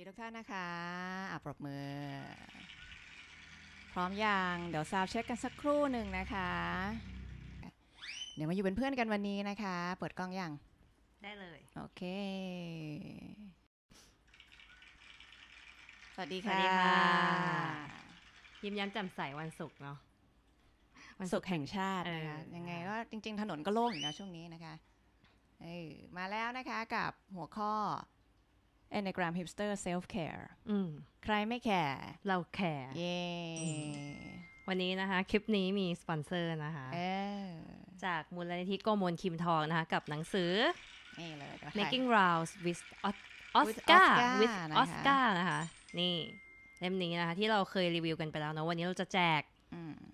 ดีทุกท่านนะคะอาบปรบมือ พร้อมอยังเดี๋ยวซาวเช็คกันสักครู่หนึ่งนะคะ เดี๋ยวมาอยู่เป็นเพื่อนกันวันนี้นะคะ เปิดกล้องอยังได้เลย โอเค สวัสดีค่ะคะยิ้มย้นจำใสวันศุกร์เนาะวันศุกร์แห่งชาตินะคะยังไงก็จริงๆถนนก็โล่งอยู่นะช่วงนี้นะคะ เออมาแล้วนะคะกับหัวข้อแอนนกรามฮิปสเตอร์เซลฟ์แคร์ใครไม่แคร์ เราแคร์วันนี้นะคะคลิปนี้มีสปอนเซอร์นะคะ จากมูลนิธิโกมลคิมทองนะคะ กับหนังสือ Making Rounds with Oscar with Oscar นะคะนี่ เล่มนี้นะคะ ที่เราเคยรีวิวกันไปแล้วเนาะ วันนี้เราจะแจก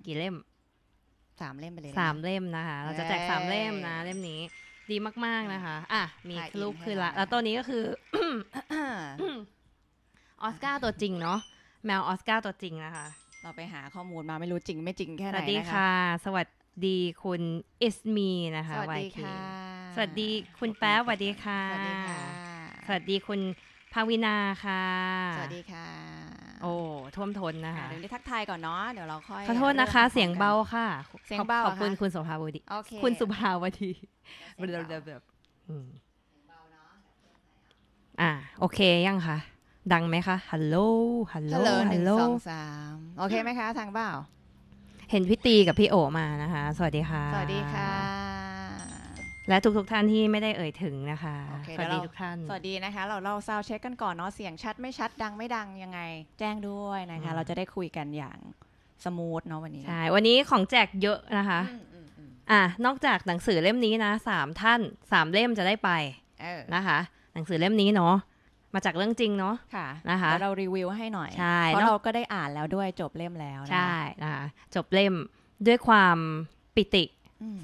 กี่เล่มสามเล่มไปเลยสามเล่มนะคะเราจะแจกสามเล่มนะเล่มนี้ดีมากๆนะคะอ่ะมีลูกคือละ แล้วตัวนี้ก็คือออสการ์ตัวจริงเนาะ แมวออสการ์ตัวจริงนะคะ เราไปหาข้อมูลมาไม่รู้จริงไม่จริงแค่ไหนนะคะ สวัสดีค่ะ สวัสดีคุณเอสมีนะคะ สวัสดีค่ะ สวัสดีคุณแป๊บสวัสดีค่ะสวัสดีค่ะ สวัสดีคุณภาวินาค่ะ สวัสดีค่ะโอ้ท่วมท้นนะคะ เดี๋ยวนี้ทักทายก่อนเนาะเดี๋ยวเราค่อยขอโทษนะคะ เสียงเบาค่ะเสียงเบาขอบคุณคุณสุภาวดีคุณสุภาวดีเดี๋ยวเดี๋ยวเดี๋ยวอ่าโอเคยังคะ ดังไหมคะฮัลโหลฮัลโหลฮัลโหลสองสามโอเคไหมคะทางเบ้าเห็นพี่ตีกับพี่โอมานะคะ สวัสดีค่ะ สวัสดีค่ะและทุกๆทท่านที่ไม่ได้เอ่ยถึงนะคะ สวัสดีทุกท่าน สวัสดีนะคะ เรา เราซาวเช็คกันก่อนเนาะเสียงชัดไม่ชัดดังไม่ดังยังไง แจ้งด้วยนะคะ เราจะได้คุยกันอย่างสมูทเนาะวันนี้ ใช่ วันนี้ของแจกเยอะนะคะอ่า นอกจากหนังสือเล่มนี้นะสามท่านสามเล่มจะได้ไปนะคะ หนังสือเล่มนี้เนาะมาจากเรื่องจริงเนาะค่ะนะคะ เรารีวิวให้หน่อยใช่เพราะเราก็ได้อ่านแล้วด้วยจบเล่มแล้วใช่นะคะจบเล่มด้วยความปิติ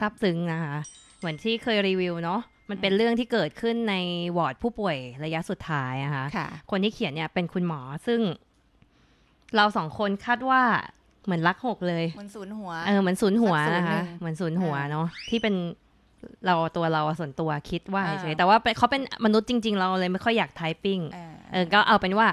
ซับซึ้งนะคะเหมือนที่เคยรีวิวเนาะ มันเป็นเรื่องที่เกิดขึ้นในวอร์ดผู้ป่วยระยะสุดท้ายนะคะคะคนที่เขียนเนี่ยเป็นคุณหมอซึ่ง เราสองคนคาดว่า เหมือนลักหกเลย เหมือนศูนย์หัว เออ เหมือนศูนย์หัวนะคะเหมือนศูนย์หัวเนาะที่เป็นเราตัวเราส่วนตัวคิดว่าเฉยแต่ว่าเขาเป็นมนุษย์จริงๆ เราเลยไม่ค่อยอยากไทปิ้งเออ ก็เอาเป็นว่า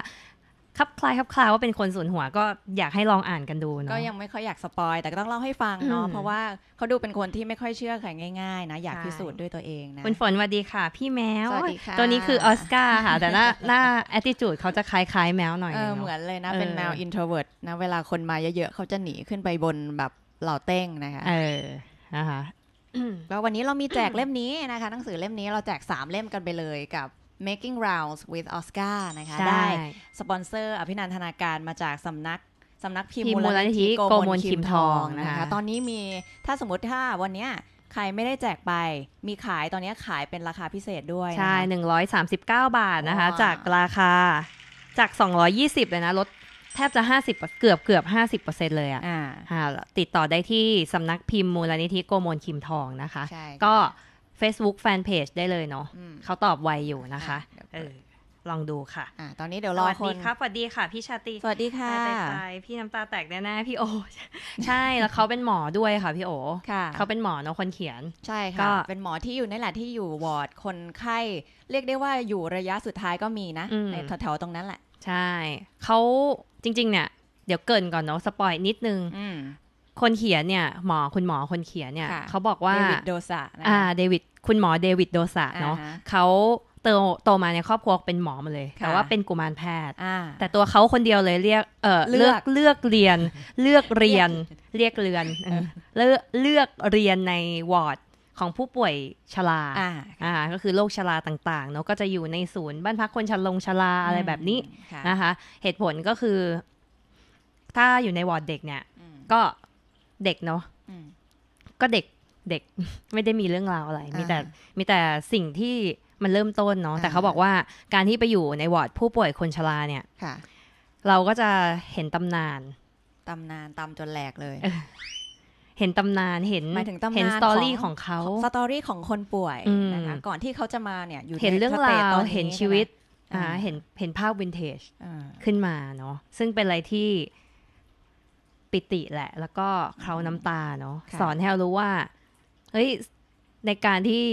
คับคลายคับคลาว่าเป็นคนส่วนหัวก็อยากให้ลองอ่านกันดูเนาะก็ยังไม่ค่อยอยากสปอยแต่ก็ต้องเล่าให้ฟังเนาะเพราะว่าเขาดูเป็นคนที่ไม่ค่อยเชื่อใครง่ายๆนะ อยากพิสูจน์ด้วยตัวเองนะคุณฝนสวัสดีค่ะ พี่แมวสวัสดีค่ะตัวนี้คือออสการ์ค่ะ แต่หน้าหน้าแอตติจูดเขาจะคล้ายคล้ายแมวหน่อยเหมือนเลยนะ เป็นแมวอินโทรเวิร์ดนะ เวลาคนมาเยอะๆเขาจะหนีขึ้นไปบนแบบเหล่าเต้งนะคะเออนะคะก็วันนี้เรามีแจกเล่มนี้นะคะหนังสือเล่มนี้เราแจกสามเล่มกันไปเลยกับ making rounds with Oscar นะคะได้สปอนเซอร์อภินันทนาการมาจากสำนักสำนักพิมพ์มูลนิธิโกมลคิมทองนะคะตอนนี้มีถ้าสมมติถ้าวันเนี้ยใครไม่ได้แจกไปมีขายตอนนี้ขายเป็นราคาพิเศษด้วยใช่ 139 บาทนะคะจากราคาจาก 220เลยนะลดแทบจะ 50 เกือบเกือบ 50เปอร์์เเซ็นตลยอ่ะติดต่อได้ที่สำนักพิมพ์มูลนิธิโกโมลคิมทองนะคะ ก็ Facebook Fanpage ได้เลยเนาะเขาตอบไวอยู่นะคะลองดูค่ะอตอนนี้เดี๋ยวรอคนสวัสดีครับสวัสดีค่ะ พี่ชาติ สวัสดีค่ะไปพี่น้ำตาแตกแน่ๆ พี่โอใช่แล้วเขาเป็นหมอด้วยค่ะพี่โอค่ะเขาเป็นหมอเนาะคนเขียน ใช่ค่ะเป็นหมอที่อยู่ในแหละที่อยู่วอร์ดคนไข้เรียกได้ว่าอยู่ระยะสุดท้ายก็มีนะในแถวๆตรงนั้นแหละใช่เขาจริงๆ เนี่ย เดี๋ยวเกินก่อนเนาะสปอยนิดนึงคนเขียนเนี่ย หมอคุณหมอคนเขียนเนี่ยเขาบอกว่าเดวิดโดซาอ่า เดวิดคุณหมอเดวิดโดซาเนาะเขาโตโตมาในครอบครัวเป็นหมอมาเลยแต่ว่าเป็นกุมารแพทย์แต่ตัวเขาคนเดียวเลยเรียกเออเลือกเลือกเรียน เลือกเรียนเรียกเรือนเลือกเลือกเรียนใน วอร์ด ของผู้ป่วยชราอ่า ก็คือโรคชราต่าง ๆ เนาะก็จะอยู่ในศูนย์บ้านพักคนชนลงชราอะไรแบบนี้นะคะเหตุผลก็คือ ถ้าอยู่ในวอร์ดเด็กเนี่ย ก็เด็กเนาะก็เด็กเด็กไม่ได้มีเรื่องราวอะไร มีแต่ มีแต่สิ่งที่มันเริ่มต้นเนาะแต่เขาบอกว่าการที่ไปอยู่ในวอร์ดผู้ป่วยคนชราเนี่ยเราก็จะเห็นตำนานตำนานตำจนแหลกเลยเห็นตำนานเห็นเห็นสตอรี่ของเขาสตอรี่ของคนป่วยนะคะก่อนที่เขาจะมาเนี่ย อยู่เห็นเรื่องราวเห็นชีวิต อ่า เห็นเห็นภาพวินเทจขึ้นมาเนาะซึ่งเป็นอะไรที่ปิติแหละแล้วก็เคราน้ำตาเนาะสอนให้เรารู้ว่าเฮ้ยในการที่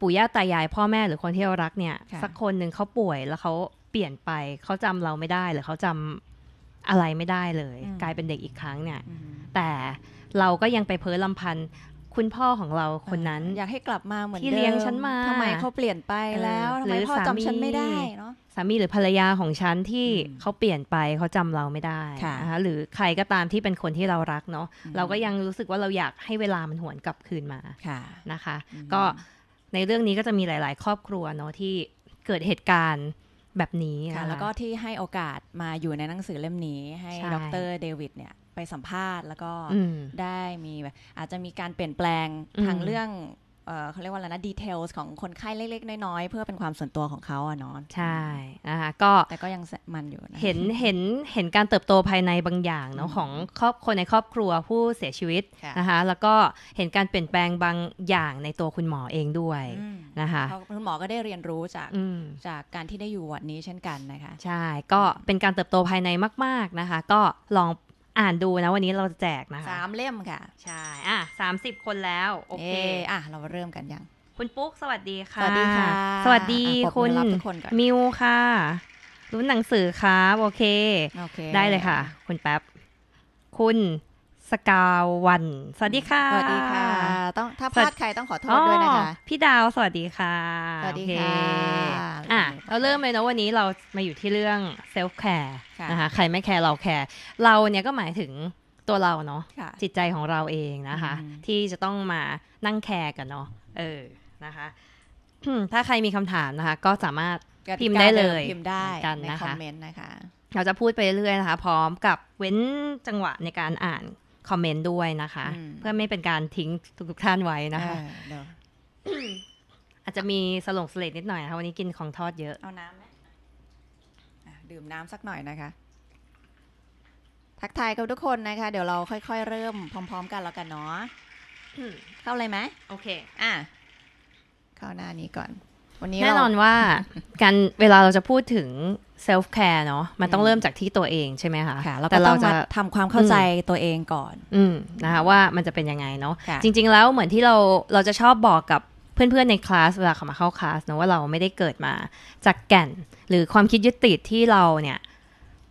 ปู่ย่าตายายพ่อแม่หรือคนที่เรารักเนี่ยสักคนหนึ่งเขาป่วยแล้วเขาเปลี่ยนไปเขาจำเราไม่ได้หรือเขาจำอะไรไม่ได้เลยกลายเป็นเด็กอีกครั้งเนี่ย แต่เราก็ยังไปเพ้อลำพันคุณพ่อของเราคนนั้นอยากให้กลับมาเหมือนเดิมที่เลี้ยงฉันมาทำไมเขาเปลี่ยนไปแล้วทำไมพ่อจำฉันไม่ได้เนาะสามีหรือภรรยาของฉันที่เขาเปลี่ยนไปเขาจำเราไม่ได้นะคะหรือใครก็ตามที่เป็นคนที่เรารักเนาะเราก็ยังรู้สึกว่าเราอยากให้เวลามันหวนกลับคืนมาะนะคะ ก็ในเรื่องนี้ก็จะมีหลาย ๆ ครอบครัวเนาะที่เกิดเหตุการณ์แบบนี้ค่ะแล้วก็ที่ให้โอกาสมาอยู่ในหนังสือเล่มนี้ให้ดรเดวิดเนี่ยไปสัมภาษณ์แล้วก็ได้มีอาจจะมีการเปลี่ยนแปลงทางเรื่องเขาเรียกว่าอะไรนะดีเทลของคนไข้เล็กๆ น้อยๆเพื่อเป็นความส่วนตัวของเขาอะเนาะใช่นะคะก็แต่ก็ยังมันอยู่นะเห็นเห็นเห็นการเติบโตภายในบางอย่างเนาะของครอบคนในครอบครัวผู้เสียชีวิตนะคะ แล้วก็เห็นการเปลี่ยนแปลงบางอย่างในตัวคุณหมอเองด้วยนะคะคุณหมอก็ได้เรียนรู้จากจากการที่ได้อยู่วันนี้เช่นกันนะคะใช่ก็เป็นการเติบโตภายในมากๆนะคะก็ลองอ่านดูนะวันนี้เราจะแจกนะคะสามเล่มค่ะ ใช่ อ่ะสามสิบคนแล้ว โอเค อ่ะเราเริ่มกันยัง คุณปุ๊กสวัสดีค่ะ สวัสดีค่ะ สวัสดีคุณ มิวค่ะรุ่นหนังสือครับโอเค ได้เลยค่ะ คุณแป๊บ คุณสกาวัน สวัสดีค่ะสวัสดีค่ะต้องถ้าพลาดใครต้องขอโทษด้วยนะคะ พี่ดาวสวัสดีค่ะสวัสดีค่ะอ่ะเราเริ่มเลยนะวันนี้เรามาอยู่ที่เรื่องเซลฟ์แคร์นะคะ ใครไม่แคร์เราแคร์ เราเนี่ยก็หมายถึงตัวเราเนาะ จิตใจของเราเองนะคะ ที่จะต้องมานั่งแคร์กันเนาะ เออ นะคะ ถ้าใครมีคำถามนะคะก็สามารถ พิมพ์ได้เลยพิมพ์ได้กันนะคะ เราจะพูดไปเรื่อยนะคะ พร้อมกับเว้นจังหวะในการอ่านคอมเมนต์ด้วยนะคะ เพื่อไม่เป็นการทิ้งทุกท่านไว้นะคะ อาจจะมีสลงสเลดนิดหน่อยนะคะวันนี้กินของทอดเยอะ เอาน้ำไหมดื่มน้ำสักหน่อยนะคะ ทักทายกับทุกคนนะคะ เดี๋ยวเราค่อยๆเริ่มพร้อมๆกันแล้วกันเนาะ เข้าเลยไหม โอเคอ่ะ เข้าหน้านี้ก่อนวันนี้แน่นอนว่า การเวลาเราจะพูดถึงเซลฟ์แคร์เนาะมันต้องเริ่มจากที่ตัวเองใช่ไหมคะแต่เราจะทำความเข้าใจตัวเองก่อนอนะคะ ว่ามันจะเป็นยังไงเนาะจริงๆ แล้วเหมือนที่เราเราจะชอบบอกกับเพื่อน ๆ ในคลาสเวลาเขามาเข้าคลาสเนาะว่าเราไม่ได้เกิดมา จากแก่น หรือความคิดยึดติดที่เราเนี่ย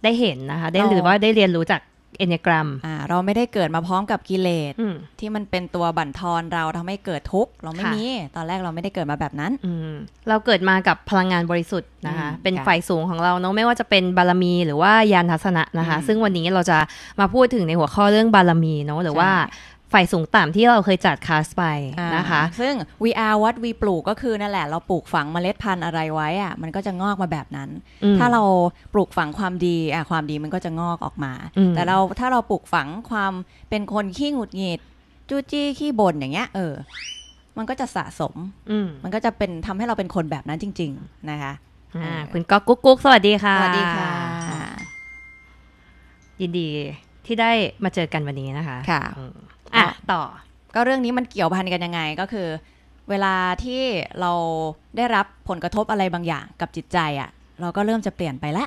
ได้เห็นนะคะได้หรือว่าได้เรียนรู้จากเอนยกรัมอ่าเราไม่ได้เกิดมาพร้อมกับกิเลสที่มันเป็นตัวบั่นทอนเราทำให้เกิดทุกข์เราไม่มี ตอนแรกเราไม่ได้เกิดมาแบบนั้น อืเราเกิดมากับพลังงานบริสุทธิ์นะคะเป็นฝ่ายสูงของเราเนาะไม่ว่าจะเป็นบารมีหรือว่ายานทัศนะนะคะ ซึ่งวันนี้เราจะมาพูดถึงในหัวข้อเรื่องบารมีเนาะหรือว่าฝ่ายสูงต่ำที่เราเคยจัดคาสไปนะคะ ซึ่ง we a r e what we ปลูกก็คือนั่นแหละ เราปลูกฝังเมล็ดพันธุ์อะไรไว้อะมันก็จะงอกมาแบบนั้น ถ้าเราปลูกฝังความดีอะความดีมันก็จะงอกออกมา แต่เราถ้าเราปลูกฝังความเป็นคนขี้หงุดหงิดจู้จี้ขี้บ่นอย่างเงี้ยเออ มันก็จะสะสมมมันก็จะเป็นทำให้เราเป็นคนแบบนั้นจริง ๆ นะคะคุณก๊อ๊กกุ๊กสวัสดีค่ะ สวัสดีค่ะ ยินดี ที่ได้มาเจอกันวันนี้นะคะ ค่ะอ่ะต่อก็เรื่องนี้มันเกี่ยวพันกันยังไง ก็คือ เวลาที่เราได้รับผลกระทบอะไรบางอย่างกับจิตใจอะ่ะ เราก็เริ่มจะเปลี่ยนไปละ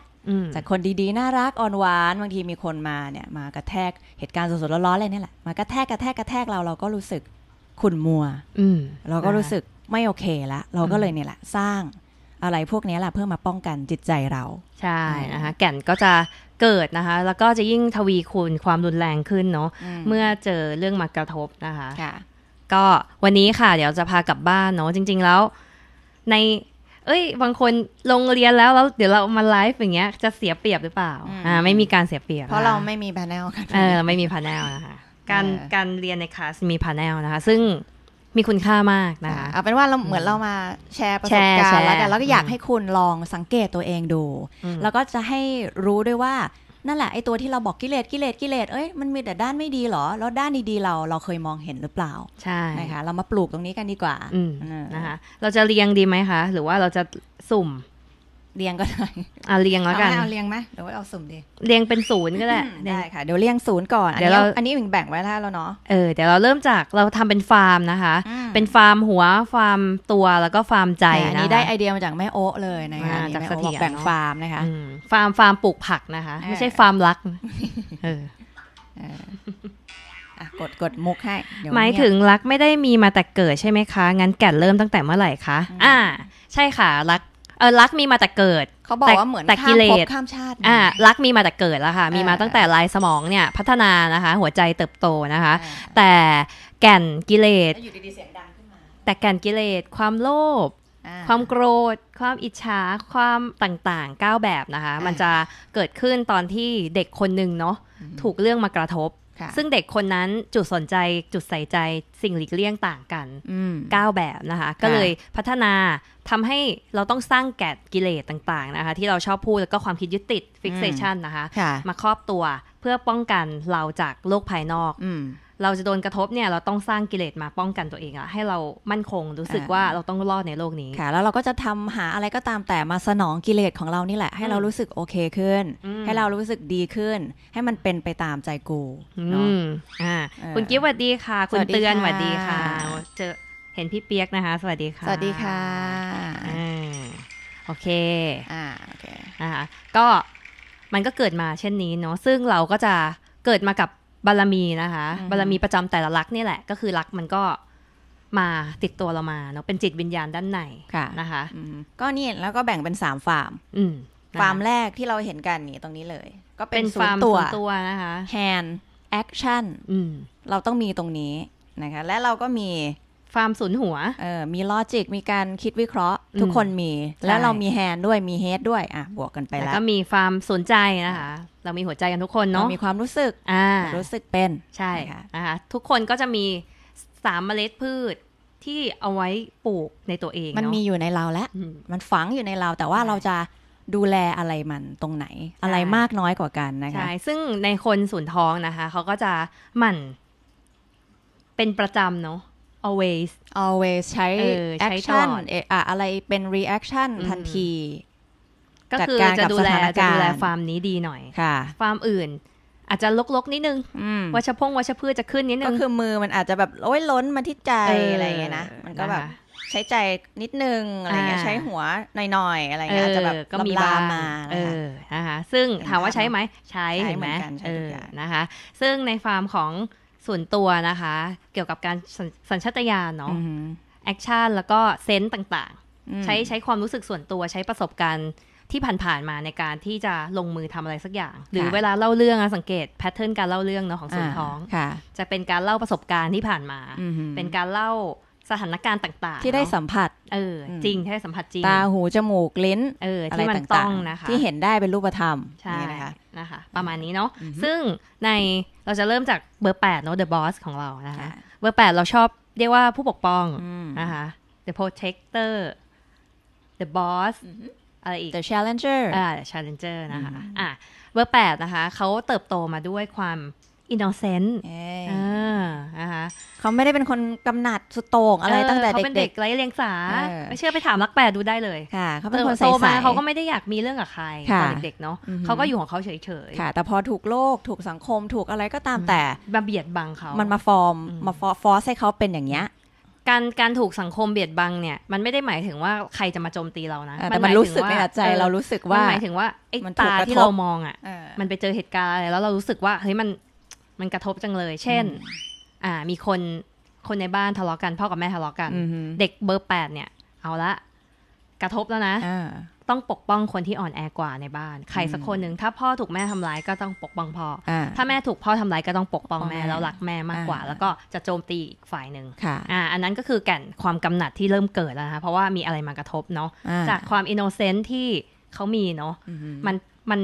จากคนดีๆน่ารักอ่อนหวาน บางทีมีคนมาเนี่ย มากระแทกเหตุการณ์สดๆร้อนๆเลยนี่แหละมากระแทกกระแทกกระแทกเราเราก็รู้สึกขุ่นมัวเราก็รู้สึกไม่โอเคละ เราก็เลยเนี่ยแหละสร้างอะไรพวกนี้แหละเพื่อมาป้องกันจิตใจเรา ใช่นะคะแก่นก็จะเกิดนะคะ แล้วก็จะยิ่งทวีคูณความรุนแรงขึ้นเนาะเมื่อเจอเรื่องมากระทบนะคะคะก็วันนี้ค่ะ เดี๋ยวจะพากลับบ้านเนาะจริง ๆแล้ว ใน เอ้ยบางคนลงเรียนแล้วแล้วเดี๋ยวเรามาไลฟ์อย่างเงี้ยจะเสียเปรียบหรือเปล่า อ่า ไม่มีการเสียเปรียบเพราะเราไม่มีพาร์เนลค่ะเออไม่มีพาร์เนลนะคะการการเรียนในคลาสมีพาร์เนลนะคะ ซึ่งมีคุณค่ามาก นะคะเอาเป็นว่าเราเหมือนเรามาแชร์ประสบการณ์แล้วกันแล้วก็อยากให้คุณลองสังเกตตัวเองดูแล้วก็จะให้รู้ด้วยว่านั่นแหละไอ้ตัวที่เราบอกกิเลสกิเลสกิเลสเอ้ยมันมีแต่ด้านไม่ดีหรอแล้วด้านดีๆเราเราเคยมองเห็นหรือเปล่าใช่หะคะเรามาปลูกตรงนี้กันดีกว่านะคะเราจะเรียงดีไหมคะ หรือว่าเราจะสุ่มเรียงก็ได้เอาเรียงแล้วกันเอาเรียงไหมหรือว่าเอาสุ่มดีเรียงเป็นศูนย์ก็ได้ได้ค่ะ เดี๋ยวเรียงศูนย์ก่อนเดี๋ยวเราอันนี้งแบ่งไว้แล้วเนาะเออเดี๋ยวเราเริ่มจากเราทำเป็นฟาร์มนะคะ เป็นฟาร์มหัวฟาร์มตัวแล้วก็ฟาร์มใจนะอันนี้ได้ไอเดียมาจากแม่โอ๊ะเลยนะคะจากสถิติแบ่งฟาร์มนะคะฟาร์มฟาร์มปลูกผักนะคะไม่ใช่ฟาร์มรักเออกดกดมุกให้หมายถึงรักไม่ได้มีมาแต่เกิดใช่ไหมคะงั้นแกดเริ่มตั้งแต่เมื่อไหร่คะอ่า ใช่ค่ะรักเออรักมีมาแต่เกิด เขาบอกว่าเหมือนแต่กิเลสข้ามชาติอ่ารักมีมาแต่เกิดแล้วค่ะ มีมาตั้งแต่ลายสมองเนี่ย พัฒนานะคะ หัวใจเติบโตนะคะ แต่แก่นกิเลสแต่แก่นกิเลส ความโลภความโกรธ ความอิจฉาความต่างๆวแบบนะคะ มันจะเกิดขึ้นตอนที่เด็กคนหนึ่งเนาะถูกเรื่องมากระทบซึ่งเด็กคนนั้นจุดสนใจจุดใส่ใจสิ่งหลีกเลี่ยงต่างกัน9แบบนะคะ ก็เลยพัฒนาทำให้เราต้องสร้างแกดกิเลสต่างๆนะคะ ที่เราชอบพูดแล้วก็ความคิดยึดติดฟิกเซชันนะคะ มาครอบตัวเพื่อป้องกันเราจากโลกภายนอกเราจะโดนกระทบเนี่ยเราต้องสร้างกิเลสมาป้องกันตัวเองอะให้เรามั่นคงรู้สึกว่าเราต้องรอดในโลกนี้ค่ะแล้วเราก็จะทำหาอะไรก็ตามแต่มาสนองกิเลสของเรานี่แหละให้เรารู้สึกโอเคขึ้น ให้เรารู้สึกดีขึ้น ให้มันเป็นไปตามใจกูเนาะอ่าคุณกิ๊ฟสวัสดีค่ะ คุณเตือนสวัสดีค่ะ เจอเห็นพี่เปียกนะคะสวัสดีค่ะสวัสดีค่ะโอเคอ่าโอเคอ่าก็มันก็เกิดมาเช่นนี้เนาะซึ่งเราก็จะเกิดมากับบารมีนะคะ บารมีประจำแต่ละลักนี่แหละก็คือลักมันก็มาติดตัวเรามาเนาะเป็นจิตวิญญาณด้านในค่ะนะคะก็นี่แล้วก็แบ่งเป็นสามฟาร์มฟาร์มแรกที่เราเห็นกันนี่ตรงนี้เลย ก็เป็นฟาร์มตัวตัวนะคะ hand action เราต้องมีตรงนี้นะคะ และเราก็มีฟาร์มศูนย์หัวเออมีลอจิก มีการคิดวิเคราะห์ ทุกคนมี แล้วเรามีแฮนด้วย มีเฮดด้วยอ่ะบวกกันไปแล้วแก็มีฟาร์มสนใจนะคะ เรามีหัวใจกันทุกคนเนาะ มีความรู้สึกอ่ารู้สึกเป็น ใช่นะคะทุกคนก็จะมีสามเมล็ดพืชที่เอาไว้ปลูกในตัวเอง มันมีอยู่ในเราแล้ว มันฝังอยู่ในเรา แต่ว่าเราจะดูแลอะไรมันตรงไหน อะไรมากน้อยกว่ากันนะคะ ใช่ ซึ่งในคนสูนท้องนะคะเขาก็จะหมั่นเป็นประจำเนาะ always always ใช้ action อะอะไรเป็น reaction ทันที ก็คือจะดูแลจะดูแลฟาร์มนี้ดีหน่อยค่ะฟาร์มอื่นอาจจะลกๆนิดนึงวัชพงวัชพืชจะขึ้นนิดนึง ก็คือมือมันอาจจะแบบ โอ้ยล้นมาที่ใจอะไรอย่างเงี้ยนะ มันก็แบบ ใช้ใจนิดนึง อะไรเงี้ยใช้หัวหน่อยๆอะไรเงี้ยจะแบบก็มีบามาเออนะคะซึ่งถามว่าใช้ไหม ใช้เห็นไหมเออนะคะ ซึ่งในฟาร์มของส่วนตัวนะคะเกี่ยวกับการสัญชาตญาณเนาะแอคชั่นแล้วก็เซนต์ต่างๆใช้ใช้ความรู้สึกส่วนตัวใช้ประสบการณ์ที่ผ่านๆมาในการที่จะลงมือทำอะไรสักอย่าง หรือเวลาเล่าเรื่องสังเกตแพทเทิร์นการเล่าเรื่องเนาะของส่วนท้องจะเป็นการเล่าประสบการณ์ที่ผ่านมา เป็นการเล่าสถานการณ์ต่าง ๆ ที่ได้สัมผัสเออจริงที่ได้สัมผัสจริงตาหูจมูกลิ้น เออที่มันต้องนะคะที่เห็นได้เป็นรูปธรรมใช่ไหมคะนะคะ ประมาณนี้เนาะซึ่งในเราจะเริ่มจากเบอร์ 8 เนาะ The Boss ของเรานะคะ เบอร์ 8 เราชอบเรียกว่าผู้ปกป้องนะคะ The Protector The Boss อะไรอีก The Challenger อ่า The Challenger นะคะอ่ะเบอร์ 8 นะคะเขาเติบโตมาด้วยความอินโนเซนต์นะคะ เขาไม่ได้เป็นคนกำหนัดสุดโต่งอะไรตั้งแต่เด็กเขาเป็นเด็กไร้เลียงสาไม่เชื่อไปถามรักแปดดูได้เลย ค่ะ เขาเป็นคนโตมาเขาก็ไม่ได้อยากมีเรื่องกับใครตอนเด็กๆ เนาะเขาก็อยู่ของเขาเฉยๆ ค่ะ แต่พอถูกโลก ถูกสังคม ถูกอะไรก็ตามแต่มาเบียดบังเขา มันมาฟอร์ม มาฟอสให้เขาเป็นอย่างเนี้ย การการถูกสังคมเบียดบังเนี่ย มันไม่ได้หมายถึงว่าใครจะมาโจมตีเรานะแต่มันรู้สึกในใจ เรารู้สึกว่าหมายถึงว่าไอ้ตาที่เรามองอ่ะ มันไปเจอเหตุการณ์อะไรแล้วเรารู้สึกว่าเฮ้ยมันมันกระทบจังเลย เช่น อ่า มีคน คนในบ้านทะเลาะกัน พ่อกับแม่ทะเลาะกัน เด็กเบอร์แปดเนี่ย เอาละ กระทบแล้วนะต้องปกป้องคนที่อ่อนแอกว่าในบ้าน ใครสักคนหนึ่ง ถ้าพ่อถูกแม่ทำร้ายก็ต้องปกป้องพ่อ ถ้าแม่ถูกพ่อทำร้ายก็ต้องปกป้องแม่แล้วรักแม่มากกว่า แล้วก็จะโจมตีอีกฝ่ายหนึ่งอ่า อันนั้นก็คือแก่นความกำหนัดที่เริ่มเกิดแล้วนะคะเพราะว่ามีอะไรมากระทบเนาะ จากความอินโนเซนต์ที่เขามีเนาะ มัน มัน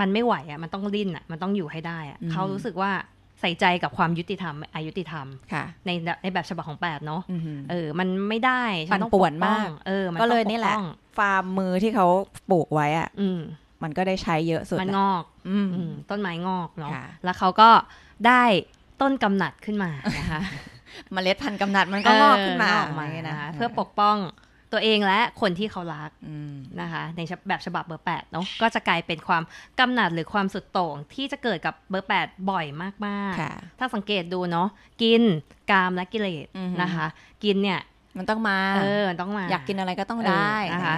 มันไม่ไหวอะ่ะ มันต้องดิ้นอะ่ะ มันต้องอยู่ให้ได้อะ่ะเขารู้สึกว่าใส่ใจกับความยุติธรรมอายุติธรรมในในแบบฉบับของแปดเนาะเออมันไม่ได้มันต้องป่วนมากเออก็เลยนี่แหละฟาร์มมือที่เขาปลูกไว้อ่ะมันก็ได้ใช้เยอะสุดมันงอกต้นไม้งอกเนาะแล้วเขาก็ได้ต้นกำหนัดขึ้นมานะคะเมล็ดพันธุ์กำหนัดมันก็งอกขึ้นมาออกมานะคะเพื่อปกป้องตัวเองและคนที่เขารักนะคะในแบบฉบับเบอร์8เนาะก็จะกลายเป็นความกำหนัดหรือความสุดโต่งที่จะเกิดกับเบอร์8บ่อยมากๆถ้าสังเกตดูเนาะกิน กามและกิเลสนะคะ กินเนี่ย มันต้องมาเออต้องมา อยากกินอะไรก็ต้องได้นะคะ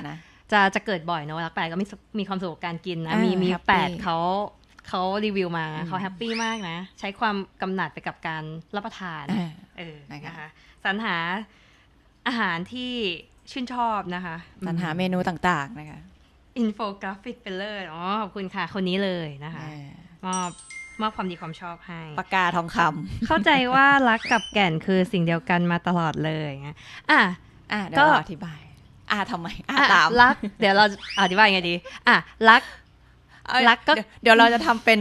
จะจะเกิดบ่อยเนาะรักแปดก็มีมีความสุขกับการกินนะมีมีแปดเขาเขารีวิวมาเขาแฮปปี้มากนะ ใช้ความกำหนัดไปกับการรับประทานเออนะคะสรรหาอาหารที่ชื่นชอบนะคะสรรหาเมนูต่างๆนะคะอินโฟกราฟิกเป็นเลิศอ๋อขอบคุณค่ะ คนนี้เลยนะคะมอบมอบความดีความชอบให้ปากกาทองคำเข้าใจว่ารักกับแก่นคือสิ่งเดียวกันมาตลอดเลยอ่ะอ่ะเดี๋ยวอธิบาย อ่ะทำไมอ่ะตามรักเดี๋ยวเราอธิบายไงดี อ่ะรักรักก็เดี๋ยวเราจะทำเป็น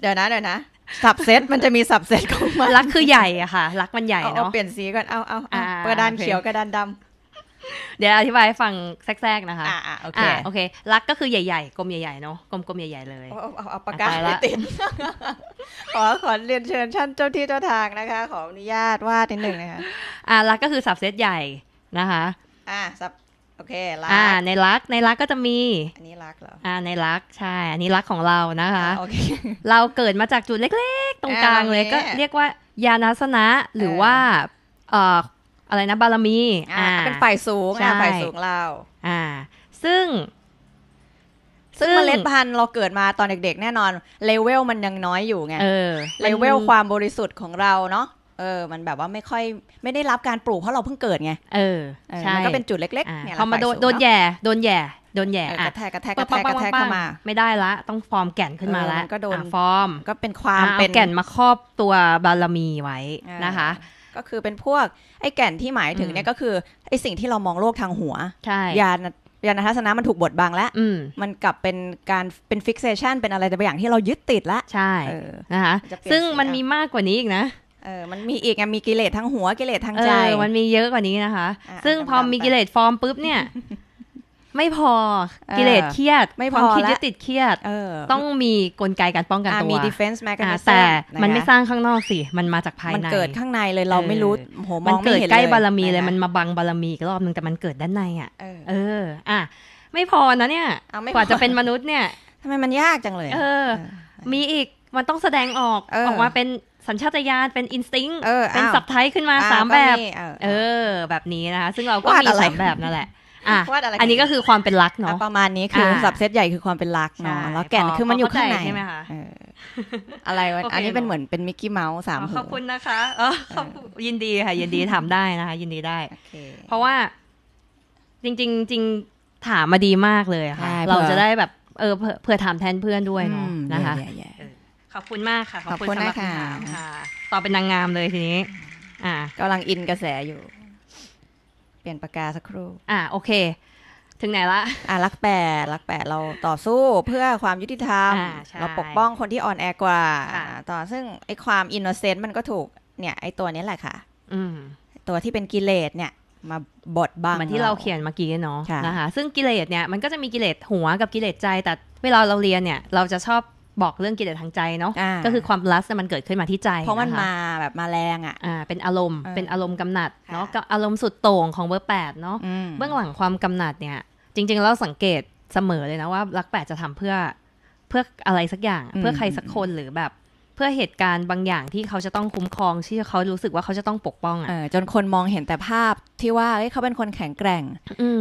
เดี๋ยวนะเดี๋ยวนะสับเซตมันจะมีสับเซตของมันรักคือใหญ่อะค่ะรักมันใหญ่เนาะเปลี่ยนสีก่อนเอาเอากระดานเขียวกระดานดำเดี๋ยวอธิบายฟังแทรกๆนะคะ อ่าโอเคโอเคลักก็คือใหญ่ๆกลมใหญ่ๆเนาะกลมๆ ใหญ่ๆเลยเอาเอาปากกาไปติดขอขอเรียนเชิญท่านเจ้าที่เจ้าทางนะคะ ขออนุญาตวาดนิดหนึ่งนะคะอ่าลักก็คือสับเซตใหญ่นะคะ อ่าสับโอเคลัก อ่า ในลักในลักก็จะมี อันนี้ลักเหรอ อ่าในลักใช่อันนี้ลักของเรานะคะ เราเกิดมาจากจุดเล็ก ๆ ตรงกลางเลยก็ เรียกว่า ยานาสนะหรือว่าเอ่ออะไรนะบารมี อ่าเป็นฝ่ายสูงอ่าฝ่ายสูงเราอ่า ซึ่ง ซึ่งเมล็ดพันธุ์เราเกิดมาตอนเด็กๆแน่นอน เลเวลมันยังน้อยอยู่ไงเลเวลความบริสุทธิ์ของเราเนาะเออ มันแบบว่าไม่ค่อยไม่ได้รับการปลูกเพราะเราเพิ่งเกิดไงเออใช่ก็เป็นจุดเล็กๆเนี่ยพอมาโดนแย่โดนแย่โดนแย่กระแทกกระแทกกระแทกกระแทกเข้ามา ไม่ได้ละ ต้องฟอร์มแก่นขึ้นมาแล้วก็โดนฟอร์มก็เป็นความเป็นแก่นมาครอบตัวบารมีไว้นะคะก็คือเป็นพวกไอ้แก่นที่หมายถึงเนี่ยก็คือไอ้สิ่งที่เรามองโลกทางหัวยาณญาณทัศนะมันถูกบดบังแล้วมันกลับเป็นการเป็นฟิกเซชันเป็นอะไรแต่บางอย่างที่เรายึดติดละใช่นะคะซึ่งมันมีมากกว่านี้อีกนะเออมันมีอีกไงมีกิเลสทางหัวกิเลสทางใจมันมีเยอะกว่านี้นะคะซึ่งพอมีกิเลสฟอร์มปุ๊บเนี่ยไม่พอกิเลสเครียด ไม่พอความคิดยึดติดเครียดต้องมีกลไกการป้องกันตัวมี defense mechanism แต่มันไม่สร้างข้างนอกสิ มันมาจากภายใน มันเกิดข้างในเลยเราไม่รู้โหมมันเกิดใกล้บารมีเลยมันมาบังบารมีอีกรอบนึงแต่มันเกิดด้านในอ่ะเอออ่ะไม่พอนะเนี่ยกว่าจะเป็นมนุษย์เนี่ยทำไมมันยากจังเลยเออมีอีกมันต้องแสดงออกออกมาเป็นสัญชาตญาณเป็นอินสติ้งเป็นสับไทยขึ้นมาสามแบบเออ แบบนี้นะคะซึ่งเราก็มีสามแบบนั่นแหละอ่ะอันนี้ก็คือความเป็นรักเนาะ ประมาณนี้คือสับเซตใหญ่คือความเป็นรักเนาะ แล้วแก่นคือมันอยู่ข้างในใช่ไหมคะอะไรวะอันนี้เป็นเหมือนเป็นมิกกี้เมาส์สามขอบคุณนะคะขอบคุณยินดีค่ะ ยินดีถามได้นะคะ ยินดีได้เพราะว่า จริงจริงถามมาดีมากเลยค่ะ เราจะได้แบบเออเผื่อถามแทนเพื่อนด้วยเนาะนะคะ ขอบคุณมากค่ะ ขอบคุณสำหรับคำถามค่ะ ต่อเป็นนางงามเลยทีนี้ อ่ากำลังอินกระแสอยู่เปลี่ยนปากกาสักครู่ อ่า โอเค ถึงไหนละ อ่ารักแปดรักแปดเราต่อสู้เพื่อความยุติธรรม เราปกป้องคนที่อ่อนแอกว่า ต่อ ซึ่งไอ้ความอินโนเซนต์มันก็ถูก เนี่ย ไอ้ตัวนี้แหละค่ะตัวที่เป็นกิเลสเนี่ย มาบดบังเหมือนที่เราเขียนเมื่อกี้เนาะนะคะ ซึ่งกิเลสเนี่ย มันก็จะมีกิเลสหัวกับกิเลสใจ แต่เวลาเราเรียนเนี่ย เราจะชอบบอกเรื่องกิเลสทางใจเนาะะก็คือความรัสมันเกิดขึ้นมาที่ใจ เพราะมันมาแบบมาแรงอ่ะอ่ะเป็นอารมณ์เป็นอารมณ์กำหนัดเนาะอารมณ์สุดโต่งของเบอร์แปดเนาะเบื้องหลังความกำหนัดเนี่ย จริง ๆ เราสังเกตเสมอเลยนะว่ารักแปดจะทำเพื่อ เพื่ออะไรสักอย่างเพื่อใครสักคนหรือแบบื่อเหตุการณ์บางอย่างที่เขาจะต้องคุ้มครอง ที่เขารู้สึกว่าเขาจะต้องปกป้องอ่ะจนคนมองเห็นแต่ภาพที่ว่าเขาเป็นคนแข็งแกร่ง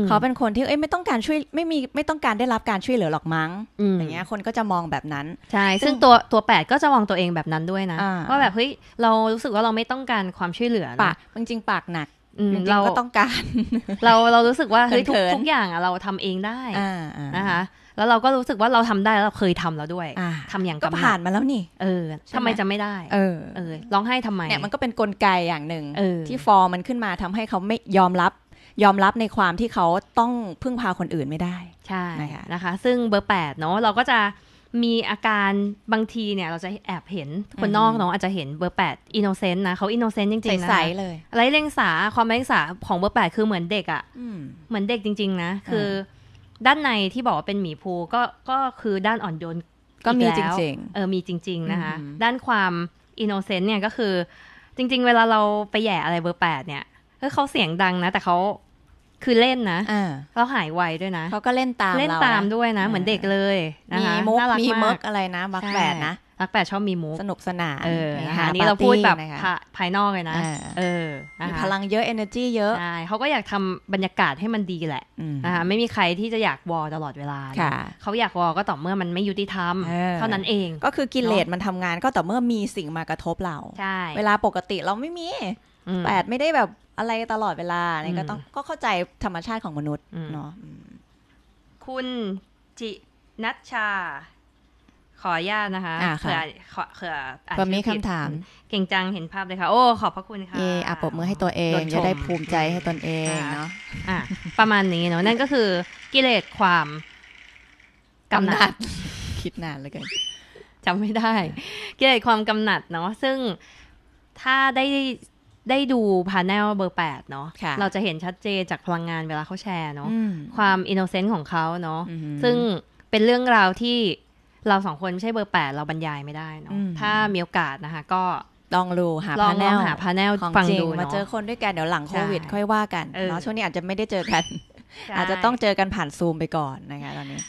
เขาเป็นคนที่ไม่ต้องการช่วยไม่มีไม่ต้องการได้รับการช่วยเหลือหรอกมั้งอย่างเงี้ยคนก็จะมองแบบนั้น ใช่ซึ่งตัวตัวแปดก็จะมองตัวเองแบบนั้นด้วยนะว่าแบบเฮ้ยเรารู้สึกว่าเราไม่ต้องการความช่วยเหลือปากจริงปากหนักเราก็ต้องการ เราเรารู้สึกว่าเฮ้ยทุกทุกอย่างอะเราทำเองได้นะคะแล้วเราก็รู้สึกว่าเราทำได้แล้วเราเคยทำแล้วด้วยทำอย่างก็ผ่านมาแล้วนี่ เออทำไมจะไม่ได้ เออ เออ ร้องไห้ทำไมเนี่ยมันก็เป็นนกลไกอย่างหนึ่งที่ฟอร์มันขึ้นมาทำให้เขาไม่ยอมรับ ยอมรับในความที่เขาต้องพึ่งพาคนอื่นไม่ได้ ใช่นะคะนะคะซึ่งเบอร์แปดเนาะเราก็จะมีอาการบางทีเนี่ย เราจะแอบเห็นคนนอกเนาะอาจจะเห็นเบอร์แปดอินโนเซนต์นะเขาอินโนเซนต์จริงๆนะใสๆเลย ไรเลงสาความไร้เลงสาของเบอร์แปดคือเหมือนเด็กอะ่ะเหมือนเด็กจริง ๆ นะ คืออด้านในที่บอกว่าเป็นหมีภูก็ ก็คือด้านอ่อนโยนก็มีจริง ๆ เออมีจริงๆนะคะ ด้านความอินโนเซนต์เนี่ยก็คือจริงๆ เวลาเราไปแย่อะไรเบอร์แปดเนี่ยเขาเสียงดังนะ แต่เขาคือเล่นนะเขาหายไวด้วยนะ เขาก็เล่นตามเล่นตามด้วยนะ เหมือนเด็กเลยนะคะมีมุก มีมิกอะไรนะบักแบดนะนักแปดชอบมีมุกสนุกสนานเออนะะนี่เราพูดแบบภายนอกเลยนะเออมีพลังเยอะ energy เยอะใช่เขาก็อยากทำบรรยากาศให้มันดีแหละนะคะไม่มีใครที่จะอยากวอตลอดเวลา เขาอยากวอก็ต่อเมื่อมันไม่ยุติธรรมเท่านั้นเองก็คือกิเลสมันทำงาน ก็ต่อเมื่อมีสิ่งมากระทบเราใช่เวลาปกติเราไม่มีแปดไม่ได้แบบอะไรตลอดเวลาเนี่ยก็ต้องก็เข้าใจธรรมชาติของมนุษย์ เนาะคุณจินัชชาขออนุญาตนะคะะเผื่อเผื่ออาจจะมีคำถาม เก่งจังเห็นภาพเลยค่ะ โอ้ ขอบพระคุณค่ะ เออปบมือให้ตัวเอง จะได้ภูมิใจให้ตนเองเนาะอ่ะ ประมาณนี้เนาะ นั่นก็คือกิเลสความกำหนัด คิดนานเลยกันจำไม่ได้ กิเลสความกำหนัดเนาะ ซึ่งถ้าได้ได้ดูพาแนลเบอร์แปดเนาะะเราจะเห็นชัดเจนจากพลังงานเวลาเขาแชร์เนาะ ความอินโนเซนต์ของเขาเนาะ ซึ่งเป็นเรื่องราวที่เราสองคนไม่ใช่เบอร์แปดเราบรรยายไม่ได้เนาะถ้ามีโอกาสนะคะก็ลองดูหาพาแนลหาพาแนลฟังดูมาเจอคนด้วยกัน เดี๋ยวหลังโควิดค่อยว่ากันเนาะช่วงนี้อาจจะไม่ได้เจอกัน อาจจะต้องเจอกันผ่านซูมไปก่อนนะคะตอนนี้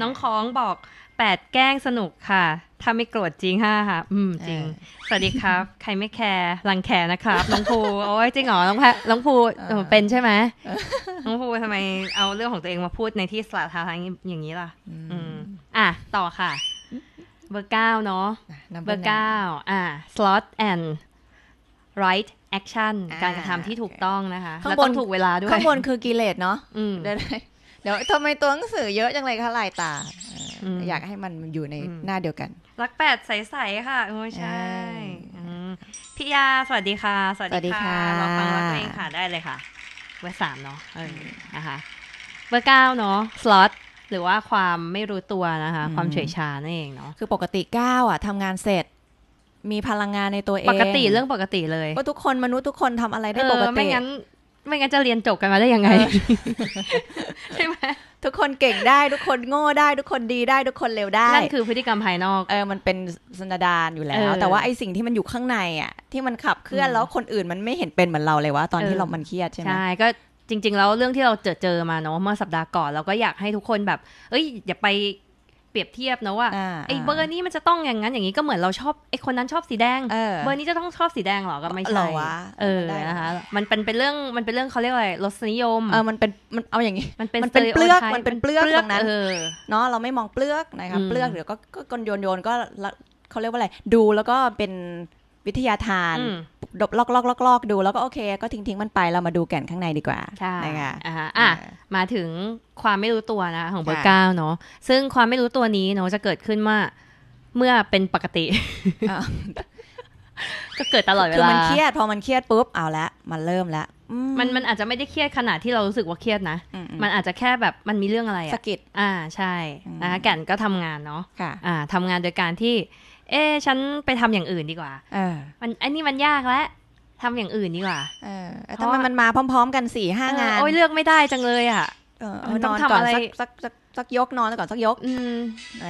น้องคองบอกแปดแกล้งสนุกค่ะถ้าไม่โกรธจริงห้าค่ะ อืมจริง สวัสดีครับ ใครไม่แคร์รังแคร์นะครับ น้องภูโอ้ยจริงเหรอน้องแพน้องภูเป็นใช่ไหมน้องภูทำไมเอาเรื่องของตัวเองมาพูดในที่สาธารณะอย่างนี้ล่ะ อืม อ่ะ ต่อค่ะ เบอร์เก้าเนาะ เบอร์เก้าอ่ะ slot and right action การกระทำที่ถูกต้องนะคะข้างบนถูกเวลาด้วยข้างบนคือกิเลสเนาะอืมเดี๋ยวทำไมตัวหนังสือเยอะจังเลยคะลายตาอยากให้มันอยู่ในหน้าเดียวกัน รักแปดใส ๆ ค่ะโอ้ใช่พี่ยาสวัสดีค่ะ สวัสดีค่ะราฟังรอตัวเองค่ะได้เลยค่ะเบอร์สามเนาะนะคะเบอร์เก้าเนาะสล็อตหรือว่าความไม่รู้ตัวนะคะ ความเฉยชานั่นเองเนาะคือปกติเก้าอ่ะทำงานเสร็จ มีพลังงานในตัวเอง ปกติเรื่องปกติเลยว่าทุกคนมนุษย์ทุกคนทำอะไรได้ปกติไม่งั้นไม่งั้นจะเรียนจบกันมาได้ยังไงใช่ไหมทุกคนเก่งได้ทุกคนโง่ได้ทุกคนดีได้ทุกคนเร็วได้ นั่นคือพฤติกรรมภายนอก เออ มันเป็นสนดานอยู่แล้ว แต่ว่า ไอสิ่งที่มันอยู่ข้างในอ่ะ ที่มันขับเคลื่อนแล้วคนอื่นมันไม่เห็นเป็นเหมือนเราเลยว่าตอนที่เรามันเครียดใช่ไหมใช่ ก็จริงๆแล้วเรื่องที่เราเจอเจอมาเนาะเมื่อสัปดาห์ก่อนเราก็อยากให้ทุกคนแบบ เอ้ย อย่าไปเปรียบเทียบนะว่าไอ้เบอร์นี้มันจะต้องอย่างนั้นอย่างนี้ก็เหมือนเราชอบไอ้คนนั้นชอบสีแดงเบอร์นี้จะต้องชอบสีแดงหรอก็ไม่ใช่ เออนะคะมันเป็นเป็นเรื่องมันเป็นเรื่องเขาเรียกอะไรรสนิยมเออมันเป็นมันเอาอย่างนี้มันเป็นเปลือกมันเป็นเปลือกตรงนั้นเนาะเราไม่มองเปลือกนะคะเปลือกเดี๋ยวก็กลโยนโยนก็เขาเรียกว่าอะไร ดูแล้วก็เป็นวิทยาทาน ดบลอกลอกลอกลอกดูแล้วก็โอเคก็ทิ้งทิ้งมันไปเรามาดูแก่นข้างในดีกว่า ใช่ค่ะอ่ะมาถึงความไม่รู้ตัวนะของเบอร์เก้าเนาะซึ่งความไม่รู้ตัวนี้เนาะจะเกิดขึ้นว่า เมื่อเป็นปกติก็เกิดตลอดเวลา คือมันเครียด พอมันเครียดปุ๊บเอาละ มันเริ่มละมันมันอาจจะไม่ได้เครียดขนาดที่เรารู้สึกว่าเครียดนะมันอาจจะแค่แบบมันมีเรื่องอะไรอะสกิดอ่าใช่นะคะแก่นก็ทำงานเนาะอ่า ทำงานโดยการที่เอ๊ฉันไปทำอย่างอื่นดีกว่าเออ มันอันนี้มันยากแล้วทำอย่างอื่นดีกว่า เออทำไมมันมาพร้อม ๆกันสี่ห้างานโอ้ยเลือกไม่ได้จังเลยอ่ะเออนอนก่อนสักสักสักยกนอนก่อนสักยก อืม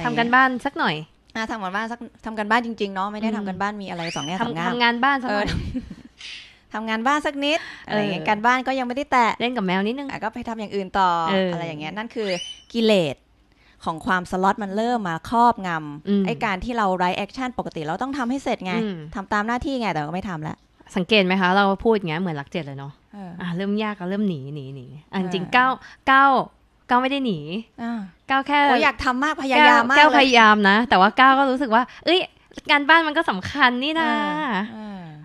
ทำกันบ้านสักหน่อย อ่าทำกันบ้านสักทำกันบ้านจริงๆเนาะไม่ได้ทำกันบ้านมีอะไรสองแง่สองงามทำงานบ้านสักหน่อยทำงานบ้านสักนิดอะไรอย่างเงี้ยการบ้านก็ยังไม่ได้แตะเล่นกับแมวนิดนึงก็ไปทำอย่างอื่นต่ออะไรอย่างเงี้ยนั่นคือกิเลสของความสล็อตมันเริ่มมาครอบงำไอการที่เราไรแอคชั่นปกติเราต้องทำให้เสร็จไงทำตามหน้าที่ไงแต่ก็ไม่ทำแล้วสังเกตไหมคะ เราพูดอย่างเงี้ยเหมือนหลักเจ็ดเลยเนาะเริ่มยากก็เริ่มหนีหนีหนีอันจริงเก้าเก้าเก้าไม่ได้หนีเก้าแค่อยากทำมากพยายามมากแก้พยายามนะ แต่ว่าเก้าก็รู้สึกว่า เอ้ยงานบ้านมันก็สำคัญนี่นะ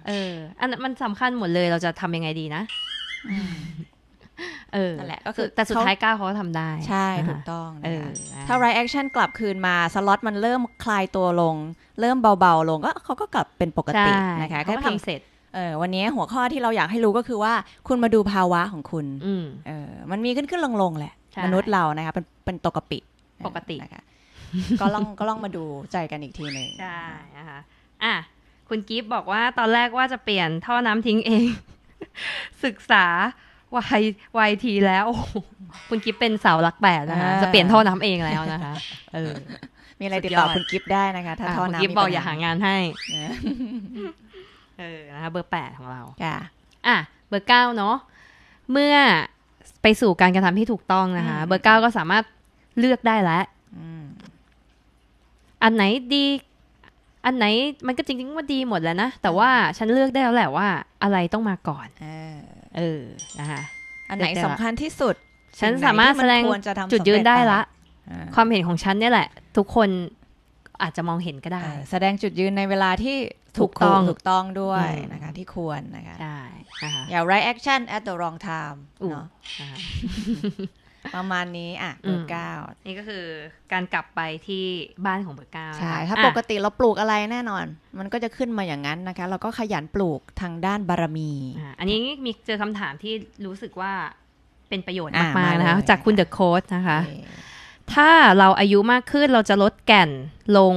เอออันมันสำคัญหมดเลยเราจะทำยังไงดีนะเออนั่นแหละก็คือ แต่สุดท้ายก้าวเขาทำได้ ใช่ ถูกต้องถ้าไรแอคชั่นกลับคืนมา สล็อตมันเริ่มคลายตัวลง เริ่มเบาๆลงก็เขาก็กลับเป็นปกตินะคะก็ทำเสร็จ เออ วันนี้หัวข้อที่เราอยากให้รู้ก็คือว่าคุณมาดูภาวะของคุณเออ มันมีขึ้นขึ้นลงลงแหละ มนุษย์เรานะคะเป็นเป็นตกปิ ปกตินะคะก็ลองก็ลองมาดูใจกันอีกทีหนึ่งใช่นะคะอ่ะคุณกิฟบอกว่าตอนแรกว่าจะเปลี่ยนท่อน้ำทิ้งเอง ศึกษาวายวายทีแล้ว คุณกิฟเป็นสาวรักแปดนะคะจะเปลี่ยนท่อน้ำเองแล้วนะคะเออ มีอะไรติดต่อคุณกิฟได้นะคะ ถ้าท่อน้ำคุณกิฟบอกอย่าหางานให้เออนะคะเบอร์แปดของเราค่ะ อ่ะเบอร์เก้าเนาะเมื่อไปสู่การกระทำที่ถูกต้องนะคะเบอร์เก้าก็สามารถเลือกได้แล้วอันไหนดี อันไหนมันก็จริงๆว่าดีหมดแล้วนะแต่ว่าฉันเลือกได้แล้วแหละ ว่า อะไรต้องมาก่อนเออ นะคะอันไหนสำคัญที่สุด ฉันสามารถแสดง จุดยืนได้ละ ความเห็นของฉันเนี่ยแหละ ทุกคนอาจจะมองเห็นก็ได้ แสดงจุดยืนในเวลาที่ถูกต้อง ถูกต้องด้วยนะคะที่ควรนะคะใช่อย่า right action at the wrong time เนาะประมาณนี้อ่ะเบอร์เก้านี่ก็คือการกลับไปที่บ้านของเบอร์เก้าใช่ถ้าปกติเราปลูกอะไรแน่นอน มันก็จะขึ้นมาอย่างนั้นนะคะ เราก็ขยันปลูกทางด้านบารมีอันนี้มีเจอคำถามที่รู้สึกว่าเป็นประโยชน์มากมานะคะ จากคุณเดอะโค้ดนะคะ ถ้าเราอายุมากขึ้นเราจะลดแก่นลง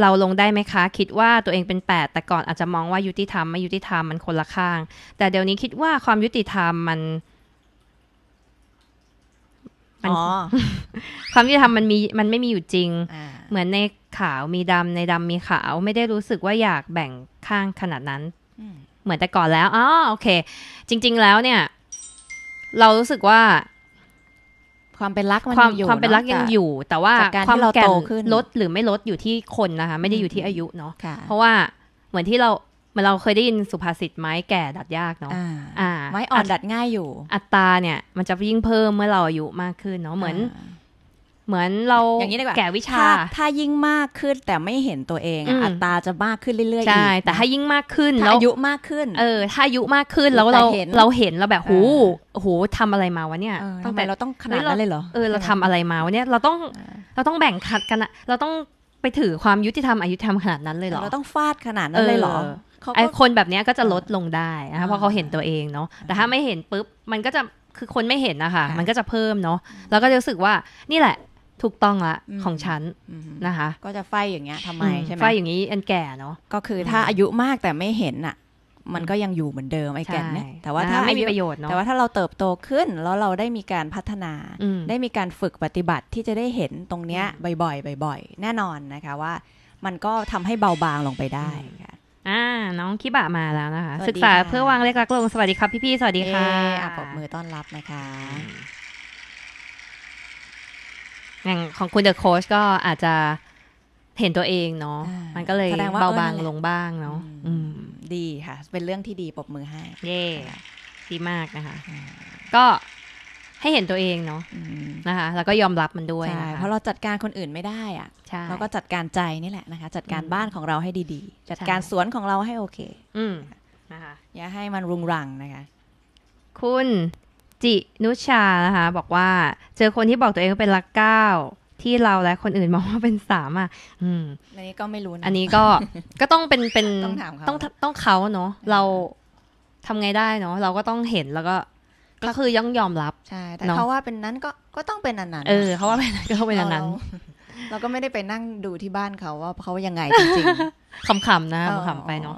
เราลงได้ไหมคะ คิดว่าตัวเองเป็น 8 แต่ก่อนอาจจะมองว่ายุติธรรมไม่ยุติธรรมมันคนละข้าง แต่เดี๋ยวนี้คิดว่าความยุติธรรมมันความยุติธรรมมันมีมันไม่มีอยู่จริงเหมือนในขาวมีดำในดำมีขาว ไม่ได้รู้สึกว่าอยากแบ่งข้างขนาดนั้นเหมือนแต่ก่อนแล้วอ๋อโอเค จริง ๆ แล้ว เนี่ย เรารู้สึกว่า ความเป็นรักมันความอยู่ความเป็นรักยังอยู่ แต่ว่าความแก่ลดหรือไม่ลดอยู่ที่คนนะคะ ไม่ได้อยู่ที่อายุเนาะเพราะว่าเหมือนที่เรามือนเราเคยได้ยินสุภาษิตไม้แก่ดัดยากเนาะอ่า ไม้อ่อนดัดง่ายอยู่ อัตราเนี่ยมันจะยิ่งเพิ่มเมื่อเราอายุมากขึ้น เนาะ เหมือน เหมือนเราอย่างนี้ดีกว่าแก่วิชา ถ้ายิ่งมากขึ้น แต่ไม่เห็นตัวเองอัตราจะมากขึ้นเรื่อยๆใช่ แต่ถ้ายิ่งมากขึ้นแล้วอายุมากขึ้น เออ ถ้าอายุมากขึ้นแล้วเรา เราเห็นเราแบบหูโหทำอะไรมาวะเนี่ยตั้งแต่เราต้องขนาดนั้นเลยเหรอ เออเราทำอะไรมาวะเนี่ยเราต้อง เราต้องแบ่งขัดกันอะเราต้องไปถือความยุติธรรมอายุธรรมขนาดนั้นเลยเหรอ เราต้องฟาดขนาดนั้นเลยเหรอไอคนแบบนี้ก็จะลดลงได้นะคะเพราะเขาเห็นตัวเองเนาะแต่ถ้าไม่เห็นปุ๊บมันก็จะคือคนไม่เห็นนะคะ มันก็จะเพิ่มเนาะแล้วก็จะรู้สึกว่านี่แหละถูกต้องละของฉันนะคะ ก็จะไฟอย่างเงี้ยทำไมใช่ไหมไฟอย่างนี้อันแก่เนาะก็คือถ้าอายุมากแต่ไม่เห็นอะมันก็ยังอยู่เหมือนเดิมไอ้แก่นเนี่ยแต่ว่าถ้าไม่มีประโยชน์เนาะแต่ว่าถ้าเราเติบโตขึ้นแล้วเราได้มีการพัฒนาได้มีการฝึกปฏิบัติที่จะได้เห็นตรงเนี้ยบ่อยๆบ่อยๆแน่นอนนะคะว่า มันก็ทำให้เบาบางลงไปได้ค่ะอ่าน้องคิบะมาแล้วนะคะ ศึกษาเพื่อวางเล็กักลงสวัสดีครับพี่ๆสวัสดีค่ะ อ่ะปรบมือต้อนรับนะคะอย่างของคุณเดอะโค้ชก็อาจจะเห็นตัวเองเนาะมันก็เลยเบาบางลงบ้างเนาะดีค่ะ เป็นเรื่องที่ดีปรบมือให้เย่ดีมากนะคะ ก็ให้เห็นตัวเองเนาะนะคะแล้วก็ยอมรับมันด้วยเพราะเราจัดการคนอื่นไม่ได้อะเราก็จัดการใจนี่แหละนะคะ จัดการบ้านของเราให้ดี ๆ จัดการสวนของเราให้โอเค อืมนะคะอย่าให้มันรุงรังนะคะคุณจินุชานะคะบอกว่า เจอคนที่บอกตัวเองว่าเป็นลักเก้าที่เราและคนอื่นมองว่าเป็นสามอ่ะอืมอันนี้ก็ไม่รู้นะอันนี้ก็ก็ต้องเป็นเป็นต้องถามเขาต้องต้องเขาเนาะเราทำไงได้เนาะเราก็ต้องเห็นแล้วก็ก็คือย่องยอมรับใช่ แต่เขาว่าเป็นนั้นก็ก็ต้องเป็นอันนั้นเออเขาว่าเป็นนั้นก็เป็นอันนั้นเราก็ไม่ได้ไปนั่งดูที่บ้านเขาว่าเขายังไงจริงๆขำๆนะขำไปเนาะ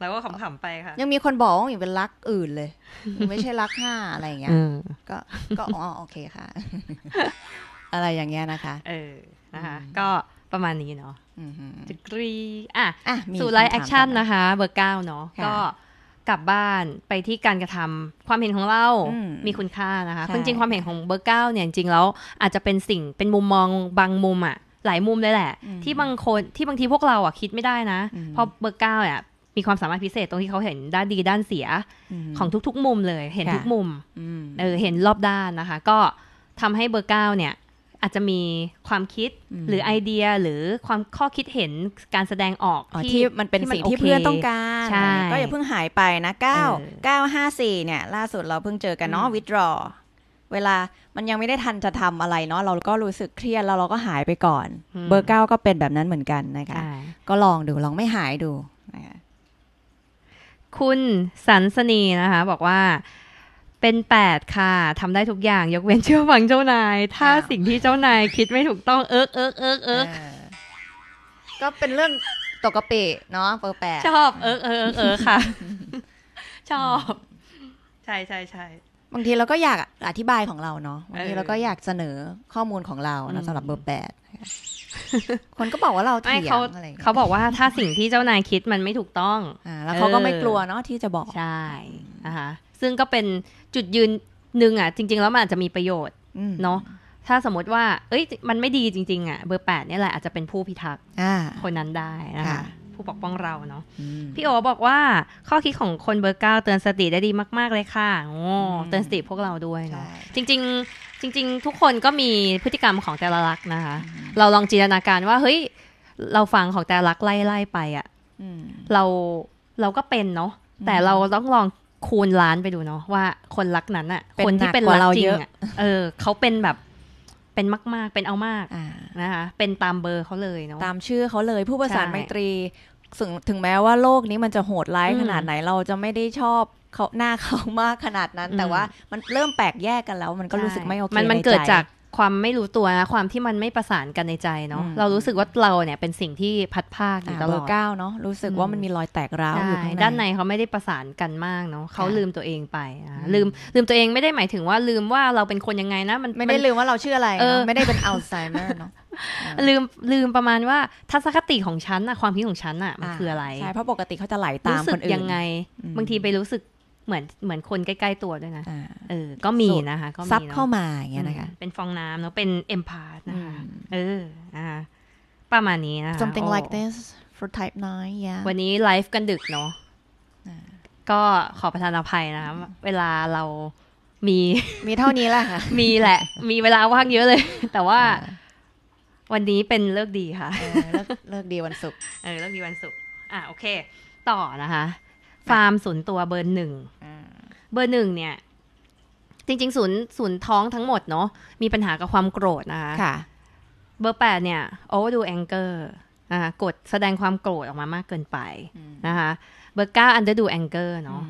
แล้วก็ขำๆไปค่ะ ยังมีคนบอกว่าอยีกเป็นรักอื่นเลยไม่ใช่รักห้าอะไรอย่างเงี้ยก็ก็อ๋อโอเคค่ะ อะไรอย่างเงี้ยนะคะเออนะคะ ก็ประมาณนี้เนาะดีกรีอ่ะสู่ไลฟ์แอคชั่นนะคะ เบอร์เก้าเนาะก็กลับบ้านไปที่การกระทำความเห็นของเรา มีคุณค่านะคะคจริงความเห็นของเบอร์เก้าเนี่ยจริงแล้วอาจจะเป็นสิ่งเป็นมุมมองบางมุมอะหลายมุมเลยแหละ ที่บางคนที่บางทีพวกเราอ่ะคิดไม่ได้นะเพราะเบอร์เก้าเนี่ยมีความสามารถพิเศษตรงที่เขาเห็นด้านดี ด้านเสีย ของทุกๆ มุมเลยเห็นทุกมุมเออเห็นรอบด้านนะคะ ก็ทำให้เบอร์เก้าเนี่ยอาจจะมีความคิดหรือไอเดียหรือความข้อคิดเห็นการแสดงออกอที่มันเป็นสิ่งที่เพื่อนต้องการ ก็อย่าเพิ่งหายไปนะ9 954 เนี่ย ล่าสุดเราเพิ่งเจอกันเนาะวิดรอเวลามันยังไม่ได้ทันจะทำอะไรเนาะเราก็รู้สึกเครียดแล้วเราก็หายไปก่อน เบอร์เก้าก็เป็นแบบนั้นเหมือนกันนะคะ ก็ลองดูลองไม่หายดูนะคะคุณสันสนีนะคะบอกว่าเป็น 8 ค่ะ ทำได้ทุกอย่าง ยกเว้นเชื่อฟังเจ้านาย ถ้าสิ่งที่เจ้านายคิดไม่ถูกต้องเอิกเอิกเอิกเอิกก็เป็นเรื่องตกกระเปะเนาะเบอร์แปดชอบเอิกเอิกเอิกค่ะ ชอบ ใช่ใช่ใช่บางทีเราก็อยากอธิบายของเราเนาะบางทีเราก็อยากเสนอข้อมูลของเราสำหรับเบอร์แปดคนก็บอกว่าเราเถียงอะไรเขาบอกว่าถ้าสิ่งที่เจ้านายคิดมันไม่ถูกต้องอ่าแล้วเขาก็ไม่กลัวเนาะที่จะบอกใช่นะคะซึ่งก็เป็นจุดยืนหนึ่งอ่ะ จริง ๆ แล้วมันอาจจะมีประโยชน์เนาะถ้าสมมติว่าเอ้ยมันไม่ดีจริง ๆ อ่ะ เบอร์แปดเนี่ยแหละอาจจะเป็นผู้พิทักษ์คนนั้นได้นะคะผู้ปกป้องเราเนาะพี่โอบอกว่าข้อคิดของคนเบอร์เก้าเตือนสติได้ดีมาก ๆเลยค่ะโอ้เตือนสติพวกเราด้วยเนาะจริง ๆจริง ๆทุกคนก็มีพฤติกรรมของแต่ละลักนะคะเราลองจินตนาการว่าเฮ้ยเราฟังของแต่ลักไล่ไล่ไปอะ่ะเราเราก็เป็นเนาะแต่เราต้องลองคูณล้านไปดูเนาะว่าคนรักนั้นอะคนที่เป็นรักจริงอะเออเขาเป็นแบบเป็นมากๆเป็นเอามากนะคะเป็นตามเบอร์เขาเลยเนาะตามชื่อเขาเลย ผู้ประสานไมตรีถึงถึงแม้ว่าโลกนี้มันจะโหดร้ายขนาดไหนเราจะไม่ได้ชอบเขาหน้าเขามากขนาดนั้น แต่ว่ามันเริ่มแปลกแยกกันแล้วมันก็รู้สึกไม่โอเคมันมันเกิดจากความไม่รู้ตัวนะความที่มันไม่ประสานกันในใจเนาะเรารู้สึกว่าเราเนี่ยเป็นสิ่งที่พัดภาคอยู่ตลอดเก้าเนาะรู้สึกว่ามันมีรอยแตกร้าวอยู่ด้านในเขาไม่ได้ประสานกันมากเนาะเขาลืมตัวเองไปลืมลืมตัวเองไม่ได้หมายถึงว่า ลืมว่าเราเป็นคนยังไงนะมันไม่ได้ลืมว่าเราชื่ออะไรไม่ได้เป็นอัลไซเมอร์เนาะลืมลืมประมาณว่าทัศนคติของฉันอะความคิดของฉันอะมันคืออะไรใช่เพราะปกติเขาจะไหลตามคนอื่นยังไงบางทีไปรู้สึกเหมือนเหมือนคนใกล้ ๆ ตัวด้วยนะเออ ก็มีนะคะ ก็มีซับเข้ามาอย่างเงี้ยนะคะ เป็นฟองน้ำเนาะเป็นเอ็มพาร์ตนะคะเอออ่า ประมาณนี้นะคะ something like this for type 9 yeah วันนี้ไลฟ์กันดึกเนาะก็ขอประทานอภัยนะเวลาเรามี มีเท่านี้แหละค่ะ มีแหละ มีเวลาว่างเยอะเลย แต่ว่า วันนี้เป็นเลิกดีค่ะ เลิกดีวันศุกร์เออเลิกดีวันศุกร์อ่ะโอเค ต่อนะคะ ฟาร์ม่วนตัวเบอร์หนึ่งเบอร์หนึ่งเนี่ย จริงๆศูนย์ศูนย์ท้องทั้งหมดเนาะมีปัญหากับความโกรธนะคะค่ะ เบอร์แปดเนี่ยโอ o ดูแองเกอร์นะคะกดแสดงความโกรธออกมามากเกินไปนะคะเบอร์เก้าอันเดอร์ดูแองเกอร์เนาะ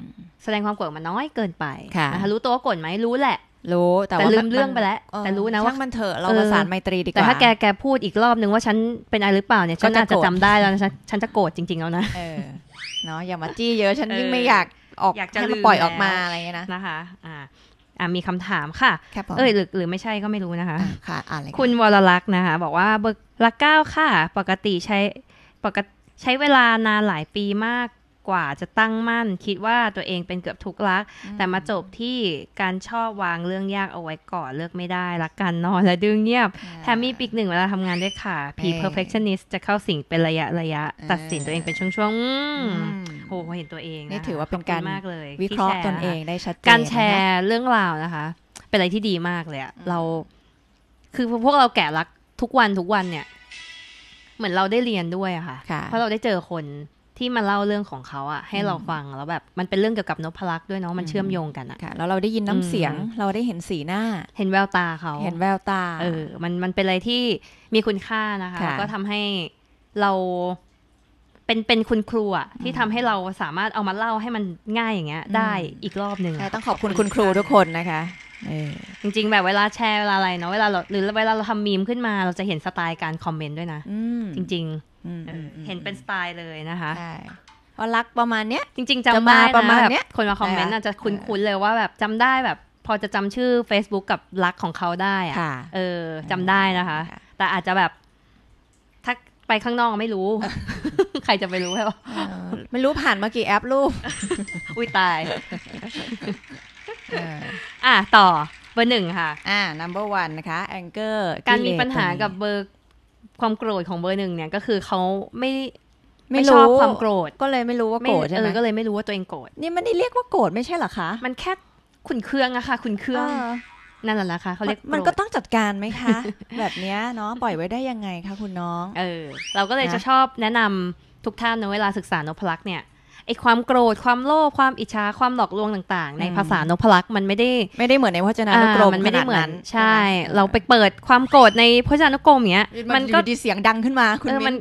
แสดงความโกรธมาน้อยเกินไปนะคะรู้ตัวโกรธไหมรู้แหละ รู้ แต่ลืมเรื่องไปแล้ว แต่รู้นะว่ามันเถอะเราประสานไมตรีดีกว่า แต่ถ้าแกแกพูดอีกรอบนึงว่าฉันเป็นอะไรหรือเปล่าเนี่ยฉันอาจจะจำได้แล้วฉันจะโกรธจริงๆแล้วนะเนาะอย่ามาจี้เยอะฉันยิ่งไม่อยากออกอยากจะปล่อยออกมาอะไรเงี้ยนะนะคะอ่าอ่ามีคำถามค่ะ เอ้ยหรือหรือไม่ใช่ก็ไม่รู้นะคะค่ะอ่านเลยคุณวรลักษ์นะคะบอกว่าเบอร์ละเก้าค่ะปกติใช้ปกติใช้เวลานานหลายปีมากกว่าจะตั้งมั่นคิดว่าตัวเองเป็นเกือบทุกรัก แต่มาจบที่การชอบวางเรื่องยากเอาไว้ก่อนเลือกไม่ได้รักกันนอนและดื้อเงียบแถมมีปีกหนึ่งเวลาทำงานด้วยค่ะผี perfectionist จะเข้าสิงเป็นระยะ ระยะ ตัดสินตัวเองเป็นช่วงๆโอ้โหเห็นตัวเองนี่ถือว่าเป็นการมากเลยวิเคราะห์ตนเองได้ชัดเจนการแชร์เรื่องราวนะคะ เป็นอะไรที่ดีมากเลยอะเรา คือพวกเราแก่รักทุกวันทุกวันเนี่ย เหมือนเราได้เรียนด้วยอะค่ะเพราะเราได้เจอคนที่มาเล่าเรื่องของเขาอะให้เราฟังแล้วแบบมันเป็นเรื่องเกี่ยวกับนพลักษ์ด้วยเนาะมันเชื่อมโยงกันอะค่ะแล้วเราได้ยินน้ำเสียง เราได้เห็นสีหน้า เห็นแววตาเขาเห็นแววตา เออมันมันเป็นอะไรที่มีคุณค่านะคะคะก็ทำให้เราเป็นเป็นคุณครูอะที่ทำให้เราสามารถเอามาเล่าให้มันง่ายอย่างเงี้ย ได้อีกรอบหนึ่งต้องขอบคุณคุณครูทุกคนนะคะจริง ๆ แบบเวลาแชร์เวลาอะไรเนาะเวลาเราหรือเวลาเราทำมีมขึ้นมา เราจะเห็นสไตล์การคอมเมนต์ด้วยนะจริง ๆเห็นเป็นสไตล์เลยนะคะว่ารักประมาณเนี้ย จริงๆจำได้ประมาณเนี้ยคนมาคอมเมนต์อาจจะคุ้นๆเลยว่าแบบจำได้แบบ พอจะจำชื่อ Facebook กับรักของเขาได้อะเออจำได้นะคะ แต่อาจจะแบบ ถ้าไปข้างนอกไม่รู้ ใครจะไปรู้ใช่ปะไม่รู้ผ่านมากี่แอปรูปอุ้ยตาย อ่ะ ต่อ เบอร์หนึ่งค่ะ อ่า number one นะคะ anchor การมีปัญหากับเบอร์ความโกรธของเบอร์หนึ่งเนี่ย ก็คือเขาไม่ไม่ชอบความโกรธก็เลยไม่รู้ว่าโกรธใช่ไหมก็เลยไม่รู้ว่าตัวเองโกรธนี่มันไเรียกว่าโกรธไม่ใช่หรอคะมันแค่ขุนเคืองอะค่ะขุนเคือง นั่นแหละค่ะเขาเรียกมันก็ต้องจัดการไหมคะ แบบนี้เนาะปล่อยไว้ได้ยังไงคะคุณน้องเออเราก็เลยจะชอบแนะนำทุกท่านในเวลาศึกษานพลักษ์เนี่ยไอความโกรธความโลภความอิจฉาความหลอกลวงต่าง ๆ ในภาษานพลักษ์มันไม่ได้ ไม่ได้เหมือนในพจนานุกรมมันไม่ได้เหมือนใช่ เราไปเปิดความโกรธในพจนานุกรมเนี้ยมันก็ดีเสียงดังขึ้นมาคุณมัน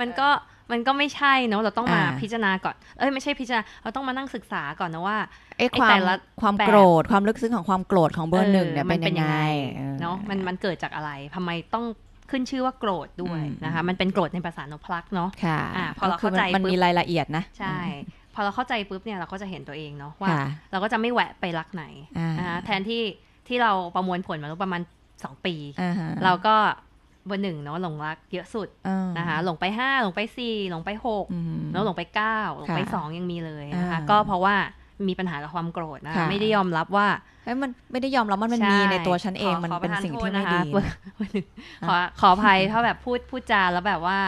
มันก็มันก็ไม่ใช่เนาะเราต้องมาพิจารณาก่อนเอ้ยไม่ใช่พิจารณาเราต้องมานั่งศึกษาก่อนนะว่าไอ้ความความโกรธความลึกซึ้งของความโกรธของเบอร์หนึ่งเนี่ยเป็นยังไงเนาะมันมันเกิดจากอะไรทำไมต้องขึ้นชื่อว่าโกรธด้วยนะคะมันเป็นโกรธในภาษานพลักเนาะ่ะพอเราเข้าใจมันมีรายละเอียดนะ ใช่ พอเราเข้าใจปุ๊บเนี่ย เราก็จะเห็นตัวเองเนาะว่าเราก็จะไม่แหวะไปรักไหนนะคะแทนที่ที่เราประมวลผลมาประมาณสองปี เราก็บนหนึ่งเนาะหลงรักเยอะสุดนะคะหลงไปห้าหลงไปสี่หลงไปหกแล้วหลงไปเก้าหลงไปสองยังมีเลยนะคะก็เพราะว่ามีปัญหากับความโกรธนะไม่ได้ยอมรับว่าเฮ้ยมันไม่ได้ยอมรับมันมันมีในตัวฉันเอง มันเป็นสิ่งที่ไม่ดีขอขออภัยถ้าแบบพูดพูดจาแล้วแบบว่า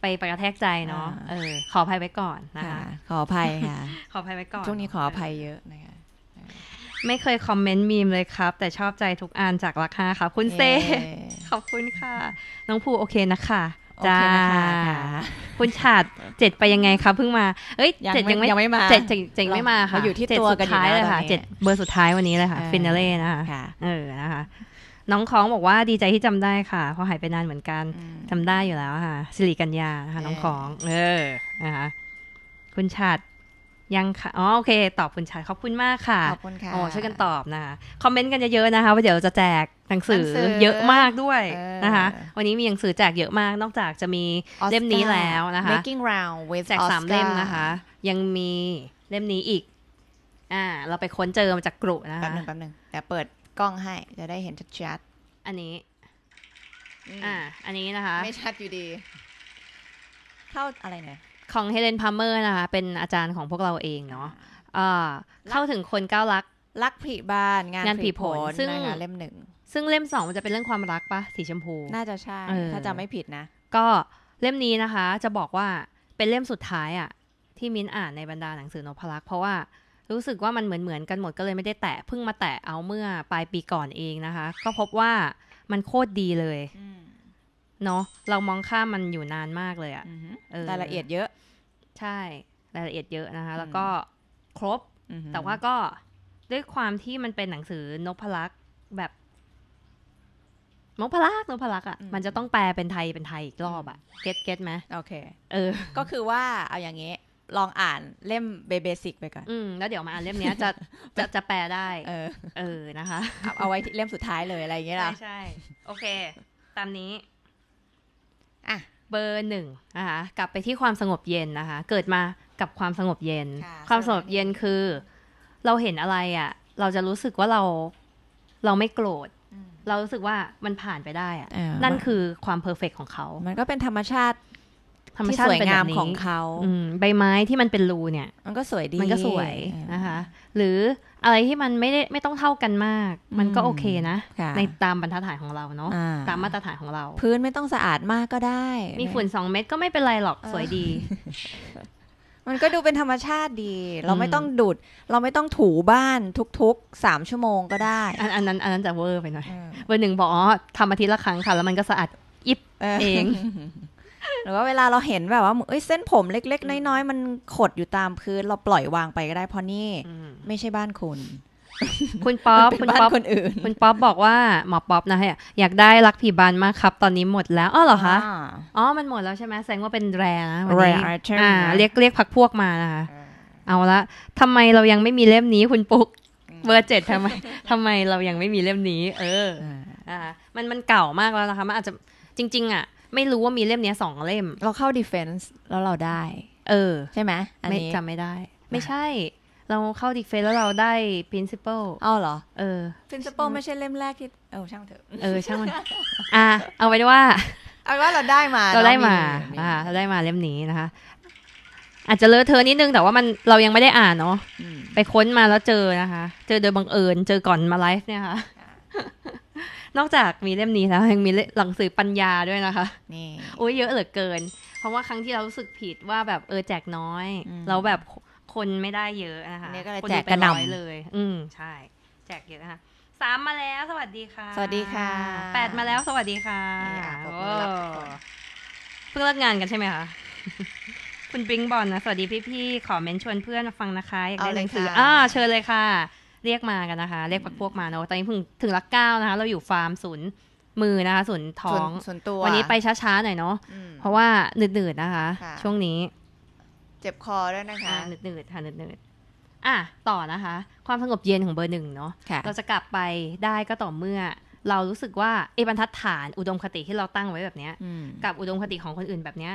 ไปไปกระแทกใจเนาะเออขออภัยไว้ก่อนนะคะขออภัยค่ะขออภัยไว้ก่อนช่วงนี้ขออภัยเยอะนะคะไม่เคยคอมเมนต์มีมเลยครับ แต่ชอบใจทุกอันจากรักาค่ะคุณเซ ขอบคุณค่ะ น้องภูโอเคนะคะจ้าคุณฉาดเจ็ดไปยังไงคะเพิ่งมาเอ้ยเจ็ดยังไม่มา เจ็ดเจ็ดไม่มาค่ะอยู่ที่ตัวกันท้ายเลยค่ะ เจ็ดเบอร์สุดท้ายวันนี้เลยค่ะฟินาเล่นะคะเออนะคะน้องคองบอกว่าดีใจที่จำได้ค่ะเพราะหายไปนานเหมือนกันจำได้อยู่แล้วค่ะ สิริกัญญาค่ะ น้องคอง เออนะคะคุณฉาดยังค่ะ อ๋อโอเค ตอบคุณชายขอบคุณมากค่ะ ขอบคุณค่ะ อ๋อช่วยกันตอบนะคะคอมเมนต์กันเยอะๆนะคะว่าเดี๋ยวจะแจกหนังสือเยอะมากด้วยนะคะ วันนี้มีหนังสือแจกเยอะมากนอกจากจะมีเล่มนี้แล้วนะคะ making round with แจกสามเล่มนะคะ ยังมีเล่มนี้อีก อ่าเราไปค้นเจอมาจากกลุ่มนะคะ แป๊บหนึ่งแป๊บหนึ่งเดี๋ยวเปิดกล้องให้จะได้เห็นชัดๆอันนี้อ่าอันนี้นะคะ ไม่ชัดอยู่ดี เข้าอะไรเนี่ยของเฮเลนพาร์เมอร์นะคะ เป็นอาจารย์ของพวกเราเองเนาะเข้าถึงคนก้าวรักรักผีบ้านงานผีผลซึ่งเล่มหนึ่ง ซึ่งเล่มสองมันจะเป็นเรื่องความรักปะสีชมพู น่าจะใช่ ถ้าจะไม่ผิดนะ ก็เล่มนี้นะคะ จะบอกว่าเป็นเล่มสุดท้ายอะ ที่มิ้นอ่านในบรรดาหนังสือนพลักษ์เพราะว่า รู้สึกว่ามันเหมือนเหมือนกันหมดก็เลยไม่ได้แตะเพิ่งมาแตะเอาเมื่อปลายปีก่อนเองนะคะ ก็พบว่ามันโคตรดีเลยเนาะเรามองข้ามมันอยู่นานมากเลยอะรายละเอียดเยอะ ใช่ รายละเอียดเยอะนะคะ แล้วก็ครบแต่ว่าก็ ด้วยความที่มันเป็นหนังสือนพลักแบบนพลัก นกนพลักอ่ะมันจะต้องแปลเป็นไทยเป็นไทยอีกรอบอ่ะเก็ตเก็ตไหมโอเคเออ ก็คือว่าเอาอย่างงี้ลองอ่านเล่มเบสิกไปก่อนอืมแล้วเดี๋ยวมาอ่านเล่มนี้จะจะจะแปลได้ เออ เออนะคะเอาไว้เล่มสุดท้ายเลยอะไรอย่างเงี้ยล่ะใช่ใช่โอเคตามนี้่ะเบอร์หนึ่งนะคะกลับไปที่ความสงบเย็นนะคะเกิดมากับความสงบเย็น ความสงบเย็นคือ เราเห็นอะไรอะ่ะเราจะรู้สึกว่าเรา เราไม่โกรธเรารู้สึกว่ามันผ่านไปได้อะนั่นคือความเพอร์เฟกของเขา มันก็เป็นธรรมชาติ ธรรมชาติสวยงามของเขาใบไม้ที่มันเป็นรูเนี่ย มันก็สวยดีมันก็สวยนะคะหรืออะไรที่มันไม่ได้ไม่ต้องเท่ากันมาก มันก็โอเคนะในตามบรรทัดฐานของเราเนาะตามมาตรฐานของเรา พื้นไม่ต้องสะอาดมากก็ได้ มีฝุ่นสองเม็ดก็ไม่เป็นไรหรอกสวยดี มันก็ดูเป็นธรรมชาติดี เราไม่ต้องดูดเราไม่ต้องถูบ้านทุกๆสามชั่วโมงก็ได้ อันนั้นอันนั้นจะเวอร์ไปหน่อยเวอร์หนึ่งบอกอ๋อทำอาทิตย์ละครั้งค่ะแล้วมันก็สะอาดยิบเองหรือว่าเวลาเราเห็นแบบว่าเอ้ยเส้นผมเล็กๆน้อยๆมันขดอยู่ตามพื้น เราปล่อยวางไปก็ได้เพราะนี่ ไม่ใช่บ้านคุณ คุณป๊อปคุณป๊อปคนอื่น คุณป๊อปบอกว่าหมอป๊อปนะฮะ อยากได้รักผีบานมากครับตอนนี้หมดแล้วอ๋อเหรอคะอ๋อมันหมดแล้วใช่ไหมแสดงว่าเป็นแรงนะวันนี้อ่าเรียกเรียกพักพวกมานะคะ เอาละทำไมเรายังไม่มีเล่มนี้คุณปุ๊กเบอร์เจ็ดทำไมทำไมเรายังไม่มีเล่มนี้ เออ อ่า มันมันเก่ามากแล้วนะคะมันอาจจะ จริง ๆ อ่ะไม่รู้ว่ามีเล่มเนี้ยสองเล่มเราเข้า defense แล้วเราได้ เออ ใช่ไหม อันไม่นี้จำไม่ได้ ไม่ใช่ เราเข้า defense แล้วเราได้ principle อ้าวเหรอ เออ principle ไม่ใช่เล่มแรกที่เออ ช่างเถอะเออช่างมันอ่ะเอาไว้วยว่าเอาไป้ว่าเราได้มาเราได้มานะอ่าเราได้มาเล่มนี้นะคะอาจจะเลอะเทอะนิดนึงแต่ว่ามันเรายังไม่ได้อ่านเนาะไปค้นมาแล้วเจอนะคะ เจอโดยบังเอิญเจอก่อนมาไลฟ์เนี่ยค่ะนอกจากมีเล่มนี้แล้วยังมีหลังสือปัญญาด้วยนะคะนี่โอ้ยเยอะเหลือเกิน เพราะว่าครั้งที่เรารู้สึกผิดว่าแบบเออแจกน้อยเราแบบคนไม่ได้เยอะนะคะนี่ก็เลยแจกกระหน่ำเลย อืมใช่ แจกเยอะนะคะสามมาแล้ว สวัสดีค่ะสวัสดีค่ะแปดมาแล้วสวัสดีค่ะโอ้เพิ่งเลิกงานกันใช่ไหมคะคุณปิงบอลนะสวัสดีพี่ๆขอเมนชวนเพื่อนมาฟังนะคะอยากได้หนังสืออ่าเชิญเลยค่ะเรียกมากันนะคะ เรียกพวกมาเนาะตอนนี้ถึงถึงลักเก้านะคะ เราอยู่ฟาร์มศูนย์มือนะคะศูนย์ท้องวตัววันนี้ไปช้าๆหน่อยเนาะเพราะว่าหนืดๆนะคะ ช่วงนี้ เจ็บคอด้วยนะคะหนืดๆค่ะหนืดๆอ่ะต่อนะคะ ความสงบเย็นของเบอร์หนึ่งเนาะเราจะกลับไปได้ก็ต่อเมื่อ เรารู้สึกว่าไอ้บรรทัดฐานอุดมคติที่เราตั้งไว้แบบเนี้ย กับอุดมคติของคนอื่นแบบเนี้ย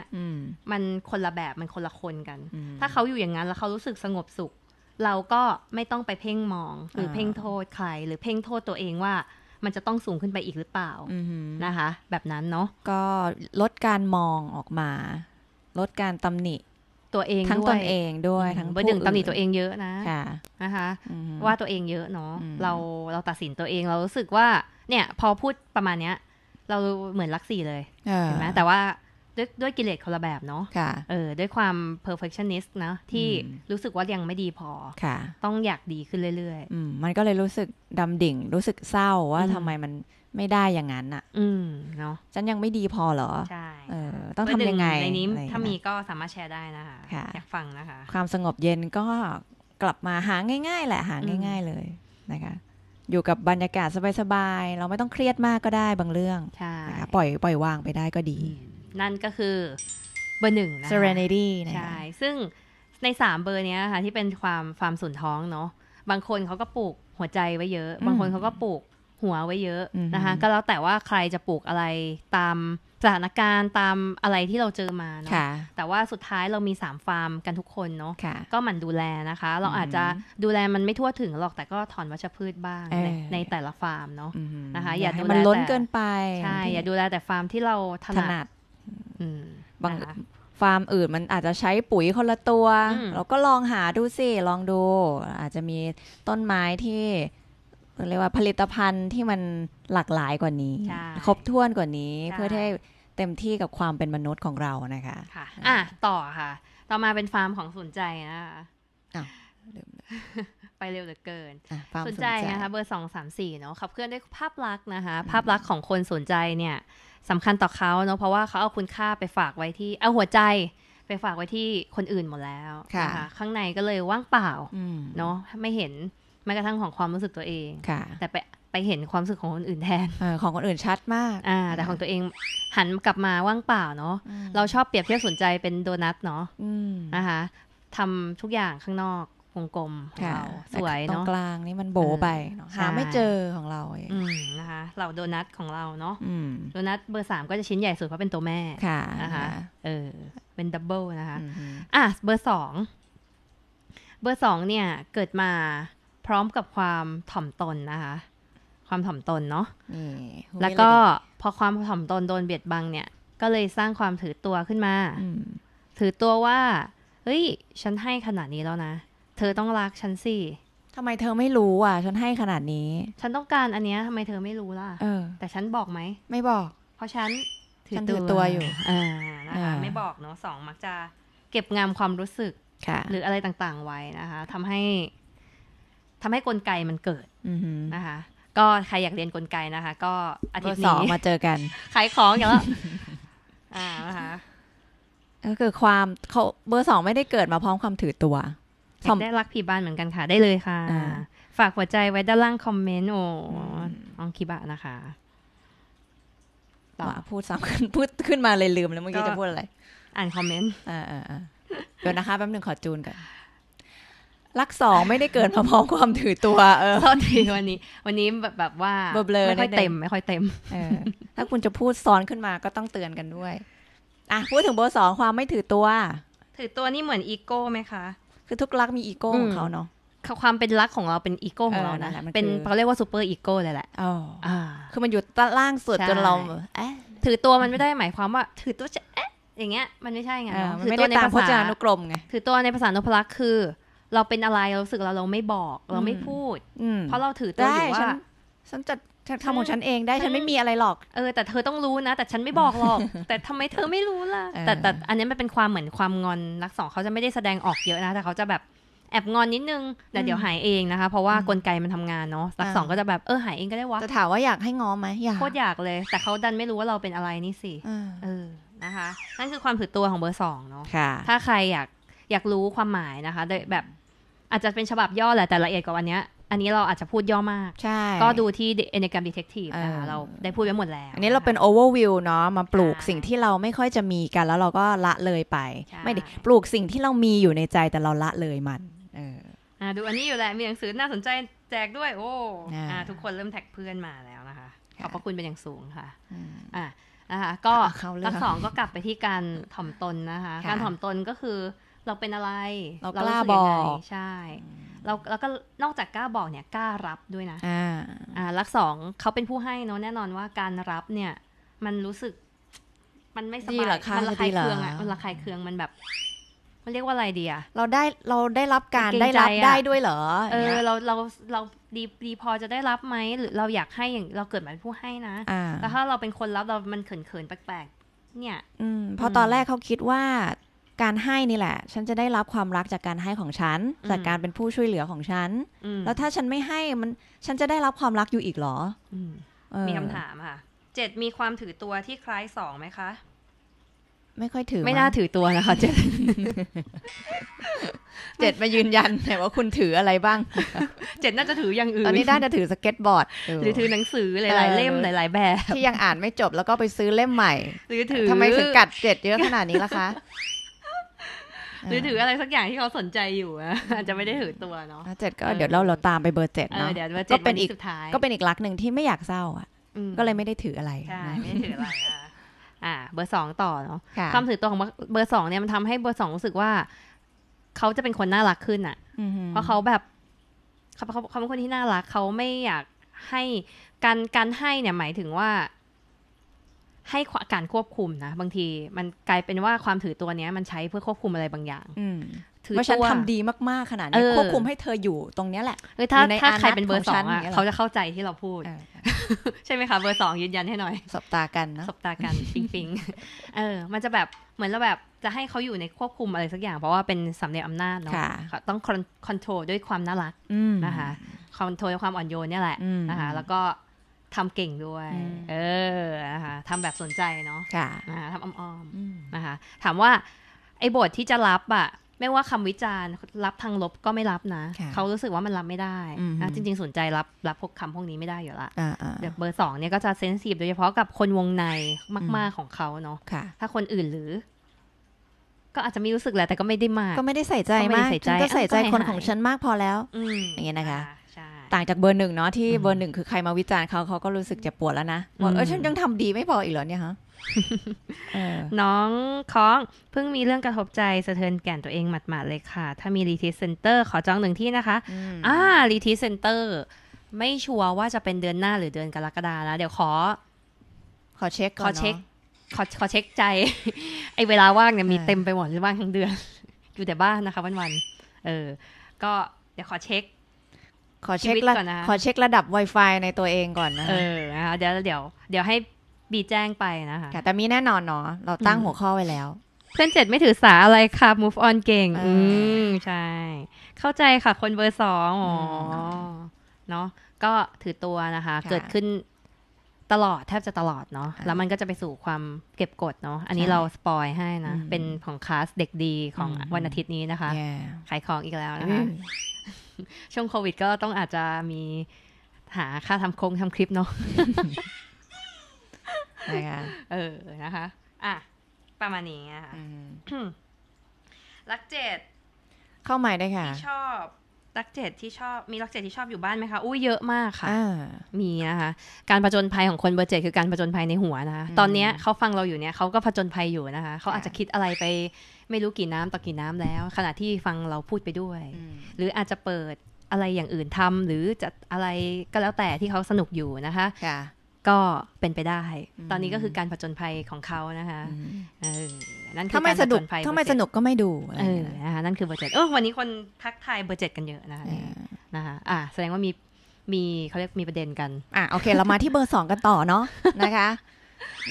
มันคนละแบบมันคนละคนกัน ถ้าเขาอยู่อย่างนั้นแล้วเขารู้สึกสงบสุขเราก็ไม่ต้องไปเพ่งมองหรือเพ่งโทษใครหรือเพ่งโทษตัวเองว่ามันจะต้องสูงขึ้นไปอีกหรือเปล่านะคะ แบบนั้นเนาะก็ลดการมองออกมา ลดการตำหนิตัวเองทั้งตนเองด้วยทั้งผู้อื่นตำหนิตัวเองเยอะนะะนะคะว่าตัวเองเยอะเนาะเราเราตัดสินตัวเอง เรารู้สึกว่าเนี่ยพอพูดประมาณเนี้ย เราเหมือนลักสี่เลยเห็นไหมแต่ว่าด้วยด้วยกิเลสคนละแบบเนาะะเออด้วยความ perfectionist นะ ที่รู้สึกว่ายังไม่ดีพอ ต้องอยากดีขึ้นเรื่อย ๆอมมันก็เลยรู้สึกดำดิ่ง รู้สึกเศร้าว่าทำไมมันไม่ได้อย่างนั้นอ่ะอืม เนาะฉันยังไม่ดีพอเหรอใช่เออต้องทำยังไง ในนี้ถ้ามีก็สามารถแชร์ได้นะคะ อยากฟังนะคะ ความสงบเย็นก็กลับมาหาง่ายๆ แหละหาง่าย ๆเลยนะคะอยู่กับบรรยากาศสบายๆเราไม่ต้องเครียดมากก็ได้บางเรื่องปล่อยปล่อยวางไปได้ก็ดีนั่นก็คือเบอร์หนึ่งนะ serenity ใช่ ซึ่งในสามเบอร์นี้ค่ะที่เป็นความความสุนท้องเนาะ บางคนเขาก็ปลูกหัวใจไว้เยอะ บางคนเขาก็ปลูกหัวไว้เยอะนะคะ ก็แล้วแต่ว่าใครจะปลูกอะไรตามสถานการณ์ตามอะไรที่เราเจอมาเนาะ แต่ว่าสุดท้ายเรามี 3ฟาร์มกันทุกคนเนาะะก็หมั่นดูแลนะคะ เราอาจจะดูแลมันไม่ทั่วถึงหรอก แต่ก็ถอนวัชพืชบ้างในในแต่ละฟาร์มเนาะนะคะ อย่าดูแลมันล้นเกินไป ใช่ อย่าดูแลแต่ฟาร์มที่เราถนัดบาง ฟาร์มอื่นมันอาจจะใช้ปุ๋ยคนละตัวเราก็ลองหาดูสิลองดู อาจจะมีต้นไม้ที่ เรียกว่าผลิตภัณฑ์ที่มันหลากหลายกว่านี้ ครบถ้วนกว่านี้ เพื่อให้เต็มที่กับความเป็นมนุษย์ของเรานะคะ ค่ะ อ่ะต่อค่ะ ต่อมาเป็นฟาร์มของสนใจนะคะไปเร็วเหลือเกินสนใจนะคะเบอร์สองสามสี่เนาะขับเคลื่อนด้วยภาพลักษณ์นะคะ ภาพลักษณ์ของคนสนใจเนี่ยสำคัญต่อเขาเนาะเพราะว่าเขาเอาคุณค่าไปฝากไว้ที่ เอาหัวใจไปฝากไว้ที่คนอื่นหมดแล้วค่ะคะข้างในก็เลยว่างเปล่าเนาะไม่เห็นแม้กระทั่งของความรู้สึกตัวเองค่ะแต่ไปไปเห็นความรู้สึกของคนอื่นแทนอของคนอื่นชัดมากอ่าแต่ของตัวเองหันกลับมาว่างเปล่าเนาะเราชอบเปรียบเทียบสนใจเป็นโดนัทเนาะนะคะทำทุกอย่างข้างนอกวงกลมของเราสวยเนาะตรงกลางนี่มันโบไปหาไม่เจอของเราเองนะคะ เหล่าโดนัทของเราเนาะโดนัทเบอร์สามก็จะชิ้นใหญ่สุดเพราะเป็นตัวแม่ ค่ะนะคะเออ เป็นดับเบิลนะคะอ่ะเบอร์สองเบอร์สองเนี่ย เกิดมาพร้อมกับความถ่อมตนนะคะ ความถ่อมตนเนาะแล้วก็พอความถ่อมตนโดนเบียดบังเนี่ย ก็เลยสร้างความถือตัวขึ้นมาถือตัวว่าเฮ้ยฉันให้ขนาดนี้แล้วนะเธอต้องรักฉันสิทำไมเธอไม่รู้ อ่ะ ฉันให้ขนาดนี้ ฉันต้องการอันเนี้ยทำไมเธอไม่รู้ล่ะเออ แต่ฉันบอกไหม ไม่บอก เพราะฉันถืฉันถือตัวอยู่อ่านะคะ ไม่บอกเนาะสองมักจะเก็บงามความรู้สึกค่ะหรืออะไรต่างๆไว้นะคะ ทำให้ทำให้กลไกมันเกิดนะคะ ก็ใครอยากเรียนกลไกนะคะ ก็อาทิตย์นี้มาเจอกันขายของอย่างละอ่า นะคะ ก็คือความเขาเบอร์สองไม่ได้เกิดมาพร้อมความถือตัวกได้รักผีบ้านเหมือนกันค่ะ ได้เลยค่ะฝากหัวใจไว้ด้านล่างคอมเมนต์โอ้องคิบะนะคะต่อพูดซ้ำขึ้นพูดขึ้นมาเลยลืมแล้วเมื่อกี้จะพูดอะไรอ่านคอมเมนต์อ่าเดี๋ยวนะคะแป๊บนึงขอจูนก่อนรักสองไม่ได้เกิดมาพร้อมความถือตัว เออโทษีวันนี้ วันนี้แบบแบบว่าเบลอไม่ค่อยเต็มไม่ค่อยเต็มถ้าคุณจะพูดซ้อนขึ้นมาก็ต้องเตือนกันด้วย อ่ะพูดถึงเบอร์สองความไม่ถือตัว ถือตัวนี่เหมือนอีโก้ไหมคะคือทุกรักมีอีโก้ของเขาเนาะความเป็น รักของเราเป็นอีโก้ของเรานะเป็นเขาเรียกว่าซูเปอร์อีโก้เลยแหละคือมันอยู่ล่างสุดจนเราอถือตัวมันไม่ได้หมายความว่า ถือตัวจะเอ๊ะ อย่างเงี้ยมันไม่ใช่ไงถือตัวในภาษานุกรมไงถือตัวในภาษานพลักษ์คือ เราเป็นอะไร เราสึกเราเราไม่บอกเราไม่พูดเพราะเราถือตัวอยู่ว่าฉันจัดทำของฉันเองได้ฉันไม่มีอะไรหรอก เออ แต่เธอต้องรู้นะ แต่ฉันไม่บอกหรอก แต่ทำไมเธอไม่รู้ล่ะแต่แต่อันนี้มันเป็นความเหมือนความงอนรักสองเขาจะไม่ได้แสดงออกเยอะนะแต่เขาจะแบบแอบงอนนิดนึงแต่เดี๋ยวหายเองนะคะ เพราะว่ากลไกมันทำงานเนาะรักสองก็จะแบบเออหายเองก็ได้วะจะถามว่าอยากให้งอไหมอยากโคตรอยากเลย แต่เขาดันไม่รู้ว่าเราเป็นอะไรนี่สิเออนะคะ นั่นคือความผืดตัวของเบอร์สองเนาะถ้าใครอยากอยากรู้ความหมายนะคะโดยแบบอาจจะเป็นฉบับย่อแหละแต่ละเอียดกว่าวันนี้อันนี้เราอาจจะพูดย่อมากใช่ ก็ดูที่ Enneagram Detective นะคะเราได้พูดไปหมดแล้ว อันนี้เราเป็น overview เนาะมาปลูกสิ่งที่เราไม่ค่อยจะมีกันแล้วเราก็ละเลยไป ไม่ดิปลูกสิ่งที่เรามีอยู่ในใจแต่เราละเลยมันอ่าดูอันนี้อยู่แหละ มีหนังสือน่าสนใจแจกด้วย โอ้อ่าทุกคนเริ่มแท็กเพื่อนมาแล้วนะคะ ขอบพระคุณเป็นอย่างสูงค่ะอ่านะคะก็ทั้งสองก็กลับไปที่การถ่อมตนนะคะ การถ่อมตนก็คือเราเป็นอะไร เรากล้าบอกใช่แล้วแล้วก็นอกจากกล้าบอกเนี่ยกล้ารับด้วยนะอ่า อ่า ลักสองเขาเป็นผู้ให้เนาะแน่นอนว่าการรับเนี่ย มันรู้สึก มันไม่สบายมันระคายเคืองอ่ะมันระคายเคืองมันแบบมันเรียกว่าอะไรดีอะเราได้เราได้รับการได้รับได้ด้วยเหรอ เออ เราเราเราดีดีพอจะได้รับไหมหรือเราอยากให้อย่างเราเกิดมาเป็นผู้ให้นะแต่ถ้าเราเป็นคนรับเรา มันเขินเขินแปลกๆเนี่ย อืม พอตอนแรกเขาคิดว่าการให้นี่แหละ ฉันจะได้รับความรักจากการให้ของฉันจากการเป็นผู้ช่วยเหลือของฉันแล้วถ้าฉันไม่ให้มัน ฉันจะได้รับความรักอยู่อีกหรอมีคำถามค่ะเจ็ดมีความถือตัวที่คล้ายสองไหมคะ ไม่ค่อยถือ ไม่น่าถือตัวนะคะเจ็ดเจ็ดมายืนยันแต่ว่าคุณถืออะไรบ้างเจ็ดน่าจะถืออย่างอื่นตอนนี้น่าจะถือสเก็ตบอร์ด หรือถือหนังสือหลาย ๆ เล่มหลาย ๆ แบบ ที่ยังอ่านไม่จบแล้วก็ไปซื้อเล่มใหม่ หรือถือทำไมถึงกัดเจ็ดเยอะขนาดนี้ล่ะคะหรือถืออะไรสักอย่างที่เขาสนใจอยู่อาจจะไม่ได้ถือตัวเนาะเจ็ดก็เดี๋ยวเราเราตามไปเบอร์เจ็ดเนาะเเดี๋ยวก็เป็นอีกท้ายก็เป็นอีกลักหนึ่งที่ไม่อยากเศร้าอ่ะก็เลยไม่ได้ถืออะไรใช่ไม่ถืออะไรอ่าเบอร์สองต่อเนาะความถือตัวของเบอร์สองเนี่ยมันทำให้เบอร์สองรู้สึกว่าเขาจะเป็นคนน่ารักขึ้นอ่ะเพราะเขาแบบเขาเขาเขาเป็นคนที่น่ารักเขาไม่อยากให้การการให้ เนี่ย หมายถึงว่าให้การควบคุมนะ บางทีมันกลายเป็นว่าความถือตัวเนี้ย มันใช้เพื่อควบคุมอะไรบางอย่างถือว่าฉันทำดีมาก ๆ ขนาดนี้ควบคุมให้เธออยู่ตรงเนี้ยแหละอถ้าถ้าใครเป็นเบอร์สองอ่ะเขาจะเข้าใจที่เราพูดใช่ไหมคะ เบอร์สองยืนยันให้หน่อยสบตากันนะสบตากัน ปิงปิงเออ มันจะแบบเหมือนเราแบบจะให้เขาอยู่ในควบคุมอะไรสักอย่าง เพราะว่าเป็นสำเียงอำนาจเนาะต้องคอนโทรลด้วยความน่ารักนะคะคอนโทรลด้วยความอ่อนโยนเนี่ยแหละนะคะแล้วก็ทำเก่งด้วย เออ นะคะทำแบบสนใจเนาะค่ะนะคะทำอ้อมๆ นะคะ ถามว่า ไอ้บทที่จะรับอะ ไม่ว่าคำวิจารณ์ รับทางลบก็ไม่รับนะ เขารู้สึกว่ามันรับไม่ได้นะจริงๆ สนใจรับรับพวกคำพวกนี้ไม่ได้อยู่ละเดี๋ยวเบอร์สองเนี่ยก็จะเซนซีฟโดยเฉพาะกับคนวงในมากๆของเขาเนาะ ถ้าคนอื่นหรือ ก็อาจจะมีรู้สึกแหละ แต่ก็ไม่ได้มาก ก็ไม่ได้ใส่ใจมากก็ใส่ใจคนของฉันมากพอแล้ว อย่างเงี้ยนะคะต่างจากเบอร์หนึ่งเนาะที่เบอร์หนึ่งคือใครมาวิจารณ์เขาเขาก็รู้สึกเจ็บปวดแล้วนะว่าเออฉันยังทำดีไม่พออีกเหรอ เนี่ยฮะน้องค้องเพิ่งมีเรื่องกระทบใจสะเทือนแก่นตัวเองหมาดๆเลยค่ะ ถ้ามีรีทีเซนเตอร์ขอจองหนึ่งที่นะคะอ่ารีทีเซนเตอร์ไม่ชัวร์ว่าจะเป็นเดือนหน้าหรือเดือนกรกฎาแล้วเดี๋ยวขอ ขอเช็คขอเช็คขอขอเช็คใจ ไอเวลาว่างเนี่ยมีเต็มไปหมดว่างทั้งเดือน อยู่แต่บ้านนะคะ วันๆเออ ก็เดี๋ยวขอเช็คขอเช็คก่อนนะขอเช็คระดับ Wi-Fi ในตัวเองก่อนนะ เออเดี๋ยวเดี๋ยวเดี๋ยวให้บีแจ้งไปนะคะ แต่มีแน่นอนเนาะ เราตั้งหัวข้อไว้แล้ว เพื่อนเจ็ดไม่ถือสาอะไรค่ะ move on เก่ง อืม ใช่ เข้าใจค่ะ คนเบอร์สองอ๋อ เนาะก็ถือตัวนะคะ เกิดขึ้นตลอดแทบจะตลอดเนาะ แล้วมันก็จะไปสู่ความเก็บกดเนาะ อันนี้เราสปอยให้นะ เป็นของคลาสเด็กดีของวันอาทิตย์นี้นะคะขายของอีกแล้วนะคะช่วงโควิดก็ต้องอาจจะมีหาค่าทำโครงทำคลิปเนาะะเออนะคะ อ่ะประมาณนี้นะคะรักเจ็ดเข้าใหม่ได้ค่ะที่ชอบรักเจ็ดที่ชอบมีรักเจ็ดที่ชอบอยู่บ้านไหมคะอุ้ยเยอะมากค่ะมีนะคะการผจญภัยของคนเบอร์เจ็ดคือการผจญภัยในหัวนะคะ ตอนเนี้ยเขาฟังเราอยู่เนี้ยเขาก็ผจญภัยอยู่นะคะเขาอาจจะคิดอะไรไปไม่รู้กี่น้ำต่อกี่น้ำแล้ว ขณะที่ฟังเราพูดไปด้วย หรืออาจจะเปิดอะไรอย่างอื่นทำ หรือจะอะไรก็แล้วแต่ที่เขาสนุกอยู่นะคะก็เป็นไปได้ ตอนนี้ก็คือการผจญภัยของเขานะคะนั่นคือการผจญภัยถ้าไม่สนุกก็ไม่ดูนะคะนั่นคือเบอร์เจ็ดอวันนี้คนทักทายเบอร์เจ็ดกันเยอะนะคะนะคะอ่ะแสดงว่ามีมีเขาเรียกมีประเด็นกันอ่ะโอเค เรามาที่เบอร์สองกันต่อเนาะนะคะ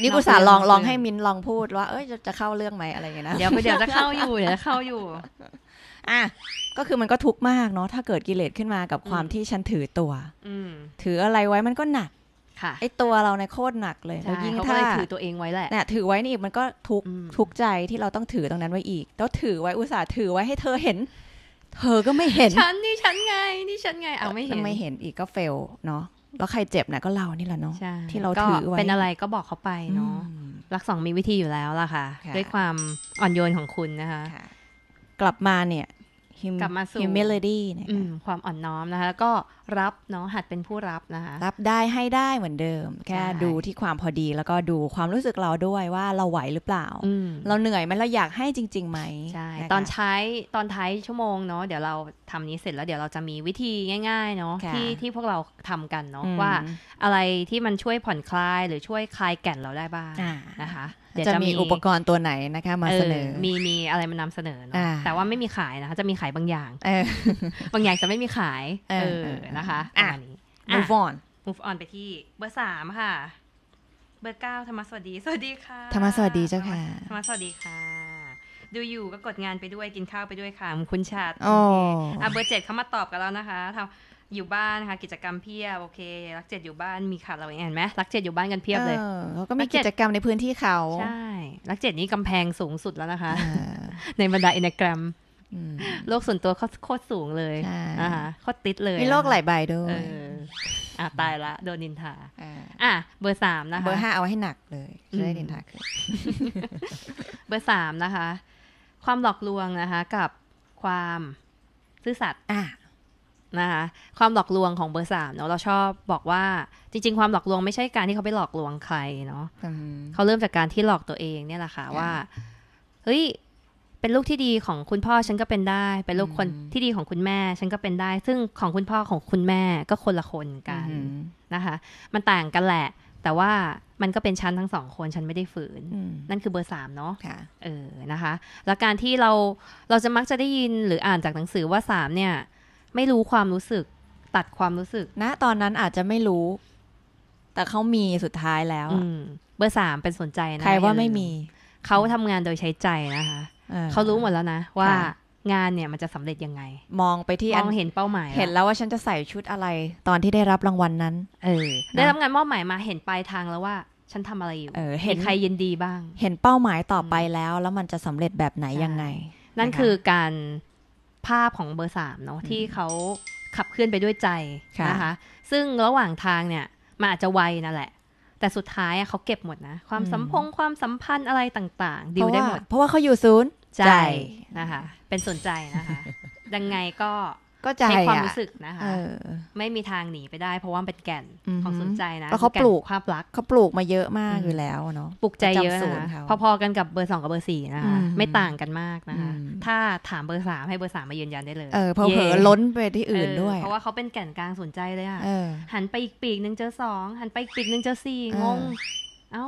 นี่กูสาลองลองให้มินลองพูด ว่าเอ้ยจะเข้าเรื่องไหมอะไรเงี้ยนะเดี๋ยวเดี๋ยวจะเข้าอยู่เดี๋ยวจะเข้าอยู่อ่ะก็คือมันก็ทุกข์มากเนาะถ้าเกิดกิเลสขึ้นมากับความที่ฉันถือตัว อืถืออะไรไว้มันก็หนัก ค่ะไอตัวเราในโคตรหนักเลยแล้วยิ่งถ้าถือตัวเองไว้แหละเนี่ยถือไว้นี่มันก็ทุกทุกใจที่เราต้องถือตรงนั้นไว้อีกแล้วถือไว้อุตส่าห์ถือไว้ให้เธอเห็น เธอก็ไม่เห็นฉันนี่ฉันไง นี่ฉันไงเอาไม่เห็นไม่เห็นอีกก็เฟลเนาะแล้วใครเจ็บนะก็เรานี่แหละเนาะที่เราถือไว้เป็นอะไรก็บอกเขาไปเนาะรักสองมีวิธีอยู่แล้วล่ะค่ะ ด้วยความอ่อนโยนของคุณนะคะ กลับมาเนี่ยกลับมาสู่ humility ความอ่อนน้อมนะคะแล้วก็รับเนาะหัดเป็นผู้รับนะคะรับได้ให้ได้เหมือนเดิมแค่ดูที่ความพอดีแล้วก็ดูความรู้สึกเราด้วยว่าเราไหวหรือเปล่าเราเหนื่อยไหมเราอยากให้จริงๆไหมใช่ตอนใช้ตอนท้ายชั่วโมงเนาะเดี๋ยวเราทำนี้เสร็จแล้วเดี๋ยวเราจะมีวิธีง่ายๆเนาะที่ที่พวกเราทำกันเนาะว่า อะไรที่มันช่วยผ่อนคลายหรือช่วยคลายแก่นเราได้บ้างนะคะเดี๋ยวจะมีอุปกรณ์ตัวไหนนะคะมาเสนอมีมีอะไรมานำเสนอเนาะแต่ว่าไม่มีขายนะคะ จะมีขายบางอย่างบางอย่างจะไม่มีขายเออนะคะอ่ะ move on move on ไปที่เบอร์สามค่ะ เบอร์เก้าธรรมสวัสดีสวัสดีค่ะธรรมสวัสดีเจ้าค่ะ ธรรมสวัสดีค่ะ ดูอยู่ก็กดงานไปด้วยกินข้าวไปด้วยค่ะ คุณชาติโอคอ่ะเบอร์เจ็ดเขามาตอบกันแล้วนะคะทำอยู่บ้านนะคะกิจกรรมเพียบโอเค รักเจ็ดอยู่บ้านมีขาดเราเองเห็นไหมรักเจ็ดอยู่บ้านกันเพียบเลยเขาก็มีกิจกรรมในพื้นที่เขาใช่ รักเจ็ดนี้กำแพงสูงสุดแล้วนะคะ ในบรรดาอินเอ์แกรมโลกส่วนตัวเขาโคตรสูงเลยอ่าโคตรติดเลย มีโลกหลายใบด้วยอ่าตายละ โดนนินทาอ่าเบอร์สามนะคะเบอร์ห้าเอาให้หนักเลยจะได้นินทานเบอร์สามนะคะ ความหลอกลวงนะคะ กับความซื่อสัตย์อ่านะคะความหลอกลวงของเบอร์สามเนาะเราชอบบอกว่า จริงๆ ความหลอกลวงไม่ใช่การที่เขาไปหลอกลวงใครเนาะเขาเริ่มจากการที่หลอกตัวเองเนี่ยแหละค่ะว่าเฮ้ยเป็นลูกที่ดีของคุณพ่อฉันก็เป็นได้เป็นลูกคนที่ดีของคุณแม่ ฉันก็เป็นได้ ซึ่งของคุณพ่อของคุณแม่ก็คนละคนกันนะคะ มันต่างกันแหละ แต่ว่ามันก็เป็นชั้นทั้งสองคนฉันไม่ได้ฝืนนั่นคือเบอร์สามเนาะะเออนะคะแล้วการที่เราเราจะมักจะได้ยินหรืออ่านจากหนังสือว่าสามเนี่ย ไม่รู้ความรู้สึก ตัดความรู้สึกนะตอนนั้นอาจจะไม่รู้ แต่เขามีสุดท้ายแล้วเบอร์สามเป็นสนใจนะใครว่าไม่มีเขาทำงานโดยใช้ใจนะคะเขารู้หมดแล้วนะ ว่างานเนี่ยมันจะสำเร็จยังไง มองไปที่มองเห็นเป้าหมาย เห็นแล้วว่าฉันจะใส่ชุดอะไรตอนที่ได้รับรางวัลนั้น เออได้รับงานมอบหมายมาเห็นปลายทางแล้วว่า ฉันทำอะไรอยู่เห็นใครยินดีบ้าง เห็นเป้าหมายต่อไปแล้ว แล้วมันจะสำเร็จแบบไหนยังไง นั่นคือการภาพของเบอร์สามเนาะที่เขาขับเคลื่อนไปด้วยใจนะคะซึ่งระหว่างทางเนี่ยมันอาจจะไวนั่นแหละแต่สุดท้ายเขาเก็บหมดนะ ความสัมพงความสัมพันธ์อะไรต่างๆ ดิวได้หมด เพราะว่าเขาอยู่ศูนย์ใจนะคะ เป็นสนใจนะคะยังไงก็ก็ใช้ความรู้สึกนะคะไม่มีทางหนีไปได้ เพราะว่าเป็นแก่นของสนใจนะแล้วเขาปลูกภาพลักษณ์เขาปลูกมาเยอะมากอยู่แล้วเนาะปลูกใจเยอะนะพอๆกันกับเบอร์สองกับเบอร์สี่นะคะไม่ต่างกันมากนะคะถ้าถามเบอร์สามให้เบอร์สามมายืนยันได้เลยเออเผลอล้นไปที่อื่นด้วย เพราะว่าเขาเป็นแก่นกลางสนใจเลยอ่ะหันไปอีกปีกหนึ่งเจอสองหันไปอีกปีกหนึ่งเจอสี่งงเอ้า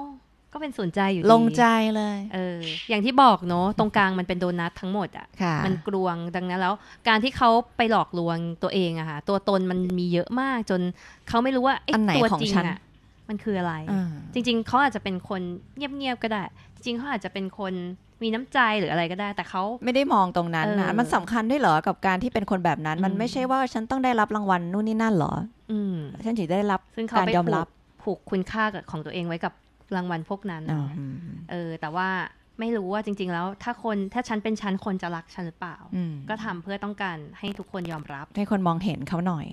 ก็เป็นศูนย์ใจอยู่ลงใจเลย เออ อย่างที่บอกเนาะตรงกลางมันเป็นโดนัททั้งหมดอ่ะ มันกลวงดังนั้นแล้วการที่เขาไปหลอกลวงตัวเองอะค่ะ ตัวตนมันมีเยอะมากจนเขาไม่รู้ว่าไอ้ตัวจริงอะมันคืออะไร จริงๆเขาอาจจะเป็นคนเงียบๆก็ได้ จริงเขาอาจจะเป็นคนมีน้ำใจ หรืออะไรก็ได้ แต่เขาไม่ได้มองตรงนั้นนะ มันสำคัญด้วยเหรอกับการที่เป็นคนแบบนั้น มันไม่ใช่ว่าฉันต้องได้รับรางวัลนู่นนี่นั่นหรออืฉันถึงได้รับ การยอมรับ ผูกคุณค่าของตัวเองไว้กับรางวัลพวกนั้นเออแต่ว่าไม่รู้ว่าจริง ๆ แล้ว ถ้าคนถ้าฉันเป็นฉัน คนจะรักฉันหรือเปล่า ก็ทำเพื่อต้องการให้ทุกคนยอมรับให้คนมองเห็นเขาหน่อย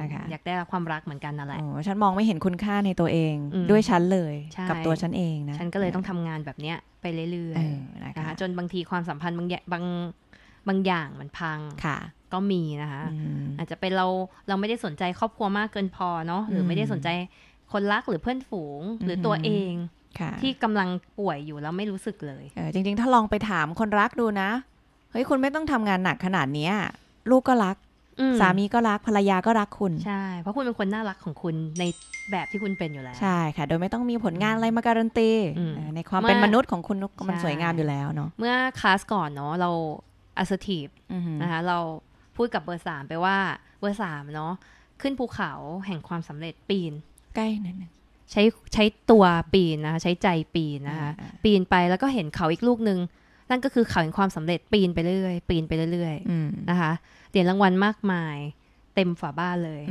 นะคะอยากได้ความรักเหมือนกันนั่นแหละฉันมองไม่เห็นคุณค่าในตัวเอง ด้วยฉันเลยกับตัวฉันเองนะฉันก็เลยต้องทำงานแบบเนี้ยไปเรื่อยๆนะคะจนบางทีความสัมพันธ์บางบางบางอย่างมันพังค่ะ ก็มีนะคะ อาจจะเป็นเราเราไม่ได้สนใจครอบครัวมากเกินพอเนาะหรือไม่ได้สนใจคนรักหรือเพื่อนฝูงหรือตัวเอง ที่กำลังป่วยอยู่แล้วไม่รู้สึกเลย เออจริงๆ ถ้าลองไปถามคนรักดูนะ เฮ้ย คุณไม่ต้องทำงานหนักขนาดเนี้ยลูกก็รักสามีก็รักภรรยาก็รักคุณใช่เพราะคุณเป็นคนน่ารักของคุณในแบบที่คุณเป็นอยู่แล้วใช่ค่ะโดยไม่ต้องมีผลงานอะไรมาการันตีในความเป็นมนุษย์ของคุณมันสวยงามอยู่แล้วเนาะเมื่อคลาสก่อนเนาะเราอัศ e ีบนะคะเราพูดกับเบอร์สามไปว่าเบอร์สามเนาะขึ้นภูเขาแห่งความสำเร็จปีนใกล้นัดนึงใช้ใช้ตัวปีนนะคะใช้ใจปีนนะคะ ปีนไปแล้วก็เห็นเขาอีกลูกหนึ่งนั่นก็คือเขาเห็นความสำเร็จ ปีนไปเรื่อย ปีนไปเรื่อยนะคะเหรียญรางวัลมากมาย เต็มฝาบ้านเลย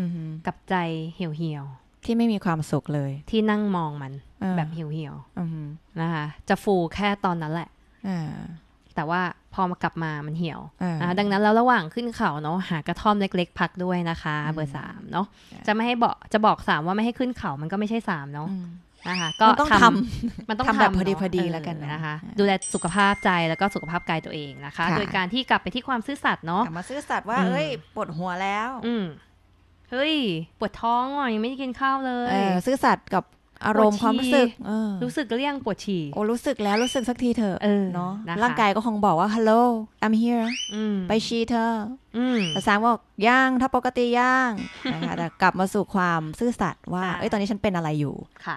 กับใจเหี่ยวๆ ที่ไม่มีความสุขเลย ที่นั่งมองมัน แบบเหี่ยวๆนะคะจะฟูแค่ตอนนั้นแหละแต่ว่าพอมากลับมามันเหี่ยวนะดังนั้นแล้วระหว่างขึ้นเขาเนาะหากระท่อมเล็กๆพักด้วยนะคะเบอร์สามเนาะ จะไม่ให้บอกจะบอกสามว่าไม่ให้ขึ้นเขามันก็ไม่ใช่สามเนาะนะคะก็ต้องทำมันต้องทำแบบพอดีพอดีแล้วกันนะคะ ดูแลสุขภาพใจแล้วก็สุขภาพกายตัวเองนะคะ โดยการที่กลับไปที่ความซื่อสัตย์เนาะกลับมาซื่อสัตย์ว่าเฮ้ยปวดหัวแล้ว อืเฮ้ยปวดท้องอ่ะยังไม่ได้กินข้าวเลยเออซื่อสัตย์กับอารมณ์ความรู้สึกรู้สึกเรี่ยงปวดฉี่โอ้รู้สึกแล้วรู้สึกสักทีเถอะเนาะร่างกายก็คงบอกว่า hello I'm here ไปฉี่เธอแต่สาบอกย่างถ้าปกติย่างนะคะแต่กลับมาสู่ความซื่อสัตย์ว่าเอ้ยตอนนี้ฉันเป็นอะไรอยู่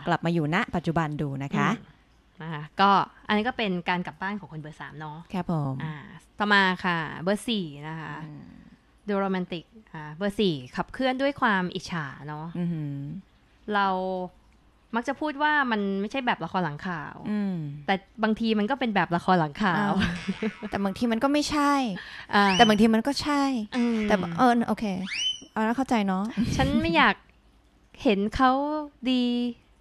กลับมาอยู่ณปัจจุบันดูนะคะก็อันนี้ก็เป็นการกลับบ้านของคนเบอร์สามเนาะครับผมต่อมาค่ะ เบอร์สี่นะคะดูโรแมนติกค่ะเบอร์สี่ขับเคลื่อนด้วยความอิจฉาเนาะเรามักจะพูดว่ามันไม่ใช่แบบละครหลังข่าวแต่บางทีมันก็เป็นแบบละครหลังข่าวแต่บางทีมันก็ไม่ใช่แต่บางทีมันก็ใช่แต่เออโอเคเอาแล้วเข้าใจเนาะฉันไม่อยากเห็นเขาดี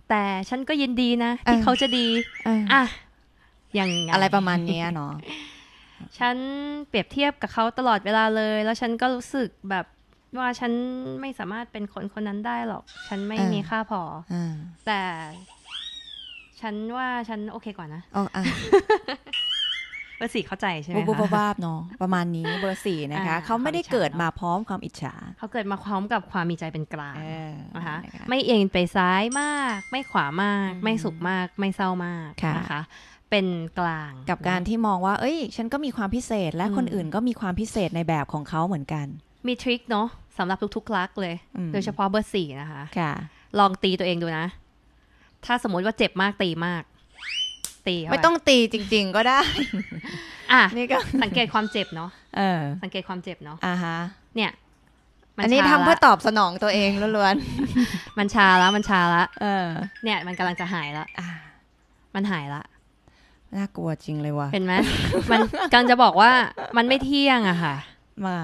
แต่ฉันก็ยินดีนะที่เขาจะดีอ่ะอย่างอะไรประมาณนี้เนาะฉันเปรียบเทียบกับเขาตลอดเวลาเลย แล้วฉันก็รู้สึกแบบว่าฉันไม่สามารถเป็นคนคนนั้นได้หรอก ฉันไม่มีค่าพออแต่ ฉันว่าฉันโอเคกว่านะอ๋อเบอร์สี่เข้าใจใช่ไหมคะบบาบเนาะ ประมาณนี้เบอร์สี่นะคะ เขาไม่ได้เกิดมาพร้อมความอิจฉา เขาเกิดมาพร้อมกับความมีใจเป็นกลางนะคะ ไม่เอียงไปซ้ายมาก ไม่ขวามาก ไม่สุขมาก ไม่เศร้ามากนะคะ เป็นกลางกับการที่มองว่า เอ้ย ฉันก็มีความพิเศษ และคนอื่นก็มีความพิเศษในแบบของเขาเหมือนกันมีทริคเนาะสำหรับทุกๆคลักเลย โดยเฉพาะเบอร์สี่นะคะ ค่ะ ลองตีตัวเองดูนะ ถ้าสมมติว่าเจ็บมากตีมาก ตีไม่ต้องตีจริง ๆ ก็ได้ อ่ะนี่ก็สังเกตความเจ็บเนาะเออ สังเกตความเจ็บเนาะอ่าฮะ เนี่ยอันนี้ทำเพื่อตอบสนองตัวเองล้วนๆมันชาแล้วมันชาละเออ เนี่ยมันกำลังจะหายละมันหายละน่ากลัวจริงเลยว่ะเห็นไหมมันกำลังจะบอกว่ามันไม่เที่ยงอะค่ะ มา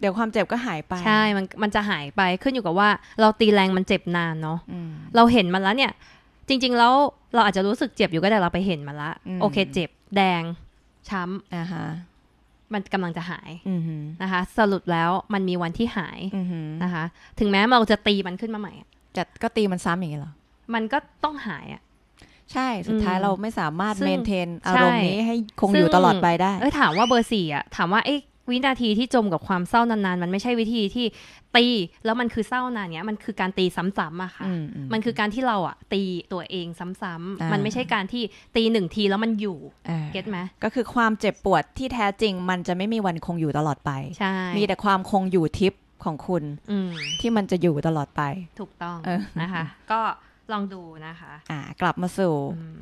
เดี๋ยว ความเจ็บก็หายไป ใช่ มันมันจะหายไปขึ้นอยู่กับว่า เราตีแรงมันเจ็บนานเนาะเราเห็นมันแล้วเนี่ย จริง ๆ แล้วเราอาจจะรู้สึกเจ็บอยู่ก็แต่เราไปเห็นมันละโอเค เจ็บแดง ช้ำนะคะมันกำลังจะหายนะคะ สรุปแล้วมันมีวันที่หายนะคะ ถึงแม้ เราจะตีมันขึ้นมาใหม่จะก็ตีมันซ้ำอย่างนี้เหรอมันก็ต้องหายอ่ะใช่สุดท้ายเราไม่สามารถเมนเทนอารมณ์นี้ ให้คงอยู่ตลอดไปได้เออถามว่าเบอร์สี่อ่ะถามว่าเอ๊ะวินาทีที่จมกับความเศร้านานๆ มันไม่ใช่วิธีที่ตีแล้วมันคือเศร้านานเนี้ยมันคือการตีซ้ำๆอะค่ะมันคือการที่เราอะตีตัวเองซ้ำๆมันไม่ใช่การที่ตีหนึ่งทีแล้วมันอยู่เก็ตไหมก็คือความเจ็บปวดที่แท้จริง มันจะไม่มีวันคงอยู่ตลอดไปมีแต่ความคงอยู่ทิพของคุณที่มันจะอยู่ตลอดไป ถูกต้องนะคะ ก็ลองดูนะคะ อ่ากลับมาสู่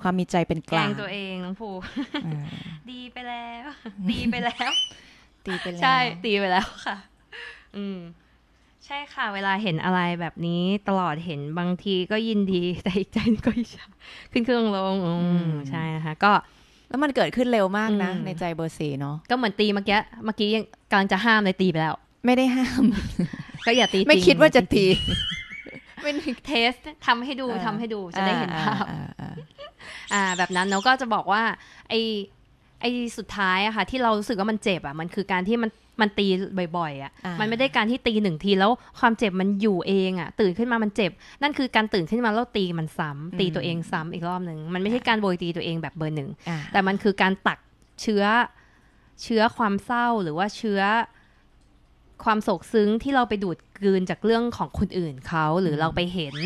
ความมีใจเป็นกลางตัวเองน้องผูดีไปแล้ว ดีไปแล้วตีไปแล้วใช่ตีไปแล้วค่ะ อืม ใช่ค่ะเวลาเห็นอะไรแบบนี้ตลอดเห็นบางทีก็ยินดีแต่อีกใจก็อิจฉาขึ้นเครื่องลงอืมใช่นะคะก็แล้วมันเกิดขึ้นเร็วมากนะในใจเบอร์สีเนาะก็เหมือนตีเมื่อกี้เมื่อกี้ยังกำลังจะห้ามเลยตีไปแล้ว ไม่ได้ห้าม ก็อย่าตีไม่คิดว่าจะตีเป็นเทสทำให้ดูทำให้ดูจะได้เห็นภาพอ่า แบบนั้นเราก็จะบอกว่า ไอไอ้สุดท้ายอะค่ะ ที่เรารู้สึกว่ามันเจ็บอะมันคือการที่มันมันตีบ่อยๆอะ่ะ มันไม่ได้การที่ตีหนึ่งทีแล้วความเจ็บมันอยู่เองอะ่ะ ตื่นขึ้นมามันเจ็บนั่นคือการตื่นขึ้นมาแล้วตีมันซ้ำตีตัวเองซ้ำอีกรอบหนึ่งมันไม่ใช่การโบยตีตัวเองแบบเบอร์หนึ่งแต่มันคือการตักเชื้อเชื้อความเศร้าหรือว่าเชื้อความโศกซึ้งที่เราไปดูดกืนจากเรื่องของคนอื่นเขาหรือเราไปเห็น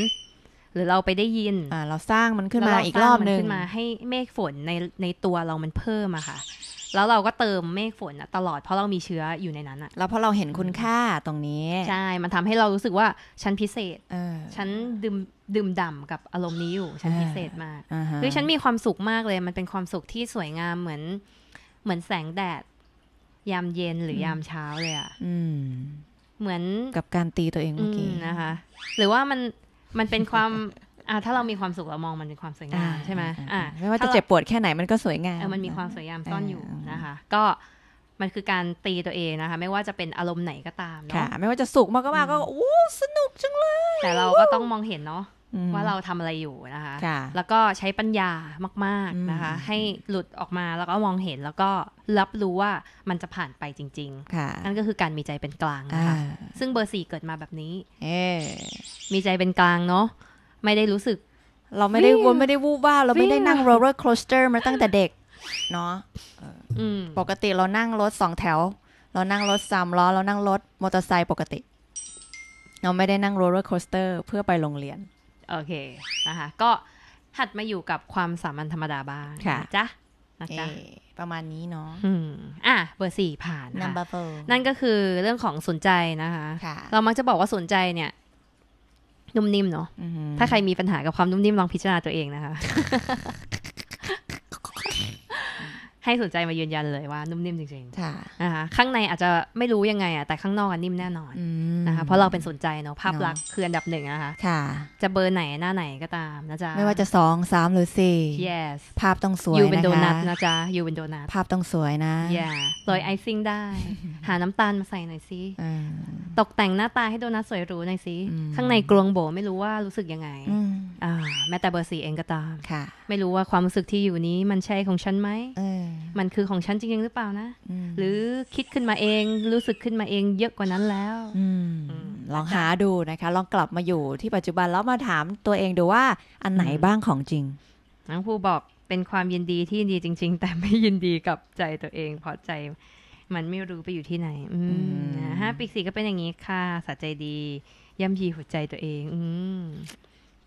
รือเราไปได้ยินอ่าเราสร้างมันขึ้นมาอีกรอบนึงขึ้นมาให้เมฆฝนในในตัวเรามันเพิ่มอะค่ะ แล้วเราก็เติมเมฆฝนตลอดเพราะเรามีเชื้ออยู่ในนั้นอะแล้วพอเราเห็นคุณค่าตรงนี้ใช่มันทำให้เรารู้สึกว่าฉันพิเศษฉันดื่มดื่มด่ำกับอารมณ์นี้อยู่ ฉันพิเศษมากคือฉันมีความสุขมากเลย มันเป็นความสุขที่สวยงามเหมือน เหมือนแสงแดด ยามเย็นหรือยามเช้าเลยอะเหมือนกับการตีตัวเองเมื่อกี้นะคะ หรือว่ามันมันเป็นความอ่าถ้าเรามีความสุขเรามองมันเป็นความสวยงามใช่ไหมอ่าไม่ว่าจะเจ็บปวดแค่ไหนมันก็สวยงาม มันมีความสวยงามซ่อนอยู่นะคะ ก็มันคือการตีตัวเองนะคะ ไม่ว่าจะเป็นอารมณ์ไหนก็ตามเนาะไม่ว่าจะสุขมากก็มากก็โอ้สนุกจังเลย แต่เราก็ต้องมองเห็นเนาะว่าเราทำอะไรอยู่นะคะ แล้วก็ใช้ปัญญามากๆนะคะให้หลุดออกมาแล้วก็มองเห็นแล้วก็รับรู้ว่ามันจะผ่านไปจริงๆนั่นก็คือการมีใจเป็นกลางนะคะ ซึ่งเบอร์สี่เกิดมาแบบนี้มีใจเป็นกลางเนาะ ไม่ได้รู้สึก เราไม่ได้วนไม่ได้วูบว่า เราไม่ได้นั่งโรลเลอร์โคสเตอร์มาตั้งแต่เด็ก เนาะปกติเรานั่งรถสองแถว เรานั่งรถสามล้อ เรานั่งรถมอเตอร์ไซค์ปกติ เราไม่ได้นั่งโรลเลอร์โคสเตอร์เพื่อไปโรงเรียนโอเค นะคะ ก็หัดมาอยู่กับความสามัญธรรมดาบ้างค่ะจ้ะนะจ๊ะประมาณนี้เนาะอ่ะ เบอร์สี่ผ่านนะคะนั่นก็คือเรื่องของสนใจนะคะเรามักจะบอกว่าสนใจเนี่ย นุ่มนิ่มเนาะถ้าใครมีปัญหากับความนุ่มนิ่ม ลองพิจารณาตัวเองนะคะให้สนใจมายืนยันเลยว่านุ่มนิ่มจริงๆค่ะนะคะข้างในอาจจะไม่รู้ยังไงอ่ะแต่ข้างนอกนิ่มแน่นอนนะคะเพราะเราเป็นสนใจเนาะภาพลักษณ์คืออันดับหนึ่งนะคะค่ะ จะเบอร์ไหนหน้าไหนก็ตามนะจ๊ะไม่ว่าจะสองสามหรือสี่ yes ภาพต้องสวยอยู่เป็นโดนัทนะจ๊ะอยู่เป็นโดนัทภาพต้องสวยนะ yeah ลอยไอซิ่งได้ หาน้ำตาลมาใส่หน่อยสิตกแต่งหน้าตาให้โดนัทสวยหรูหน่อยสิข้างในกลวงโบไม่รู้ว่ารู้สึกยังไงแม้แต่เบอร์สี่เองก็ตามค่ะ ไม่รู้ว่าความรู้สึกที่อยู่นี้มันใช่ของฉันไหมมันคือของฉันจริงๆหรือเปล่านะ หรือคิดขึ้นมาเองรู้สึกขึ้นมาเองเยอะกว่านั้นแล้วลองหาดูนะคะ ลองกลับมาอยู่ที่ปัจจุบัน แล้วมาถามตัวเองดูว่าอันไหนบ้างของจริงน้องผู้บอกเป็นความยินดีที่ดีจริง ๆ แต่ไม่ยินดีกับใจตัวเอง เพราะใจ มันไม่รู้ไปอยู่ที่ไหนห้าปีสี่ก็เป็นอย่างนี้ค่ะสะใจดีย่ำยีหัวใจตัวเอง อื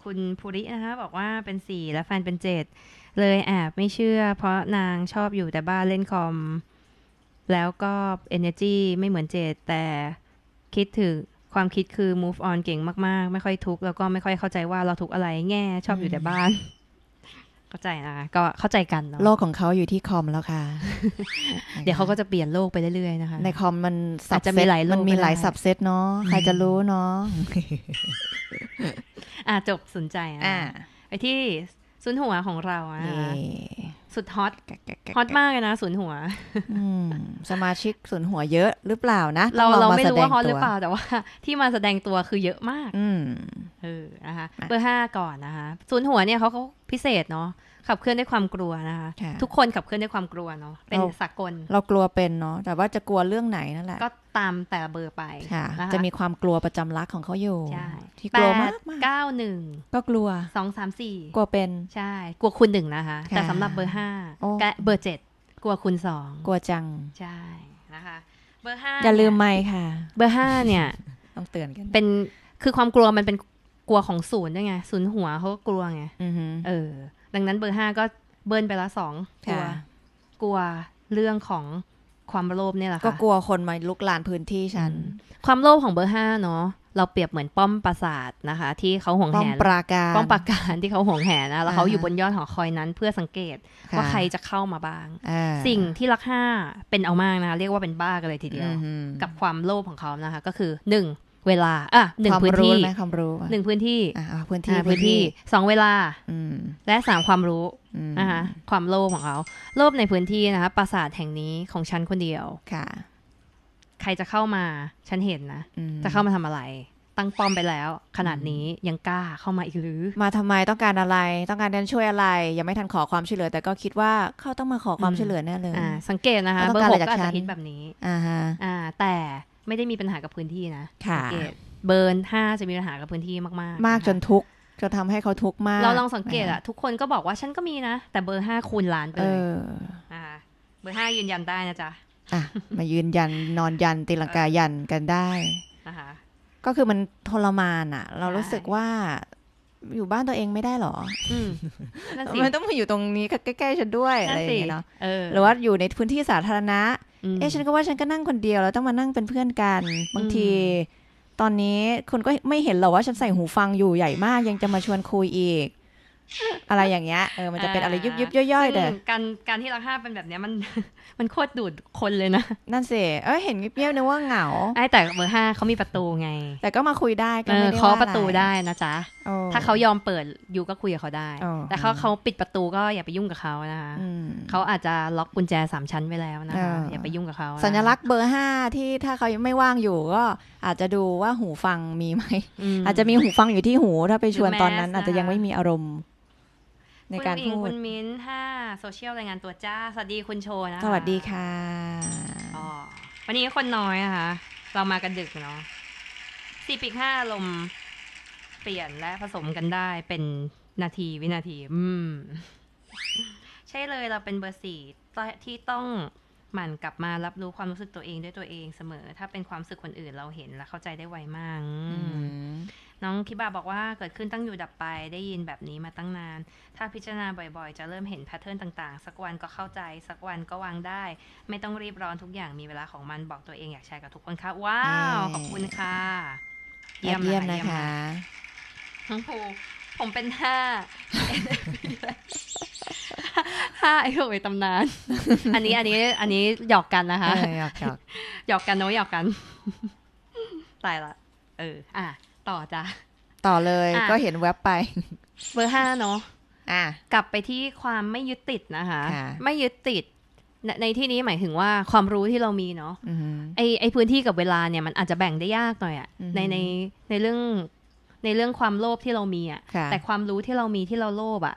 คุณภูรินะคะบอกว่าเป็นสี่และแฟนเป็นเจ็ดเลยแอบ ไม่เชื่อเพราะนางชอบอยู่แต่บ้านเล่นคอม แล้วก็ energy ไม่เหมือนเจตแต่คิดถึงความคิดคือ move on เก่งมากๆไม่ค่อยทุกข์แล้วก็ไม่ค่อยเข้าใจว่าเราทุกข์อะไรแง่ชอบอยู่แต่บ้าน เข้าใจนะก็เข้าใจกันเนาะโลกของเขาอยู่ที่คอมแล้วค่ะ เดี๋ยวเขาก็จะเปลี่ยนโลกไปเรื่อยๆนะคะในคอมมันสับจะมีหลายมันมีหลายสับเซตเนาะใครจะรู้เนาะอ่าจบสนใจอ่ะไอที่ศูนย์หัวของเราอะสุดฮอตฮอตมากเลยนะศูนย์หัว สมาชิกศูนย์หัวเยอะหรือเปล่านะ เราเราไม่รู้ว่าฮอตหรือเปล่าแต่ว่า ที่มาแสดงตัวคือเยอะมากอืเออนะคะเบอร์ห้าก่อนนะคะศูนย์หัวเนี่ยเขาเขาพิเศษเนาะขับเคลื่อนด้วยความกลัวนะคะ ทุกคนขับเคลื่อนด้วยความกลัวเนาะเป็นสากล เรากลัวเป็นเนาะแต่ว่าจะกลัวเรื่องไหนนั่นแหละก็ตามแต่เบอร์ไปค่ะ จะมีความกลัวประจำรักของเขาอยู่ที่กลัวมากเก้าหนึ่งก็กลัวสองสามสี่ กลัวเป็น ใช่ กลัวคุณหนึ่งนะคะ แต่สำหรับเบอร์ห้าเบอร์เจ็ดกลัวคุณสองกลัวจังใช่นะคะเบอร์ห้าอย่าลืมไม่ค่ะ เบอร์ห้าเนี่ยต้องเตือนกันเป็นคือความกลัวมันเป็นกลัวของศูนย์ด้วยไงศูนย์หัวเขาก็กลัวไงเออดังนั้นเบอร์ห้าก็เบิร์นไปละสองกลัวกลัวเรื่องของความโลภเนี่ยแหละค่ะ ก็กลัวคนมาลุกลานพื้นที่ฉัน ความโลภของเบอร์ห้าเนาะเราเปรียบเหมือนป้อมปราสาทนะคะ ที่เขาห่วงแหนป้อมปราการป้อมปราการที่เขาห่วงแหนนะแล้วเขาอยู่บนยอดหอคอยนั้นเพื่อสังเกตว่าใครจะเข้ามาบ้างสิ่งที่ลักห้าเป็นเอามากนะคะเรียกว่าเป็นบ้ากันเลยทีเดียวกับความโลภของเขานะคะ ก็คือหนึ่งเวลา อ่ะหนึ่งพื้นที่ความรู้หนึ่งพื้นที่ อ่าพื้นที่พื้นที่สองเวลาและสามความรู้อ่า ความโลภของเขา โลภในพื้นที่นะคะ ปราสาทแห่งนี้ของฉันคนเดียว ค่ะ ใครจะเข้ามา ฉันเห็นนะ จะเข้ามาทำอะไร ตั้งป้อมไปแล้ว ขนาดนี้ยังกล้าเข้ามาอีกหรือ มาทำไมต้องการอะไร ต้องการการช่วยอะไร ยังไม่ทันขอความช่วยเหลือ แต่ก็คิดว่าเขาต้องมาขอความช่วยเหลือแน่เลยสังเกตนะคะ เบอร์หกก็อาจจะคิดแบบนี้ อ่าฮะ อ่า แต่ไม่ได้มีปัญหากับพื้นที่นะค่ะเกตเบิร์นห้าจะมีปัญหากับพื้นที่มากๆ มากจนทุก จะทำให้เขาทุกมาก เราลองสังเกตอะทุกคนก็บอกว่าฉันก็มีนะ แต่เบอร์ห้าคูณล้านไปเลยเบอร์ห้ายืนยันได้นะจ๊ะ อ่ะมายืนยันนอนยันตีลังกายันกันได้นะคะก็คือมันทรมานอะเรารู้สึกว่าอยู่บ้านตัวเองไม่ได้หรอมมันต้องมาอยู่ตรงนี้ใกล้ๆฉันด้วย อะไรอย่างเงี้ยเนาะหรือว่าอยู่ในพื้นที่สาธารณะ เออฉันก็ว่าฉันก็นั่งคนเดียวแล้วต้องมานั่งเป็นเพื่อนกัน บางที ตอนนี้คนก็ไม่เห็นหรอว่าฉันใส่หูฟังอยู่ใหญ่มาก ยังจะมาชวนคุยอีก อะไรอย่างเงี้ย เออมันจะเป็นอะไรยุบยุบย่อยๆเด้อการการที่เราห้าเป็นแบบเนี้ยมันมันโคตรดูดคนเลยนะนั่นสิเออเห็นเงียบๆนึกว่าเหงาไอ้แต่เบอร์ห้าเขามีประตูไง แต่ก็มาคุยได้ก็เคาะประตูได้นะจ๊ะถ้าเขายอมเปิดยูก็คุยกับเขาได้แต่เขาเขาปิดประตูก็อย่าไปยุ่งกับเขานะคะเขาอาจจะล็อกกุญแจสามชั้นไว้แล้วนะคะอย่าไปยุ่งกับเขาสัญลักษณ์เบอร์ห้าที่ถ้าเขาไม่ว่างอยู่ ก็ อาจจะดูว่าหูฟังมีไหม อาจจะมีหูฟังอยู่ที่หูถ้าไปชวนตอนนั้นอาจจะยังไม่มีอารมณ์ในการพูดคุณมิ้นห้าโซเชียลรายงานตัวจ้าสวัสดีคุณโชนะสวัสดีค่ะอ๋อวันนี้คนน้อยนะคะเรามากันดึกเนาะสี่ปีห้าลมเปลี่ยนและผสมกันได้เป็นนาทีวินาทีอืมใช่เลยเราเป็นเบอร์สี่ที่ต้องหมั่นกลับมารับรู้ความรู้สึกตัวเองด้วยตัวเองเสมอถ้าเป็นความรู้สึกคนอื่นเราเห็นและเข้าใจได้ไวมากน้องคิบาบอกว่าเกิดขึ้นตั้งอยู่ดับไปได้ยินแบบนี้มาตั้งนาน ถ้าพิจารณาบ่อยๆ จะเริ่มเห็นแพทเทิร์นต่างๆ สักวันก็เข้าใจสักวันก็วางได้ ไม่ต้องรีบร้อนทุกอย่างมีเวลาของมันบอกตัวเองอยากแชร์กับทุกคนค่ะ ว้าว ขอบคุณค่ะเยี่ยมเนะคะน้องภูผมเป็นห้าห้าไอ้โอยตำนาน อันนี้อันนี้อันนี้หยอกกันนะคะหยอกหยอกหยอกกันโน้หยอกกันตายละเอออ่ะต่อจ้ะต่อเลยก็เห็นแวบไปเบอร์ห้าเนาะอ่ะกลับไปที่ความไม่ยึดติดนะคะ ไม่ยึดติดในในที่นี้หมายถึงว่า ความรู้ที่เรามีเนาะไอไอพื้นที่กับเวลาเนี่ยมันอาจจะแบ่งได้ยากหน่อยอะในในในเรื่อง ในเรื่องความโลภที่เรามีอะแต่ความรู้ที่เรามีที่เราโลภอะ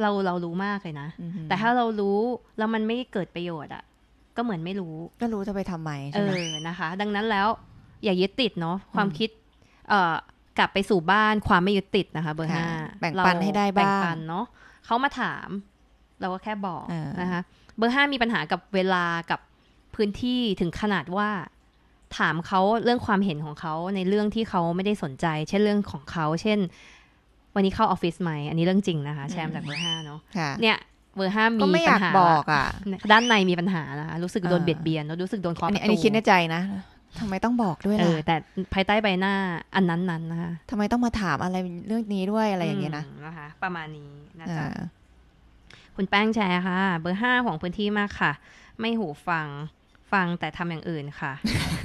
เราเรารู้มากเลยนะ แต่ถ้าเรารู้แล้วมันไม่เกิดประโยชน์อะก็เหมือนไม่รู้ก็รู้จะไปทำไมเออนะคะ ดังนั้นแล้วอย่ายึดติดเนาะความคิดกลับไปสู่บ้านความไม่ยึดติดนะคะเบอร์ห้าแบ่งปันให้ได้บ้างแบ่งปันเนาะเขามาถามเราก็แค่บอกนะคะเบอร์ห้ามีปัญหากับเวลากับพื้นที่ถึงขนาดว่า ถามเขาเรื่องความเห็นของเขาในเรื่องที่เขาไม่ได้สนใจ เช่นเรื่องของเขาเช่น วันนี้เข้าออฟฟิศไหมอันนี้เรื่องจริงนะคะแชมจากเบอร์ห้าเนาะเนี่ย เบอร์ห้ามีปัญหาบอกอ่ะด้านในมีปัญหานะคะรู้สึกโดนเบียดเบียนแล้วรู้สึกโดนคอะประตูอันนี้คิดในใจนะทำไมต้องบอกด้วยล่ะแต่ภายใต้ใบหน้าอันนั้นๆนนะคะทำไมต้องมาถามอะไรเรื่องนี้ด้วยอะไรอย่างเงี้ยนะนะคะประมาณนี้นะจ๊ะคุณแป้งแชร์ค่ะเบอร์ห้าของพื้นที่มากค่ะ ไม่หูฟังฟังแต่ทำอย่างอื่นค่ะ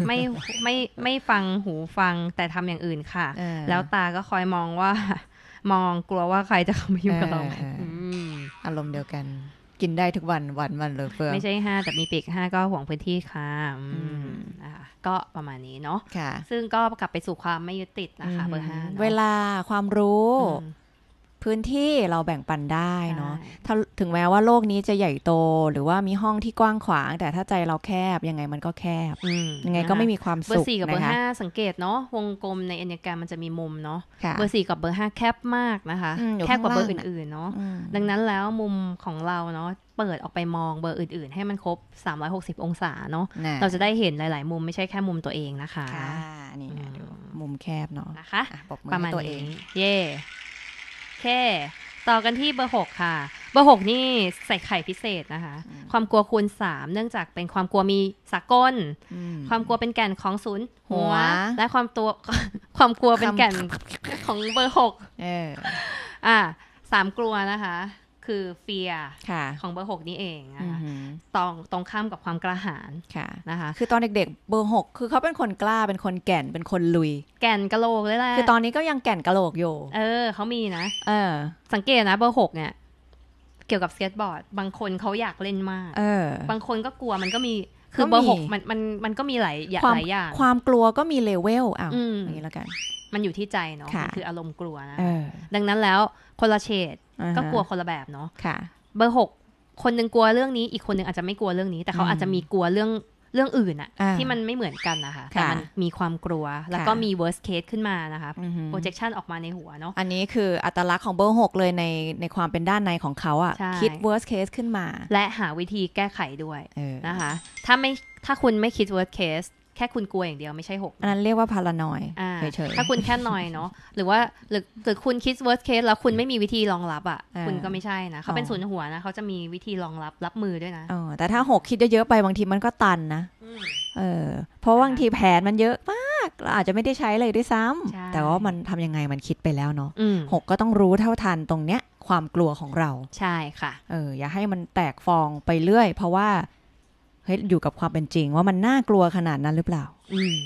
ไม่ไม่ไม่ฟังหูฟังแต่ทำอย่างอื่นค่ะ แล้วตาก็คอยมองว่า มองกลัวว่าใครจะเข้ามายุ่งกับเราอารมณ์เดียวกันกินได้ทุกวันวันวันเลยเฟื่องไม่ใช่ห้าแต่มีปีกห้าก็ห่วงพื้นที่ค่ะมอ่ะก็ประมาณนี้เนาะซึ่งก็กลับไปสู่ความไม่ยึดติดนะคะเบอร์ห้าเวลาความรู้พื้นที่เราแบ่งปันได้เนาะถึงแม้ว่าโลกนี้จะใหญ่โตหรือว่ามีห้องที่กว้างขวาง แต่ถ้าใจเราแคบยังไงมันก็แคบยังไงก็ไม่มีความสุขเบอร์สี่กับเบอร์ห้าสังเกตเนาะวงกลมในอัญการมันจะมีมุมเนาะเบอร์สี่กับเบอร์ห้าแคบมากนะคะแคบกว่าเบอร์อื่นๆเนาะดังนั้นแล้วมุมของเราเนาะเปิดออกไปมองเบอร์อื่น ๆ ให้มันครบ360 องศาเนาะเราจะได้เห็นหลายๆมุมไม่ใช่แค่มุมตัวเองนะคะนี่นะดูมุมแคบเนาะนะคะประมาณตัวเอง เย่เค ต่อกันที่เบอร์หกค่ะ เบอร์หกนี่ใส่ไข่พิเศษนะคะ ความกลัวคูณสาม เนื่องจากเป็นความกลัวมีสากลความกลัวเป็นแก่นของศูนย์หัว และความตัว ความกลัวเป็นแก่นของเบอร์หก เออ อ่าสามกลัวนะคะคือเฟียของเบอร์หกนี่เองอะตรงตรงข้ามกับความกระหาญนะคะคือตอนเด็กๆ เบอร์หกคือเขาเป็นคนกล้าเป็นคนแก่นเป็นคนลุย แก่นกะโหลกเลยแหละคือตอนนี้ก็ยังแก่นกะโหลกอยู่ เออ เขามีนะ เออ สังเกตนะเบอร์หกเนี่ย เกี่ยวกับสเก็ตบอร์ดบางคนเขาอยากเล่นมาก เออ บางคนก็กลัวมันก็มี คือเบอร์หกมันมันมันก็มีหลายหลายอย่างความกลัวก็มีเลเวลอ่ะอย่างนี้แล้วกันมันอยู่ที่ใจเนาะะคืออารมณ์กลัวนะดังนั้นแล้วคนละเฉดก็กลัวคนละแบบเนาะเบอร์หกคนนึงกลัวเรื่องนี้อีกคนนึงอาจจะไม่กลัวเรื่องนี้ แต่เขาอาจจะมีกลัวเรื่องเรื่องอื่นอะที่มันไม่เหมือนกันนะคะแต่มันมีความกลัวแล้วก็มี worst case ขึ้นมานะคะ projection ออกมาในหัวเนาะอันนี้คืออัตลักษณ์ของเบอร์หกเลยในในความเป็นด้านในของเขาอะคิด worst case ขึ้นมา และหาวิธีแก้ไขด้วยนะคะ ถ้าไม่ถ้าคุณไม่คิด worst case แค่คุณกลัวอย่างเดียวไม่ใช่หกอันนั้นเรียกว่าพารานอยเฉยๆถ้าคุณแค่นอยเนาะหรือว่า หรือเกิดคุณคิด worst case แล้วคุณไม่มีวิธีรองรับอ่ะคุณก็ไม่ใช่นะ เขาเป็นศูนย์หัวนะ เขาจะมีวิธีรองรับรับมือด้วยนะแต่ถ้าหก คิดเยอะๆไป บางทีมันก็ตันนะเออเพราะบางทีแผนมันเยอะมากเราอาจจะไม่ได้ใช้เลยด้วยซ้ำ แต่ว่ามันทำยังไงมันคิดไปแล้วเนาะหกก็ต้องรู้เท่าทันตรงเนี้ยความกลัวของเรา ใช่ค่ะเอออย่าให้มันแตกฟองไปเรื่อย เพราะว่าฮ้ยอยู่กับความเป็นจริง ว่ามันน่ากลัวขนาดนั้นหรือเปล่า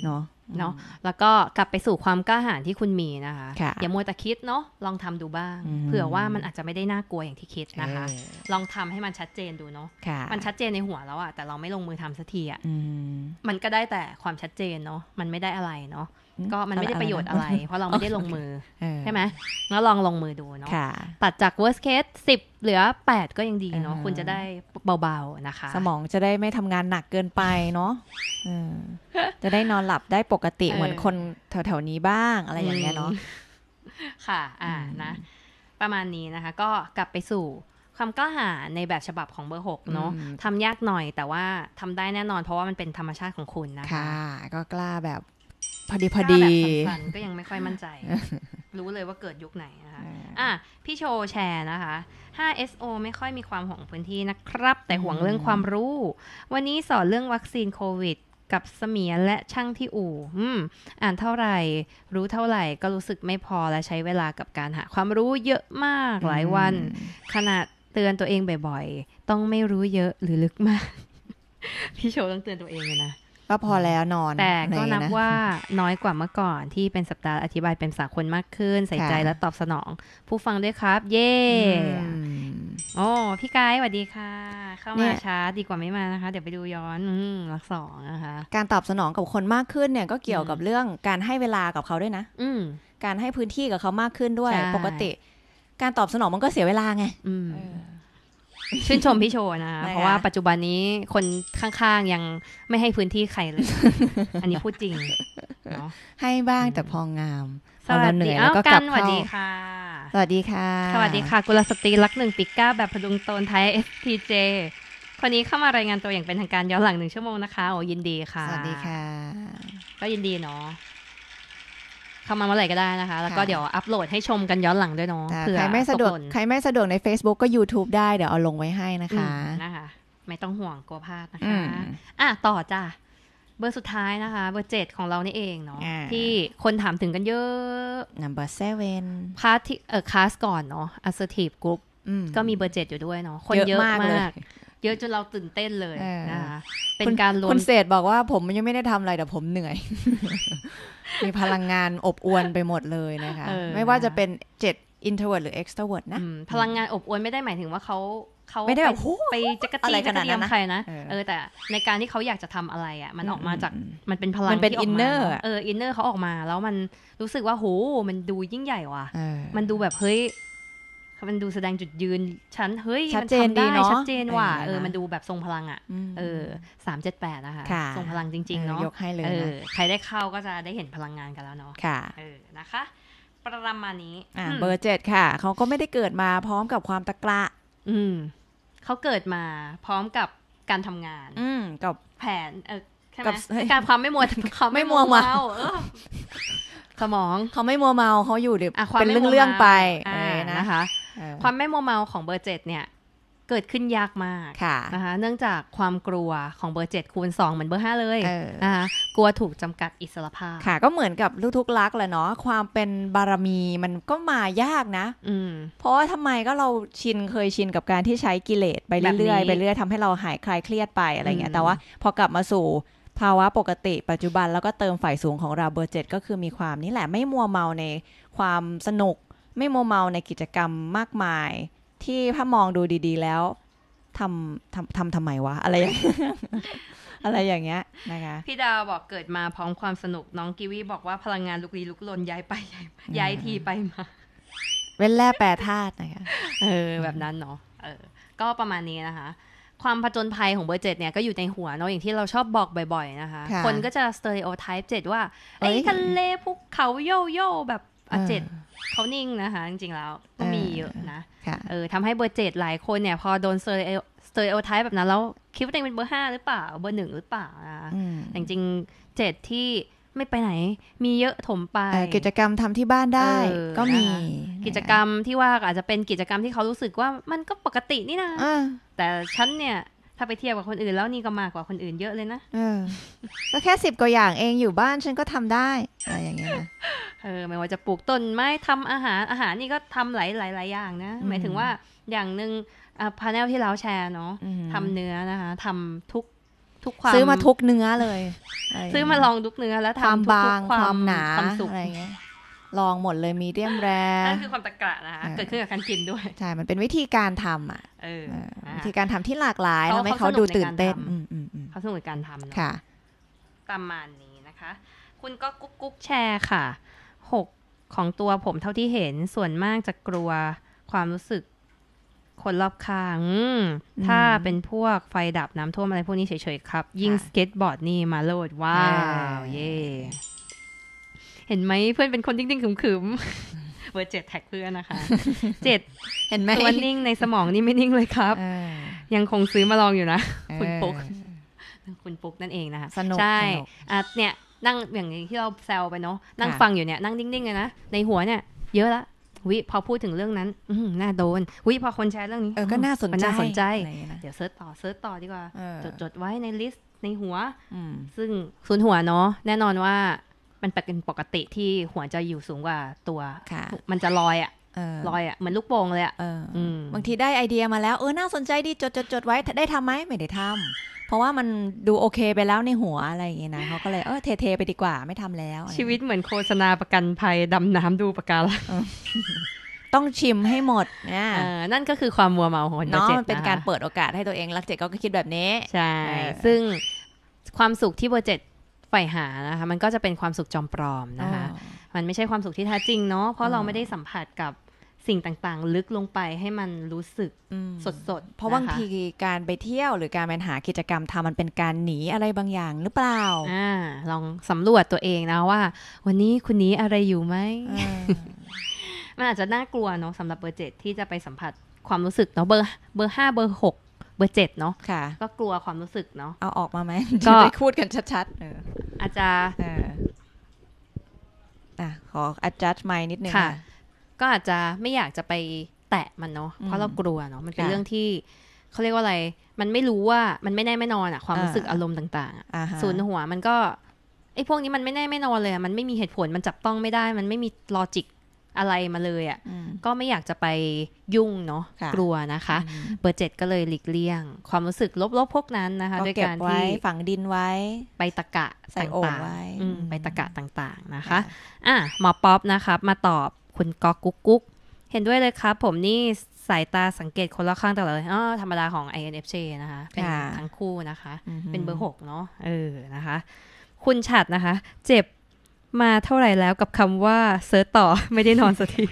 เนาะเนาะแล้วก็กลับไปสู่ความกล้าหาญที่คุณมีนะคะคะอย่ามัวแต่คิดเนาะลองทำดูบ้าง เผื่อว่ามันอาจจะไม่ได้น่ากลัวอย่างที่คิดนะคะ ลองทำให้มันชัดเจนดูเนาะะมันชัดเจนในหัวแล้วอะแต่เราไม่ลงมือทำสักทีอะมันก็ได้แต่ความชัดเจนเนาะมันไม่ได้อะไรเนาะก็มันไม่ได้ประโยชน์อะไร เพราะเราไม่ได้ลงมือ ใช่ไหม แล้วลองลงมือดูเนาะ ตัดจาก worst case 10เหลือ 8 ก็ยังดีเนาะ คุณจะได้เบาๆนะคะ สมองจะได้ไม่ทำงานหนักเกินไปเนาะจะได้นอนหลับได้ปกติเหมือนคนแถวๆนี้บ้างอะไรอย่างเงี้ยเนาะ ค่ะ อ่า นะ ประมาณนี้นะคะ ก็กลับไปสู่ความกล้าหาญในแบบฉบับของเบอร์หกเนาะทำยากหน่อยแต่ว่าทำได้แน่นอน เพราะว่ามันเป็นธรรมชาติของคุณนะคะก็กล้าแบบพอดีพอดี ก็ยังไม่ค่อยมั่นใจ รู้เลยว่าเกิดยุคไหนนะคะอ่ะพี่โชแชร์นะคะ 5SO ไม่ค่อยมีความห่วงพื้นที่นะครับ แต่ห่วงเรื่องความรู้ วันนี้สอนเรื่องวัคซีนโควิด กับเสมียนและช่างที่อู่อ่านเท่าไหร่รู้เท่าไหร่ก็รู้สึกไม่พอและใช้เวลากับการหาความรู้เยอะมาก หลายวันขนาดเตือนตัวเองบ่อยๆต้องไม่รู้เยอะหรือลึกมากพี่โชต้องเตือนตัวเองเลยนะก็พอแล้วนอนแต่ก็นับว่าน้อยกว่าเมื่อก่อนที่เป็นสัปดาห์อธิบายเป็นสากลมากขึ้น ใส่ใจและตอบสนอง ผู้ฟังด้วยครับ เย่โอ้พี่กายสวัสดีค่ะ เข้ามาช้าดีกว่าไม่มานะคะ เดี๋ยวไปดูย้อนหลักสองนะคะการตอบสนองกับคนมากขึ้นเนี่ย ก็เกี่ยวกับเรื่องการให้เวลากับเขาด้วยนะ อืการให้พื้นที่กับเขามากขึ้นด้วยปกติ การตอบสนองมันก็เสียเวลาไงชื่นชมพี่โชนะเพราะว่าปัจจุบันนี้คนข้างๆยังไม่ให้พื้นที่ใครเลย อันนี้พูดจริง ให้บ้างแต่พองามสวัสดีแล้วก็กลับสวัสดีค่ะ สวัสดีค่ะ สวัสดีค่ะกุลสตรีรักหนึ่งปิก้าแบบพดุงตนไทยเอทีเจคนนี้เข้ามารายงานตัวอย่างเป็นทางการย้อนหลังหนึ่งชั่วโมงนะคะโอ้ยินดีค่ะ สวัสดีค่ะก็ยินดีเนาะเข้ามาเมื่อไหร่ก็ได้นะคะ แล้วก็เดี๋ยวอัปโหลดให้ชมกันย้อนหลังด้วยเนาะเผื่อใครไม่สะดวกใครไม่สะดวกใน Facebook ก็ YouTube ได้เดี๋ยวเอาลงไว้ให้นะคะ นะคะ ไม่ต้องห่วงกลัวพลาดนะคะ อ่ะต่อจ้ะเบอร์สุดท้ายนะคะ เบอร์เจ็ดของเรานี่เองเนาะที่คนถามถึงกันเยอะ number seven พาร์ทที่เออคลาสก่อนเนาะ assertive group ก็มีเบอร์เจ็ดอยู่ด้วยเนาะคนเยอะมาก เยอะจนเราตื่นเต้นเลยนะคะเป็นการรวมคุณเศษบอกว่าผมยังไม่ได้ทำอะไรแต่ผมเหนื่อยมีพลังงานอบอวนไปหมดเลยนะคะ ไม่ว่าจะเป็นเจ็ดอินเทอร์เวิร์ดหรือเเอ็กอร์เวิร์ดนะพลังงานอบอวนไม่ได้หมายถึงว่าเขาเขาไม่ได้แบบไปจักรจี้กระเดียมใครนะ เออแต่ในการที่เขาอยากจะทำอะไรอ่ะ มันออกมาจากมันเป็นพลังที่ออกมาเอออินเนอร์เขาออกมา แล้วมันรู้สึกว่าโหมันดูยิ่งใหญ่ว่ะ มันดูแบบ เฮ้ยมันดูแสดงจุดยืนฉันเฮ้ยชัดเจนดีเนาะชัดเจนว่ะเออมันดูแบบทรงพลังอ่ะเออสามเจ็ดแปดนะคะทรงพลังจริงๆเนาะยกให้เลยใครได้เข้าก็จะได้เห็นพลังงานกันแล้วเนาะเออนะคะ ประมาณนี้เบอร์เจ็ดค่ะเขาก็ไม่ได้เกิดมาพร้อมกับความตะกระอืมเขาเกิดมาพร้อมกับการทำงาน อืมกับแผน เออใช่ไหมการความไม่มัวความไม่มัวเมาสมองเขาไม่มัวเมาเขาอยู่ดึกเป็นเรื่องเรื่องไปนะคะ ความไม่มัวเมาของเบอร์เจ็ดเนี่ยเกิดขึ้นยากมากะนะคะเนื่องจากความกลัวของเบอร์เจ็ดคูณสองเหมือนเบอร์ห้าเลยนะคะกลัวถูกจำกัดอิสรภาพค่ะ ก็เหมือนกับลูกทุกรักแหละเนาะความเป็นบารมีมันก็มายากนะ อืเพราะว่าทำไมก็เราชินเคยชินกับการที่ใช้กิเลสไปเรื่อยๆไปเรื่อยทำให้เราหายคลายเครียดไปอะไรเงี้ยแต่ว่า พอกลับมาสู่ภาวะปกติปัจจุบันแล้วก็เติมฝ่ายสูงของเราเบอร์เจ็ดก็คือมีความนี่แหละไม่มัวเมาในความสนุก ไม่มัวเมาในกิจกรรมมากมาย ที่ถ้ามองดูดีๆแล้วทำทำทำทำไมวะอะไรอะไรอย่างเงี้ยนะคะพี่ดาวบอกเกิดมาพร้อมความสนุกน้องกิวีบอกว่าพลังงานลุกลี้ลุกลนย้ายไปย้ายทีไปมาเว้นแร่แปรธาตุนะคะเออ แบบนั้นเนาะเออ ก็ประมาณนี้นะคะความผจญภัยของเบอร์เจ็ดเนี่ย ก็อยู่ในหัวเนาะ อย่างที่เราชอบบอกบ่อยๆนะคะ คนก็จะสเตอริโอไทป์เจ็ดว่าไอ้ทะเลภูเขาโยโย่แบบ อ่ะเจ็ดเขานิ่งนะคะจริงๆแล้วก็มีเยอะนะเออทำให้เบอร์เจ็ดหลายคนเนี่ย พอโดนสเตอริโอสเตอริโอไทป์แบบนั้น แล้วคิดว่าตัวเองเป็นเบอร์ห้าหรือเปล่า เบอร์หนึ่งหรือเปล่านะจริงๆเจ็ดที่ไม่ไปไหน มีเยอะถมไป กิจกรรมทำที่บ้านได้ ก็มี กิจกรรมที่ว่าอาจจะเป็นกิจกรรมที่เขารู้สึกว่ามันก็ปกตินี่นะแต่ฉันเนี่ยถ้าไปเทียบกับคนอื่น แล้วนี่ก็มากกว่าคนอื่นเยอะเลยนะเออก็แค่สิบกว่าอย่างเองอยู่บ้านฉันก็ทำได้อะไรอย่างเงี้ย เออไม่ว่าจะปลูกต้นไม้ทำอาหารอาหารนี่ก็ทำหลายหลายหลายอย่างนะ หมายถึงว่าอย่างหนึ่งพาร์เนลที่เราแชร์เนาะทำเนื้อนะคะทำทุกทุกความซื้อมาทุกเนื้อเลย ซื้อมาลองทุกเนื้อแล้วทำความบางความหนาอะไรเงี้ย ลองหมดเลยมีเดียมแรนั่นคือความตะกระนะคะเกิดขึ้นกับการกินด้วย ใช่ มันเป็นวิธีการทำอ่ะวิธีการทำที่หลากหลายทำให้เขาดูตื่นเต้นเขาสนุกในการทำค่ะประมาณนี้นะคะ คุณก็กุ๊กกุ๊กแชร์ค่ะ หกของตัวผมเท่าที่เห็นส่วนมากจะกลัวความรู้สึกคนรอบข้างถ้าเป็นพวกไฟดับน้ำท่วมอะไรพวกนี้เฉยๆครับยิ่งสเก็ตบอร์ดนี่มาโลดว้าวเย่เห็นไหมเพื่อนเป็นคนริงๆขึมๆเบอร์เจ็ดแท็กเพื่อนนะคะเจ็ดเห็นไหมตัวนิ่งในสมองนี่ไม่นิ่งเลยครับยังคงซื้อมาลองอยู่นะคุณปุ๊กคุณปุ๊กนั่นเองนะคะสนุกใช่เนี่ยนั่งอย่างที่เราแซวไปเนาะนั่งฟังอยู่เนี่ยนั่งนิ่งๆเลยนะในหัวเนี่ยเยอะละวิพอพูดถึงเรื่องนั้นอน่าโดนวิพอคนแชร์เรื่องนี้ก็น่าสนใจนนเดี๋ยวเซิร์ชต่อเซิร์ชต่อดีกว่าจดจดไว้ในลิสต์ในหัวซึ่งศูนย์หัวเนาะแน่นอนว่ามันเป็นปกติที่หัวจะอยู่สูงกว่าตัวมันจะลอยอะลอยอะเหมือนลูกโป่งเลยอะบางทีได้ไอเดียมาแล้วเออน่าสนใจดีจดจดจดไว้ได้ทำไหมไม่ได้ทำเพราะว่ามันดูโอเคไปแล้วในหัวอะไรอย่างเงี้ยนะเขาก็เลยเออเทๆไปดีกว่าไม่ทำแล้ว ชีวิตเหมือนโฆษณาประกันภัยดำน้ำดูประกันต้องชิมให้หมดนะนั่นก็คือความมัวเมาของเจ็ดเนาะเป็นการเปิดโอกาสให้ตัวเองรักเจ็ดก็คิดแบบนี้ ใช่ ซึ่งความสุขที่เบอร์เจ็ดใฝ่หานะคะ มันก็จะเป็นความสุขจอมปลอมนะคะ มันไม่ใช่ความสุขที่แท้จริงเนาะเพราะเราไม่ได้สัมผัสกับสิ่งต่างๆ ลึกลงไปให้มันรู้สึกสดๆ เพราะบางทีการไปเที่ยวหรือการไปหากิจกรรมทำมันเป็นการหนีอะไรบางอย่างหรือเปล่าอลองสำรวจตัวเองนะว่า วันนี้คุณนี้อะไรอยู่ไหมมันอาจจะ น่ากลัวเนาะสำหรับเบอร์เจ็ดที่จะไปสัมผัสความรู้สึกเนาะเบอร์เบอร์ห้าเบอร์หกเบอร์เจ็ดเนาะก็กลัวความรู้สึกเนาะเอาออกมาไหมก็พูดกันชัดๆอาจจะอ่ะขอ adjust ไม้นิดนึงค่ะก็อาจจะไม่อยากจะไปแตะมันเนาะเพราะเรากลัวเนาะมันเป็นเรื่องที่เขาเรียกว่าอะไร มันไม่รู้ว่ามันไม่แน่ไม่นอนอะความรู้สึกอารมณ์ต่างๆศูนย์หัว มันก็ไอ้พวกนี้มันไม่แน่ไม่นอนเลยมันไม่มีเหตุผลมันจับต้องไม่ได้มันไม่มีลอจิกอะไรมาเลยอะ่ะก็ไม่อยากจะไปยุ่งเนาะกลัวนะคะเบอร์เจ็ดก็เลยหลีกเลี่ยง ความรู้สึกลบๆพวกนั้นนะคะด้วยการที่ฝังดินไว้ไปตะกะใส่โอ่งไว้ไปตะกะต่างๆนะคะอ่ะหมอป๊อปนะครับมาตอบคุณก๊อกกุ๊กกุ๊กเห็นด้วยเลยครับ ผมนี่ สายตาสังเกตคนละข้างตลอดเลยอ๋อธรรมดาของ INFJ นะคะ เป็นทั้งคู่นะคะ เป็นเบอร์หกเนาะเออนะคะ คุณฉัดนะคะ เจ็บมาเท่าไหร่แล้วกับคำว่าเซิร์ชต่อไม่ได้นอนสักที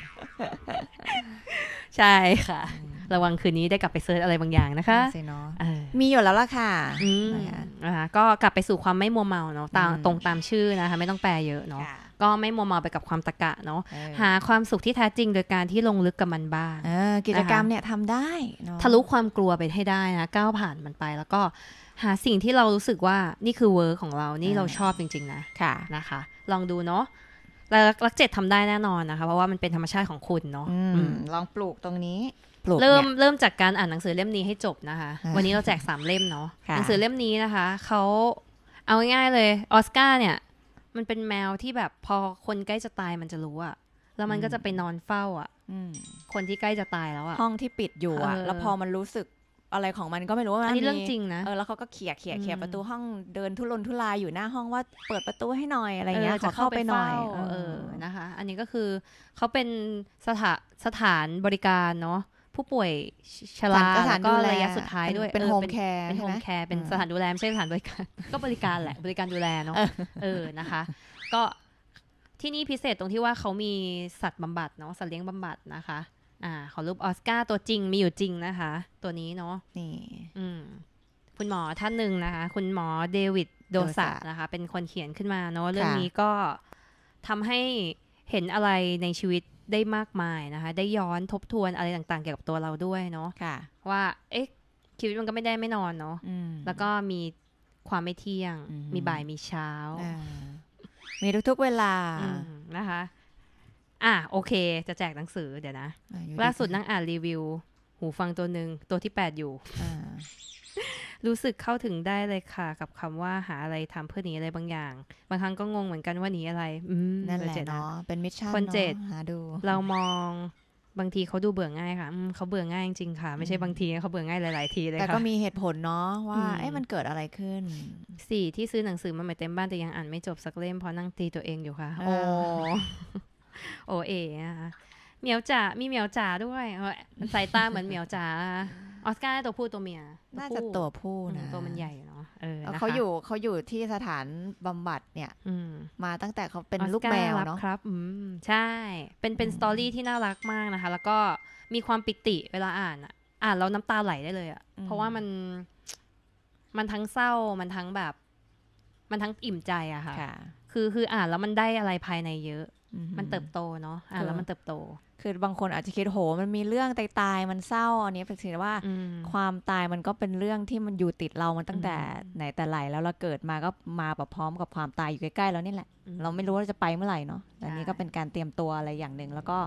ใช่ค่ะ ระวังคืนนี้ได้กลับไปเซิร์ชอะไรบางอย่างนะคะมีอยู่แล้วล่ะค่ะนะคะก็กลับไปสู่ความไม่มัวเมาเนาะตามตรงตามชื่อนะคะไม่ต้องแปลเยอะเนาะก็ไม่มัวเมาไปกับความตะกะเนาะหาความสุขที่แท้จริงโดยการที่ลงลึกกับมันบ้างกิจกรรมเนี่ยทำได้ ทะลุความกลัวไปให้ได้นะก้าวผ่านมันไปแล้วก็หาสิ่งที่เรารู้สึกว่านี่คือเวอร์ของเรา นี่เราชอบจริง ๆ นะค่ะนะคะ ลองดูเนาะลักเจ็ดทำได้แน่นอนนะคะเพราะว่ามันเป็นธรรมชาติของคุณเนาะลองปลูกตรงนี้ เริ่มเริ่มจากการอ่านหนังสือเล่มนี้ให้จบนะคะ วันนี้เราแจกสามเล่มเนาะหนังสือเล่มนี้นะคะเขาเอาง่ายๆเลยออสการ์เนี่ยมันเป็นแมวที่แบบพอคนใกล้จะตายมันจะรู้อะแล้วมันก็จะไปนอนเฝ้าอะคนที่ใกล้จะตายแล้วอะห้องที่ปิดอยู่อะแล้วพอมันรู้สึกอะไรของมันก็ไม่รู้ว่าอันนี้เรื่องจริงนะเออแล้วเขาก็เขี่ยเขี่ยเขี่ยประตูห้องเดินทุรนทุรายอยู่หน้าห้องว่าเปิดประตูให้หน่อยอะไรเงี้ยจะเข้าไปหน่อยเออนะคะ อันนี้ก็คือเขาเป็นสถาสถานบริการเนาะผู้ป่วยชราแล้วก็ระยะสุดท้ายด้วย เป็นโฮมแคร์เป็นโฮมแคร์เป็นสถานดูแลไม่ใช่สถานบริการ ก็บริการแหละ บริการดูแลเนาะ เออ นะคะ ก็ที่นี่พิเศษตรงที่ว่าเขามีสัตว์บำบัดเนาะ สัตว์เลี้ยงบำบัดนะคะ อ่าขอรูปออสการ์ตัวจริงมีอยู่จริงนะคะ ตัวนี้เนาะ นี่อืมคุณหมอท่านหนึ่งนะคะ คุณหมอเดวิด โดสะนะคะ เป็นคนเขียนขึ้นมาเนาะ เรื่องนี้ก็ทำให้เห็นอะไรในชีวิตได้มากมายนะคะ ได้ย้อนทบทวนอะไรต่าง ๆ เกี่ยวกับตัวเราด้วยเนาะะว่า เอ๊ะ ชีวิตมันก็ไม่ได้ไม่นอนเนาะแล้วก็มีความไม่เที่ยง มีบ่ายมีเช้า มีทุกๆเวลานะคะ อ่ะ โอเค จะแจกหนังสือเดี๋ยวนะ ล่าสุดนั่งอ่านรีวิว หูฟังตัวหนึ่ง ตัวที่แปดอยู่รู้สึกเข้าถึงได้เลยค่ะ กับคำว่าหาอะไรทำเพื่อหนีอะไรบางอย่าง บางครั้งก็งงเหมือนกันว่าหนีอะไรนั่นแหละเนาะเป็นมิชชั่นคนเจ็ดดู เรามองบางทีเขาดูเบื่อง่ายค่ะเขาเบื่อง่ายจริงค่ะ ไม่ใช่บางทีเขาเบื่อง่ายหลายๆทีเลยค่ะแต่ก็มีเหตุผลเนาะว่าเอ๊ะมันเกิดอะไรขึ้นสี่ที่ซื้อหนังสือมาใหม่เต็มบ้านแต่ยังอ่านไม่จบสักเล่มเพราะนั่งตีตัวเองอยู่ค่ะโอ้โอเอ๋นะคะเหมียวจ๋ามีเหมียวจ๋าด้วยสายตาเหมือนเหมียวจ๋าออสการ์ตัวผู้ตัวเมีย น่าจะตัวผู้นะตัวมันใหญ่เนาะ เออเขาอยู่เขาอยู่ที่สถานบำบัด เนี่ย อืมาตั้งแต่เขาเป็นลูกแมวเนาะครับ อืมใช่ เป็นเป็นสตอรี่ที่น่ารักมากนะคะ แล้วก็มีความปิติเวลาอ่าน อ่ะอ่านแล้วน้ำตาไหลได้เลยอ่ะเพราะว่ามันมันทั้งเศร้ามันทั้งแบบ มันทั้งอิ่มใจอะค่ะ คือคืออ่านแล้วมันได้อะไรภายในเยอะมันเติบโตเนาะอ่านแล้วมันเติบโตคือบางคนอาจจะคิดโห มันมีเรื่องตายตายมันเศร้าอันนี้เป่นสิงว่าความตายมันก็เป็นเรื่องที่มันอยู่ติดเรามันตั้งแต่ไหนแต่ไรแล้วเราเกิดมาก็มาแบบพร้อมกับความตายอยู่ใกล้ๆเรานี่แหละ เราไม่รู้ว่าจะไปเมื่อไหร่เนาะอันนี้ก็เป็นการเตรียมตัวอะไรอย่างหนึ่ง แล้วก็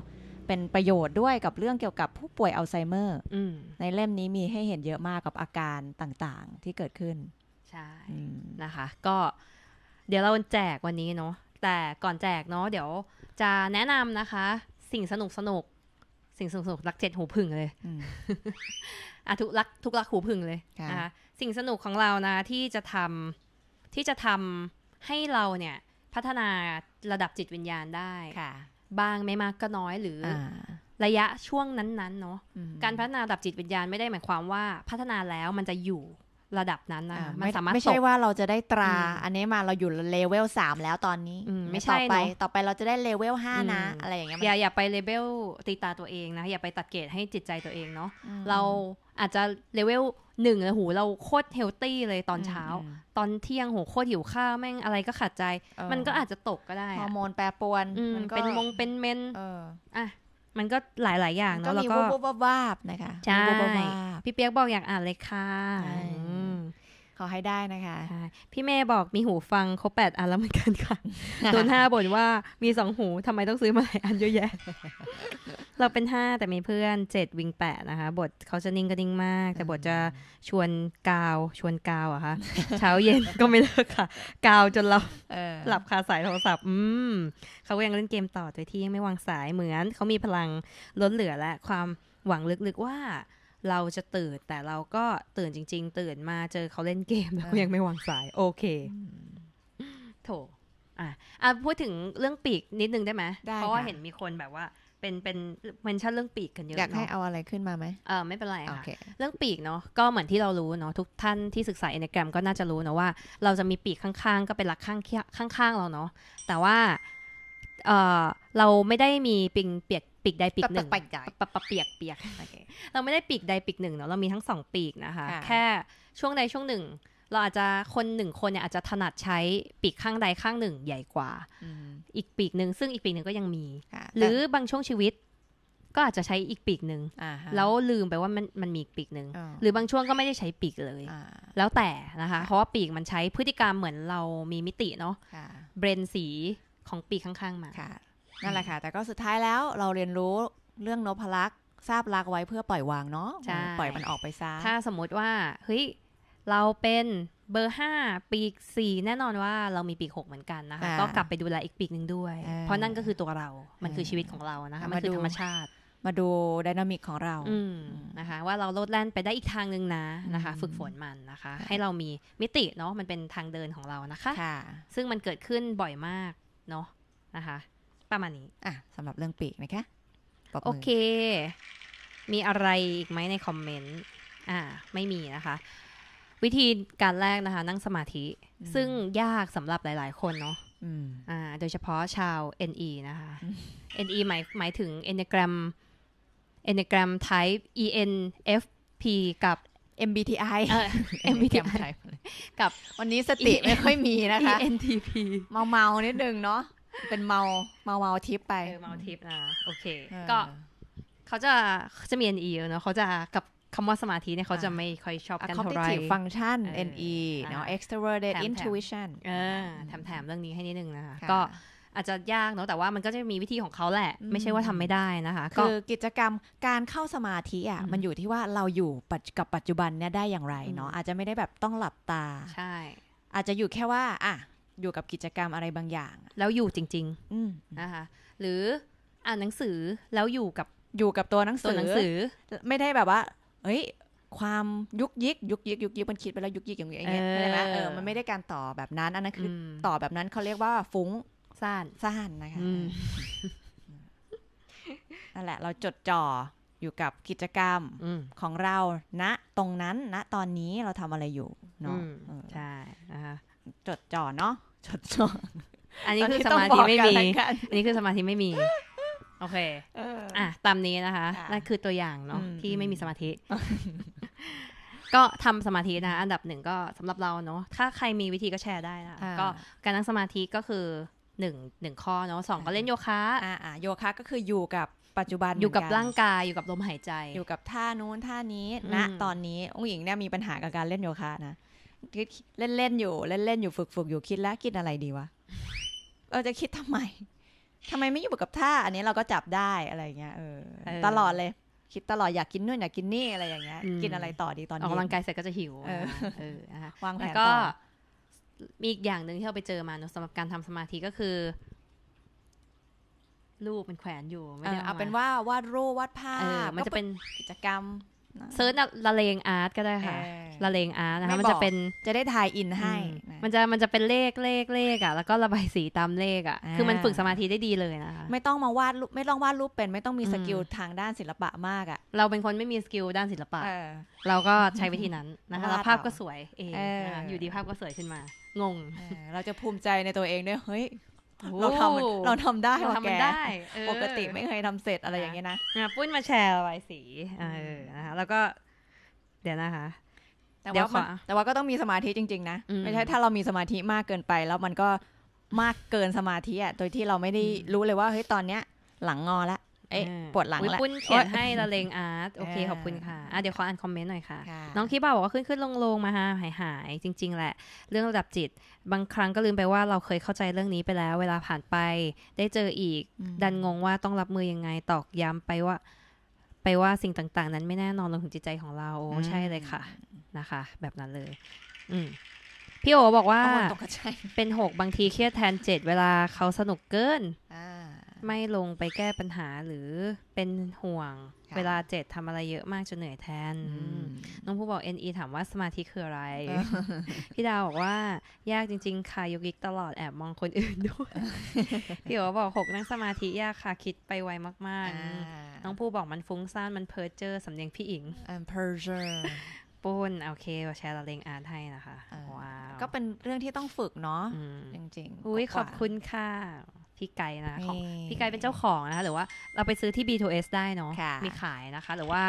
เป็นประโยชน์ด้วยกับเรื่องเกี่ยวกับผู้ป่วยอัลไซเมอร์ในเล่มนี้มีให้เห็นเยอะมากกับอาการต่างๆ ที่เกิดขึ้นใช่นะคะ ก็เดี๋ยวเราแจกวันนี้เนาะแต่ก่อนแจกเนาะเดี๋ยว จะแนะนำนะคะสิ่งสนุกสนุกสิ่งสนุกสนุกรักเจ็ดหูพึ่งเลยอ่ะทุกรักทุกรักหูพึ่งเลยนะคะสิ่งสนุกของเรานะที่จะทำที่จะทำให้เราเนี่ยพัฒนาระดับจิตวิญญาณได้ค่ะบางไม่มากก็น้อยหรือระยะช่วงนั้นๆเนาะการพัฒนาระดับจิตวิญญาณไม่ได้หมายความว่าพัฒนาแล้วมันจะอยู่ระดับนั้นนะมันสามารถไม่ใช่ว่าเราจะได้ตรา อันนี้มาเราอยู่เลเวลสามแล้วตอนนี้ไม่ใช่ไป ต่อไปเราจะได้เลเวลห้านะอะไรอย่างเงี้ยอย่าอย่าไปเลเวลตีตาตัวเองนะ อย่าไปตัดเกรดให้จิตใจตัวเองเนาะเราอาจจะเลเวลหนึ่งเลยหูเราโคตรเฮลตี้เลยตอนเช้า ตอนเที่ยงโหโคตรหิวข้าวแม่งอะไรก็ขาดใจ มันก็อาจจะตกก็ได้ฮอร์โมนแปรปรวน มันเป็นมงเป็นเมนอ่ะมันก็หลาย ๆ อย่างเนาะแล้ว ก็มีววบวาบนะคะ ใช่พี่เปียกบอกอยากอ่านเลยค่ะขอให้ได้นะคะ พี่เมย์บอกมีหูฟังครบแปดอันแล้วเหมือนกันค่ะตัวห้าบ่นว่ามีสองหูทำไมต้องซื้อมาหลายอันเยอะแยะ เราเป็นห้าแต่มีเพื่อนเจ็ดวิงแปดนะคะ บทเขาจะนิ่งก็นิ่งมาก แต่บทจะชวนกาว ชวนกาวอะคะเช้าเย็นก็ไม่เลิกค่ะ กาวจนเราหลับคาสายโทรศัพท์ อืมเขาก็ยังเล่นเกมต่อโดยที่ยังไม่วางสายเหมือนเขามีพลังล้นเหลือและความหวังลึกๆว่าเราจะตื่นแต่เราก็ตื่นจริง ๆ ตื่นมาเจอเขาเล่นเกมแล้วก็ยังไม่วางสายโอเคโถอ่ะอ่ะพูดถึงเรื่องปีกนิดนึงได้ไหมเพราะว่าเห็นมีคนแบบว่าเป็นเป็นเมนชั่นเรื่องปีกกันเยอะอยากให้เอาอะไรขึ้นมาไหมเออไม่เป็นไรค่ะเรื่องปีกเนาะก็เหมือนที่เรารู้เนาะทุกท่านที่ศึกษาเอเนกรมก็น่าจะรู้นะว่าเราจะมีปีกข้างๆก็เป็นหลักข้างข้างๆเราเนาะแต่ว่าเออเราไม่ได้มีปิงเปียกปีกใดปีกหนึ่งปีกใดปะปเปียกเปียกเราไม่ได้ปีกใดปีกหนึ่งเนาะเรามีทั้งสองปีกนะคะ แค่ช่วงใดช่วงหนึ่ง เราอาจจะคนหนึ่งคนเนี่ยอาจจะถนัดใช้ปีกข้างใดข้างหนึ่งใหญ่กว่าอีกปีกหนึ่งซึ่งอีกปีกหนึ่งก็ยังมีหรือบางช่วงชีวิตก็อาจจะใช้อีกปีกหนึ่งแล้วลืมไปว่ามันมันมีอีกปีกหนึ่งหรือบางช่วงก็ไม่ได้ใช้ปีกเลยแล้วแต่นะคะเพราะว่าปีกมันใช้พฤติกรรมเหมือนเรามีมิติเนาะเบรนสีของปีกข้างๆมานั่นแหละค่ะ แต่ก็สุดท้ายแล้วเราเรียนรู้เรื่องนพลักษ์ทราบรักไว้เพื่อปล่อยวางเนาะ ปล่อยมันออกไปซะ ถ้าสมมติว่าเฮ้ยเราเป็นเบอร์ห้าปีกสี่แน่นอนว่า เรามีปีกหกเหมือนกันนะคะ ก็กลับไปดูแลอีกปีกหนึ่งด้วย เพราะนั่นก็คือตัวเรา มันคือชีวิตของเรานะคะ มันคือธรรมชาติ มาดูดินามิกของเรานะคะ ว่าเราโลดแล่นไปได้อีกทางหนึ่งนะ นะคะ ฝึกฝนมันนะคะ ให้เรามี มิติเนาะ มันเป็นทางเดินของเรานะคะซึ่งมันเกิดขึ้นบ่อยมากเนาะนะคะประมาณนี้อ่ะสำหรับเรื่องปีกนะคะโอเค มีอะไรอีกไหมในคอมเมนต์ อ่าไม่มีนะคะ วิธีการแรกนะคะนั่งสมาธิซึ่งยากสำหรับหลาย ๆ คนเนาะอ่าโดยเฉพาะชาว NE นะคะ NE หมายหมายถึง Enneagram Enneagram Type ENFP กับ MBTI เออ MBTI กับวันนี้สติไม่ค่อยมีนะคะ ENTP เมาเมานิดนึงเนาะเป็นเมาเมาเมาทิปไป เออเมาทิปอ่ะโอเคก็เขาจะจะมีเอ็นเนาะเขาจะกับคำว่าสมาธิเนี่ยเขาจะไม่ค่อยชอบกันเท่าไหร่ cognitive function NE เนาะ extroverted intuition แถมๆเรื่องนี้ให้นิดนึงนะคะก็อาจจะยากเนาะแต่ว่ามันก็จะมีวิธีของเขาแหละ ไม่ใช่ว่าทำไม่ได้นะคะคือกิจกรรมการเข้าสมาธิอ่ะมันอยู่ที่ว่าเราอยู่กับปัจจุบันเนี่ยได้อย่างไรเนาะอาจจะไม่ได้แบบต้องหลับตาใช่ อาจจะอยู่แค่ว่าอ่ะอยู่กับกิจกรรมอะไรบางอย่าง แล้วอยู่จริงๆนะคะหรืออ่านหนังสือแล้วอยู่กับอยู่กับตัวหนังสือหนังสือ ไม่ได้แบบว่า เอ้ย ความยุกยิก ยุกยิกยุกยิกมันคิดไปแล้วยุกยิกอย่างเงี้ยใช่ไหมเออมันไม่ได้การต่อแบบนั้น อันนั้นคือ ต่อแบบนั้นเขาเรียกว่าฟุ้งซ่านซ่านนะคะนั่นแหละ เราจดจ่อ อยู่กับกิจกรรมของเราณนะตรงนั้นณนะตอนนี้เราทำอะไรอยู่เนาะใช่นะคะจดจ่อเนาะจดจ่ออันนี้คือสมาธิไม่มีอันนี้คือสมาธิไม่มีโอเคอ่ะตามนี้นะคะ นั่นคือตัวอย่างเนาะที่ไม่มีสมาธิ ก็ทำสมาธินะอันดับหนึ่งก็สำหรับเราเนาะถ้าใครมีวิธีก็แชร์ได้นะก็ การนั่งสมาธิก็คือหนึ่งหนึ่งข้อเนาะสองก็เล่นโยคะอ่าโยคะก็คืออยู่กับปัจจุบันอยู่กับร่างกายอยู่กับลมหายใจ อยู่กับท่านู้นท่านี้ณตอนนี้องค์หญิงเนี่ยมีปัญหากับการเล่นโยคะนะคิดเล่นๆอยู่เล่นๆอยู่ฝึกๆอยู่ คิดแล้วคิดอะไรดีวะเราจะคิดทำไมทำไมไม่อยู่กับท่าอันนี้เราก็จับได้อะไรเงี้ยเออตลอดเลย คิดตลอดอยากกินนู่นอยากกินนี่อะไรอย่างเงี้ยกินอะไรต่อดีตอนนี้ออกกำลังกายเสร็จก็จะหิวเออนะคะวางแผนต่อมีอีกอย่างหนึ่งที่เราไปเจอมาสำหรับการทำสมาธิก็คือรูปมันแขวนอยู่ไม่ได้เอาเป็นว่าวาดรูปวาดภาพมันจะเป็นกิจกรรมเซิร์ชละเลงอาร์ตก็ได้ค่ะละเลงอาร์ตนะคะมันจะเป็นจะได้ทายอินให้มันจะมันจะเป็นเลขเลขเลขอ่ะแล้วก็ระบายสีตามเลขอ่ะคือมันฝึกสมาธิได้ดีเลยนะคะไม่ต้องมาวาดรูปไม่ต้องวาดรูปเป็นไม่ต้องมีสกิลทางด้านศิลปะมากอ่ะเราเป็นคนไม่มีสกิลด้านศิลปะเราก็ใช้วิธีนั้นนะคะภาพก็สวยเองอยู่ดีภาพก็สวยขึ้นมา งงเราจะภูมิใจในตัวเองด้วยเฮ้ยเราทำเราทำได้เราแกปกติไม่เคยทำเสร็จอะไรอย่างเงี้ยนะปุ้นมาแชร์ใบายสีเออนะคะแล้วก็ เดี๋ยวนะคะแต่ว่าแต่ว่าก็ต้องมีสมาธิจริงๆนะ ไม่ใช่ถ้าเรามีสมาธิมากเกินไป แล้วมันก็มากเกินสมาธิอ่ะโดยที่เราไม่ได้รู้เลยว่าเฮ้ยตอนเนี้ย หลังงอแล้วเอ๊ะปวดหลังแล้วปุ้นเขียนให้ละเลงอาร์ต โอเค ขอบคุณค่ะอ่ะ เดี๋ยวขออ่านคอมเมนต์หน่อยค่ะ น้องคิดบ่าบอกว่าขึ้นขึ้นลงลงมาฮะหายหายจริงๆแหละ เรื่องระดับจิต บางครั้งก็ลืมไปว่าเราเคยเข้าใจเรื่องนี้ไปแล้ว เวลาผ่านไป ได้เจออีก ดันงงว่าต้องรับมือยังไง ตอกย้ำไปว่า ไปว่าสิ่งต่างๆ นั้นไม่แน่นอนลงถึงจิตใจของเรา ใช่เลยค่ะนะคะ แบบนั้นเลยอืพี่โอบอกว่าเป็นหก บางทีเครียดแทนเจ็ดเวลาเขาสนุกเกินไม่ลงไปแก้ปัญหาหรือเป็นห่วง เวลาเจ็ดทำอะไรเยอะมากจนเหนื่อยแทนน้องผู้บอก NE ถามว่าสมาธิคืออะไร พี่ดาวบอกว่ายากจริงๆค่ะยกิกตลอดแอบมองคนอื่นด้วย พี่บอบอกหกนั่งสมาธิยากค่ะคิดไปไวมากๆ น้องผู้บอกมันฟุ้งซ่าน มันเพ้อเจอสำเนียงพี่อิงเพร์เจอปุ้นโอเคแชร์ละเลงอาร์ตให้นะคะว้าวก็เป็นเรื่องที่ต้องฝึกเนาะจริงๆอุ้ยขอบคุณค่ะพี่ไก่นะของพี่ไก่เป็นเจ้าของนะคะหรือว่าเราไปซื้อที่ B2S ได้เนาะะมีขายนะคะ หรือว่า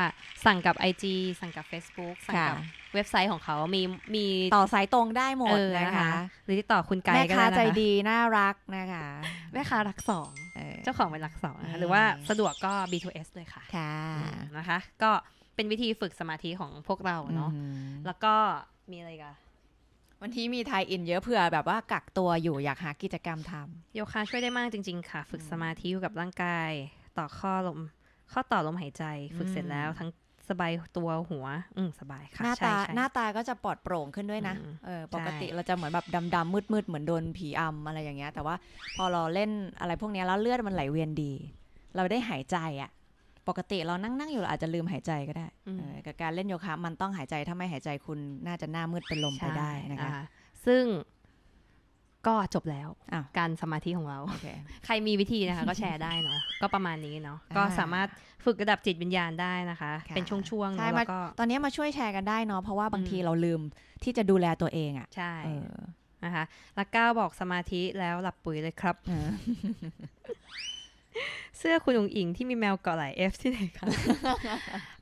สั่งกับ IG สั่งกับ Facebook สั่งกับเว็บไซต์ของเขามีมีต่อสายตรงได้หมดนะคะ หรือติดต่อคุณไก่ก็ได้แม่ค้าใจดีน่ารักนะคะแม่ค้ารักสองเจ้าของเป็นรักสองนะคะหรือว่าสะดวกก็ B2S เลยค่ะค่ะนะคะ ก็เป็นวิธีฝึกสมาธิของพวกเราเนาะแล้วก็มีอะไรกันวันที่มีไทยอินเยอะเผื่อ แบบว่ากักตัวอยู่อยากหากิจกรรมทำโยคะช่วยได้มากจริง ๆ ค่ะ ฝึกสมาธิอยู่กับร่างกาย ต่อข้อลมข้อต่อลมหายใจฝึกเสร็จแล้วทั้งสบายตัวหัว อืมสบายค่ะหน้าตาหน้าตาก็จะปลอดโปร่งขึ้นด้วยนะเออ ปกติเราจะเหมือนแบบดำดำมืดมืดเหมือนโดนผีอำอะไรอย่างเงี้ย แต่ว่าพอเราเล่นอะไรพวกนี้แล้วเลือดมันไหลเวียนดี เราได้หายใจอ่ะปกติเรานั่งนั่งอยู่เราอาจจะลืมหายใจก็ได้กับการเล่นโยคะ มันต้องหายใจ ถ้าไม่หายใจคุณน่าจะหน้ามืดเป็นลมไปได้นะคะ ซึ่งก็จบแล้วการสมาธิของเรา ใครมีวิธีนะคะก็แชร์ได้เนาะก็ประมาณนี้เนาะก็สามารถฝึกระดับจิตวิญญาณได้นะคะ เป็นช่วงๆแล้วก็ตอนนี้มาช่วยแชร์กันได้เนาะเพราะว่าบางทีเราลืมที่จะดูแลตัวเอง อ่ะใช่นะคะละก้าวบอกสมาธิแล้วหลับปุ๋ยเลยครับเสื้อคุณองอิงที่มีแมวเกาะไหลเอฟ ที่ไหนคะ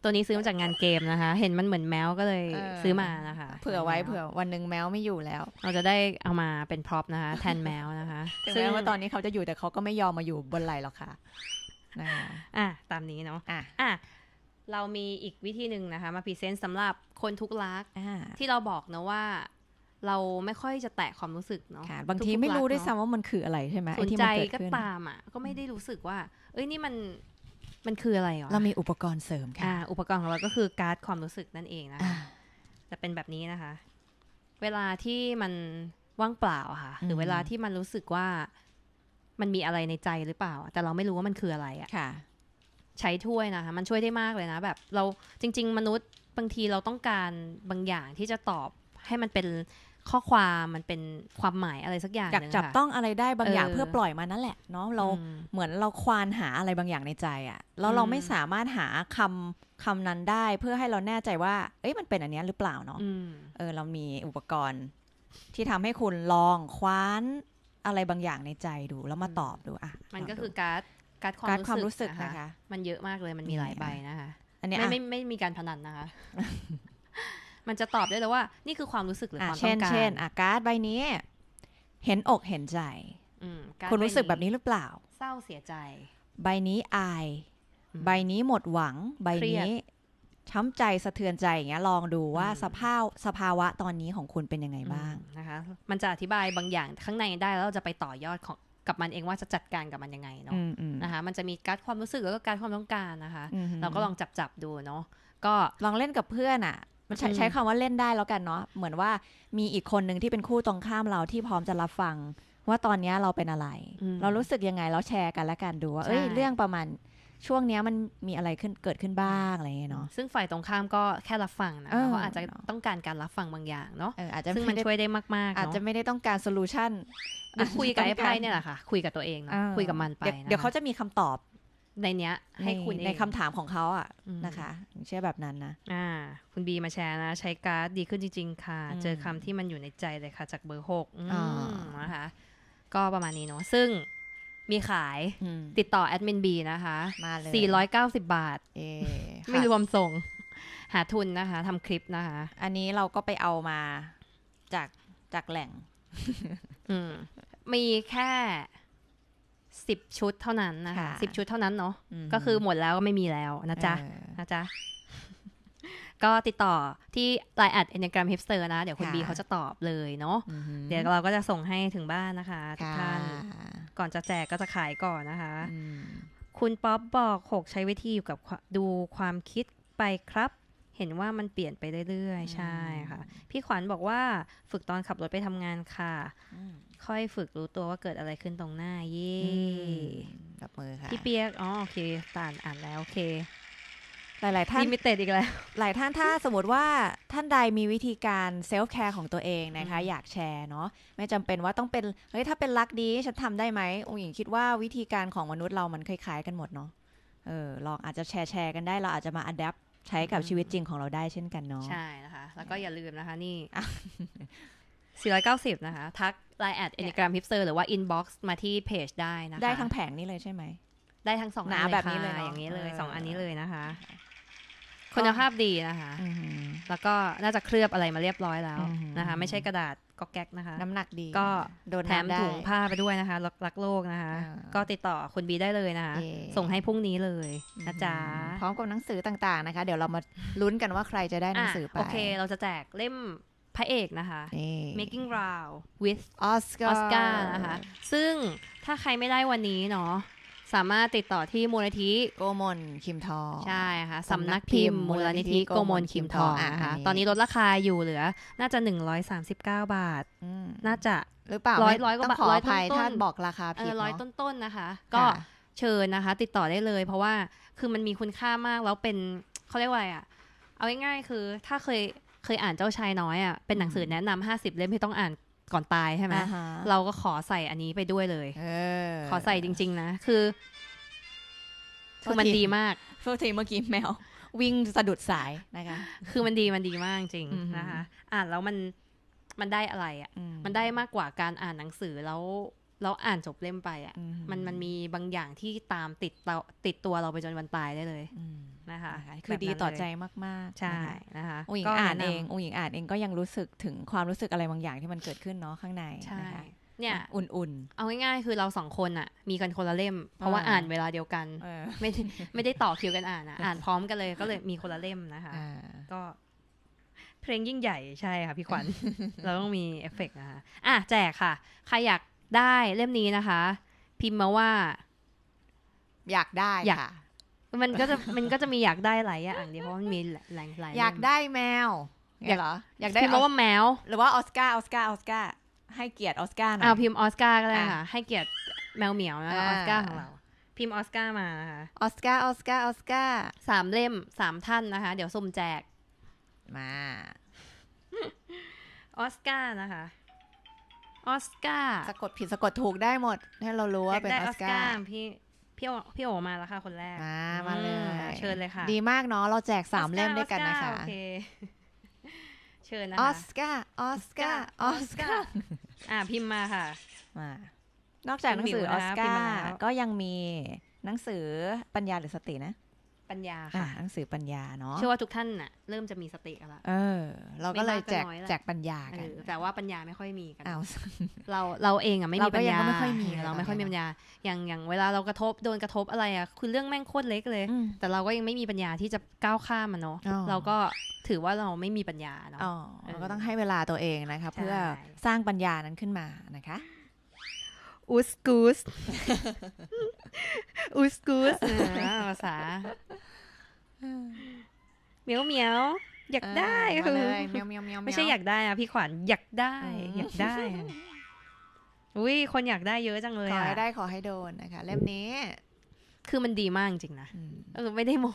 ตัวนี้ซื้อมาจากงานเกมนะคะ เห็นมันเหมือนแมวก็เลยซื้อมานะคะ เผื่อไว้เผื่อวันหนึ่งแมวไม่อยู่แล้ว เราจะได้เอามาเป็นพร็อพนะคะแทนแมวนะคะซึงว่าตอนนี้เขาจะอยู่แต่เขาก็ไม่ยอมมาอยู่บนไหลหรอกค่ะอ่ะตามนี้เนาะอ่ะอ่ะเรามีอีกวิธีหนึ่งนะคะ มาพรีเซนต์สำหรับคนทุกลักที่เราบอกนะว่าเราไม่ค่อยจะแตะความรู้สึกเนาะ บางทีไม่รู้ด้วยซ้ำว่ามันคืออะไรใช่ไหมสนใจก็ตามอ่ะ ก็ไม่ได้รู้สึกว่า เอ้ย นี่มัน มันคืออะไรอ่ะเรามีอุปกรณ์เสริมค่ะ อุปกรณ์ของเรา ก็คือการ์ดความรู้สึกนั่นเองนะะจะเป็นแบบนี้นะคะ เวลาที่มันว่างเปล่าค่ะ หรือเวลาที่มันรู้สึกว่า มันมีอะไรในใจหรือเปล่า แต่เราไม่รู้ว่ามันคืออะไรอ่ะค่ะ ใช้ถ้วยนะคะ มันช่วยได้มากเลยนะ แบบ เราจริง ๆ มนุษย์ บางทีเราต้องการบางอย่างที่จะตอบให้มันเป็นข้อความมันเป็นความหมายอะไรสักอย่างอยากจับต้องอะไรได้บางอย่างเพื่อปล่อยมานั่นแหละเนาะเราเหมือนเราควานหาอะไรบางอย่างในใจอะแล้วเราไม่สามารถหาคำคำนั้นได้เพื่อให้เราแน่ใจว่าเอ๊ะมันเป็น อันนี้หรือเปล่าเนาะเออ เรามีอุปกรณ์ที่ทำให้คุณลองคว้านอะไรบางอย่างในใจดูแล้วมาตอบดู อ่ะ มันก็คือการ์ดการ์ดความรู้สึกนะคะ มันเยอะมากเลยมันมีหลายใบนะคะอันนี้ไม่ไม่ไม่มีการพนันนะคะมันจะตอบได้เลยว่า นี่คือความรู้สึกหรือความต้องการเช่น เช่นอาการ์ดใบนี้ เห็นอกเห็นใจคุณรู้สึกแบบนี้หรือเปล่า เศร้าเสียใจ ใบนี้อาย ใบนี้หมดหวัง ใบนี้ช้ำใจสะเทือนใจอย่างเงี้ยลองดูว่าสภาพสภาวะตอนนี้ของคุณเป็นยังไงบ้างนะคะ มันจะอธิบายบางอย่างข้างในได้แล้วเราจะไปต่อยอดของกับมันเองว่าจะจัดการกับมันยังไงเนาะนะคะมันจะมีการความรู้สึกแล้วก็การความต้องการนะคะเราก็ลองจับจับดูเนาะก็ลองเล่นกับเพื่อนอ่ะใช้ใช้คำว่าเล่นได้แล้วกันเนาะเหมือนว่ามีอีกคนหนึ่งที่เป็นคู่ตรงข้ามเราที่พร้อมจะรับฟังว่าตอนนี้เราเป็นอะไร เรารู้สึกยังไงเราแชร์กันและกันดูว่าเอ้ยเรื่องประมาณช่วงนี้มันมีอะไรขึ้นเกิดขึ้นบ้างอะไรเนาะซึ่งฝ่ายตรงข้ามก็แค่รับฟังนะเขาอาจจะต้องการการรับฟังบางอย่างเนาะอาจจะซึ่งมันช่วยได้มากๆ อาจจะไม่ได้ต้องการโซลูชันคุยกับไอ้ไพ่เนี่ยแหละค่ะ คุยกับตัวเองเนาะคุยกับมันไปเดี๋ยวเขาจะมีคำตอบในเนี้ยให้คุณในคำถามของเขาอ่ะ นะคะ เชื่อแบบนั้นนะ อ่า คุณบีมาแชร์นะ ใช้การ์ดดีขึ้นจริง ๆ ค่ะ เจอคำที่มันอยู่ในใจเลยค่ะ จากเบอร์หกนะคะก็ประมาณนี้เนาะซึ่งมีขาย ติดต่อแอดมินบีนะคะ มาเลย490บาทไม่รวมส่ง หาทุนนะคะทำคลิปนะคะ อันนี้เราก็ไปเอามาจากจากแหล่งมีแค่สิบชุดเท่านั้นนะคะสิบชุดเท่านั้นเนาะก็คือหมดแล้วก็ไม่มีแล้วนะจ๊ะ นะจ๊ะ ก็ติดต่อ ที่ Line แอดอ e n n กรามฮิปสเตอร์นะ เดี๋ยวคุณบีเขาจะตอบเลยเนาะเดี๋ยวเราก็จะส่งให้ถึงบ้านนะคะทุกท่านก่อนจะแจกก็จะขายก่อนนะคะ คุณป๊อปบอกหกใช้วิธีอยู่กับดูความคิดไปครับ เห็นว่ามันเปลี่ยนไปเรื่อยๆใช่ค่ะ พี่ขวัญบอกว่าฝึกตอนขับรถไปทำงานค่ะค่อยฝึกรู้ตัวว่าเกิดอะไรขึ้นตรงหน้า เย่กับมือค่ะพี่เปียกอ๋อโอเคตานอ่านแล้ว โอเค หลายหลายท่านมีเตดอีกแล้ว หลายท่านถ้าสมมติว่าท่านใดมีวิธีการเซลฟ์แคร์ของตัวเองนะคะ อยากแชร์เนาะไม่จำเป็นว่าต้องเป็น เฮ้ยถ้าเป็นรักดีฉันทำได้ไหมองหญิงคิดว่าวิธีการของมนุษย์เรามันคล้ายๆ กันหมดเนาะเออลองอาจจะแชร์แชร์กันได้ เราอาจจะมาอัดแอปใช้กับชีวิตจริงของเราได้เช่นกันเนาะใช่นะคะแล้วก็อย่าลืมนะคะนี่490 นะคะ ทักไลน์แอดอินิกรามฮิปเซอร์หรือว่าอินบ็อกซ์มาที่เพจได้นะคะ ได้ทั้งแผงนี้เลยใช่ไหม ได้ทั้งสองหนาแบบนี้เลยอย่างนี้เลยสองอันนี้เลยนะคะ คุณภาพดีนะคะแล้วก็น่าจะเคลือบอะไรมาเรียบร้อยแล้วนะคะ ไม่ใช่กระดาษก็แก๊กนะคะน้ำหนักดีก็โดนแถมถุงผ้าไปด้วยนะคะรักโลกนะคะ ก็ติดต่อคุณบีได้เลยนะคะ ส่งให้พรุ่งนี้เลยนะจ๊ะ พร้อมกับหนังสือต่าง ๆนะคะ เดี๋ยวเรามาลุ้นกันว่าใครจะได้หนังสือไปโอเค เราจะแจกเล่มพระเอกนะคะ making round with Oscar, Oscar นะคะ ซึ่งถ้าใครไม่ได้วันนี้เนาะสามารถติดต่อที่มูลนิธิโกมลคิมทอ ใช่ค่ะสำนักพิมพ์มูลนิธิโกมลคิมทอนะคะตอนนี้ลดราคาอยู่เหลือ น่าจะ 139 บาท น่าจะหรือเปล่าร้อยร้อยก็บาทร้อยไท่านบอกราคาผิดเนาะร้อยต้นๆนะคะก็เชิญนะคะ ติดต่อได้เลยเพราะว่าคือมันมีคุณค่ามากแล้วเป็นเขาเรียกว่าอะไรอ่ะเอาง่ายๆคือถ้าเคยเคยอ่านเจ้าชายน้อยอ่ะ เป็นหนังสือแนะนำห้าสิบเล่มที่ต้องอ่านก่อนตายใช่ไหมเราก็ขอใส่อันนี้ไปด้วยเลย เออ ขอใส่จริงๆนะคือ คือมันดีมากเฟอร์ทีเมื่อกี้แมววิ่งสะดุดสายนะคะคือมันดีมันดีมากจริงนะคะอ่านแล้วมันมันได้อะไรอ่ะ มันได้มากกว่าการอ่านหนังสือแล้วแล้วอ่านจบเล่มไป อ่ะ มันมันมีบางอย่างที่ตามติดติดตัวเราไปจนวันตายได้เลยนะคะคือดีต่อใจมากๆ ใช่ นะคะอุ๋งหญิงอ่านเองอุ๋งหญิงอ่านเองก็ยังรู้สึกถึงความรู้สึกอะไรบางอย่างที่มันเกิดขึ้นเนาะข้างในใช่ เนี่ยอุ่นๆ เอาง่ายๆคือเราสองคนอะมีกันคนละเล่ม เพราะว่าอ่านเวลาเดียวกัน ไม่ ไม่ได้ต่อคิวกันอ่านอะอ่านพร้อมกันเลยก็เลยมีคนละเล่มนะคะก็ เพลงยิ่งใหญ่ใช่ค่ะพี่ขวัญเราต้องมีเอฟเฟกนะคะอ่ะแจกค่ะ ใครอยากได้เล่มนี้นะคะ พิมพ์มาว่า อยากได้อยากมันก็จะมัน ก็จะมีอยากได้หลายอย่างดีเพราะมันมีหลายหลายอยากได้แมวอยากเหรออยากได้พิมพ์ว่าแมวหรือว่าออสการ์ออสการ์ออสการ์ให้เกียรติออสการ์หน่อยอาพิมพ์ออสการ์ก็ได้ค่ะให้เกียรติแมวเหมียวนะคะออสการ์ของเรา พิมพ์ออสการ์มาออสการ์ออสการ์ออสการ์สามเล่มสามท่านนะคะ เดี๋ยวสุ่มแจกมาออสการ์นะคะออสการ์สะกดผิดสะกดถูกได้หมดให้เรารู้ว่าเป็นออสการ์พี่พี่โอพี่โอมาแล้วค่ะ คนแรกมามาเลย เชิญเลยค่ะ ดีมากเนาะเราแจกสามเล่มด้วยกันนะคะโอเคเชิญนะออสการ์ออสการ์ออสการ์อ่าพิมมาค่ะมานอกจากหนังสือออสการ์ก็ยังมีหนังสือปัญญาหรือสตินะปัญญาค่ะหนังสือปัญญาเนาะเชื่อว่าทุกท่านน่ะ เริ่มจะมีสติกันละเออ เราก็เลยแจกแจกปัญญากัน แต่ว่าปัญญาไม่ค่อยมีกันเราเราเองอ่ะไม่มีปัญญาเราไม่ค่อยมีเราไม่ค่อยมีปัญญาอย่างอย่างเวลาเรากระทบโดนกระทบอะไรอ่ะคือเรื่องแม่งโคตรเล็กเลย แต่เราก็ยังไม่มีปัญญาที่จะก้าวข้ามมันเนาะเราก็ถือว่าเราไม่มีปัญญาเนาะเราก็ต้องให้เวลาตัวเองนะคะเพื่อสร้างปัญญานั้นขึ้นมานะคะอุสกูสอุสกูสภาษาเมียวเมียว อยากได้คือไม่ใช่อยากได้อะพี่ขวัญอยากได้ อยากได้อุ้ยคนอยากได้เยอะจังเลยขอให้ได้ขอให้โดนนะคะเล่มนี้ คือมันดีมากจริงนะเออไม่ได้โม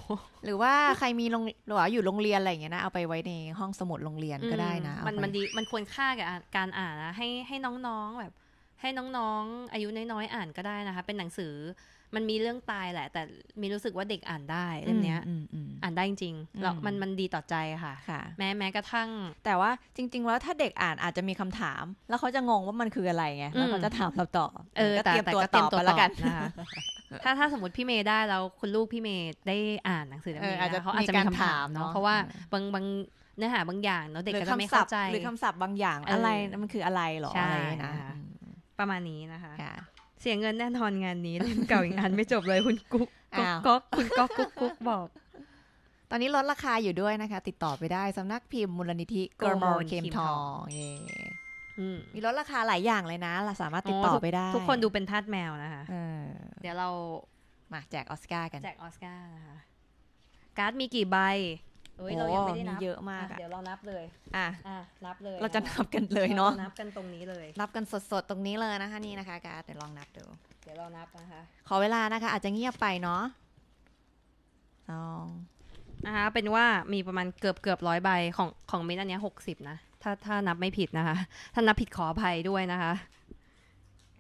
หรือว่าใครมีโรงหรือวอยู่โรงเรียนอะไรอย่างเงี้ยนะเอาไปไว้ในห้องสมุดโรงเรียนก็ได้นะมันมันดีมันควรค่ากับการอ่านนะให้ให้น้องๆแบบให้น้องๆอายุน้อยๆอ่านก็ได้นะคะ เป็นหนังสือ มันมีเรื่องตายแหละ แต่มีรู้สึกว่าเด็กอ่านได้เล่มเนี้ยอ่านได้จริงๆแล้วมันมันดีต่อใจค่ะ แม้แม้กระทั่ง แต่ว่าจริง ๆ แล้วถ้าเด็กอ่านอาจจะมีคำถาม แล้วเขาจะงงว่ามันคืออะไรไงแล้วเขาจะถามเราต่อเออแต่แต่ก็เตรียมตัวแล้วกันนะคะถ้าถ้าสมมติพี่เมย์ได้แล้วคุณลูกพี่เมย์ได้อ่านหนังสือเล่มนี้เขาอาจจะมีคำถามเนาะเพราะว่าบางบางเนื้อหา บางอย่างเนาะเด็กก็จะไม่เข้าใจหรือคำศัพท์บางอย่างอะไรมันคืออะไรหรออะไรนะประมาณนี้นะคะเสียเงินแน่นอนงานนี้เล่นเก่าอีกอันไม่จบเลย คุณกุ๊กก๊อกคุณก๊อกกุ๊กกุ๊กบอก ตอนนี้ลดราคาอยู่ด้วยนะคะ ติดต่อไปได้ สำนักพิมพ์มูลนิธิกรมอลเคมทองมีลดราคาหลายอย่างเลยนะเราสามารถติดต่อไปได้ ทุกคนดูเป็นทาสแมวนะคะเดี๋ยวเรามา แจกออสการ์กันแจกออสการ์นะคะการ์ดมีกี่ใบเอ้ยเรายังไม่ได้นับเยอะมากเดี๋ยวเรานับเลย อ่ะรนับเลย เราจะนับกันเลยเนาะนับกันตรงนี้เลยนับกันสดๆ ตรงนี้เลยนะคะนี่นะคะการเดี๋ยวลองนับดู เดี๋ยวเรานับนะคะ ขอเวลานะคะ อาจจะเงียบไปเนาะลองนะคะ เป็นว่ามีประมาณเกือบเกือบร้อยใบของของมินอันนี้หกสิบนะ ถ้าถ้านับไม่ผิดนะคะ ถ้านับผิดขออภัยด้วยนะคะ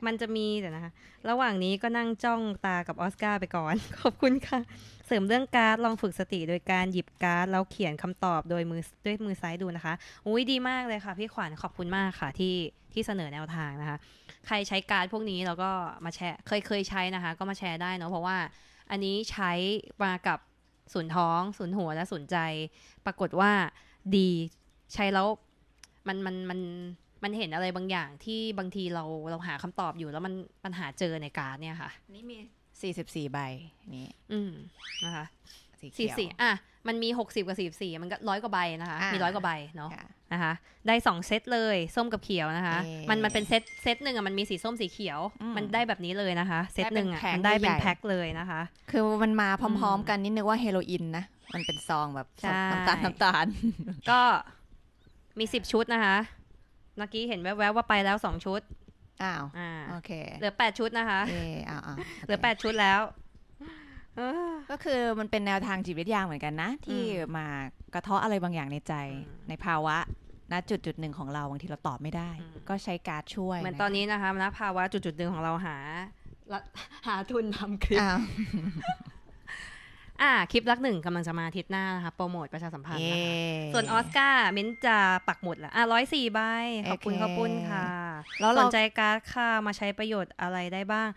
มันจะมีแต่นะคะ ระหว่างนี้ก็นั่งจ้องตากับออสการ์ไปก่อน ขอบคุณค่ะ เสริมเรื่องการ์ด ลองฝึกสติโดยการหยิบการ์ดแล้วเขียนคำตอบโดยมือด้วยมือซ้ายดูนะคะ อุ้ยดีมากเลยค่ะ พี่ขวัญขอบคุณมากค่ะ ที่ที่เสนอแนวทางนะคะ ใครใช้การ์ดพวกนี้เราก็มาแชร์ เคยเคยใช้นะคะ ก็มาแชร์ได้เนาะ เพราะว่า อันนี้ใช้มากับ่วนท้อง่วนหัวและ่วนใจ ปรากฏว่าดีใช้แล้วมันมันมันมนมันเห็นอะไรบางอย่างที่บางทีเราเราหาคำตอบอยู่แล้วมันปัญหาเจอในการเนี่ยค่ะนี่มีสี่สิบสี่ใบนี่อืมนะคะสี่สี่อ่ะ มันมีหกสิบกับสี่สี่มันก็ร้อยกว่าใบนะคะมีร้อยกว่าใบเนาะนะคะได้สองเซตเลยส้มกับเขียวนะคะ มันมันเป็นเซตเซตหนึ่งอ่ะมันมีสีส้มสีเขียว มันได้แบบนี้เลยนะคะ เซตหนึ่งอ่ะมันได้เป็นแพ็คเลยนะคะ คือมันมาพร้อมๆกันนิดนึงว่าเฮโรอีนนะ มันเป็นซองแบบน้ำตาลน้ำตาล ก็มีสิบชุดนะคะเมื่อกี้เห็นแวบๆว่าไปแล้วสองชุด อ้าว อ่าโอเค เหลือแปดชุดนะคะ เอออ่าเหลือแปดชุดแล้ว ก็คือมันเป็นแนวทางจิตวิทยาเหมือนกัน นะ ที่มากระเทาะอะไรบางอย่างในใจ ในภาวะณจุดจุดหนึ่งของเราบางทีเราตอบไม่ได้ ก็ใช้การช่วยเหมือนตอนนี้นะคะณภาวะจุดจุดหนึ่งของเราหาหาทุนทำคลิปอ่าคลิปลักหนึ่งกำลังจะมาทิศหน้านะคะโปรโมทประชาสัมพันธ์นะคะส่วนออสการ์เม้นจะปักหมุดแล้วอ่ะร้อยสี่ใบขอบคุณขอบคุณค่ะ แล้วสนใจการ์ดค่ะมาใช้ประโยชน์อะไรได้บ้าง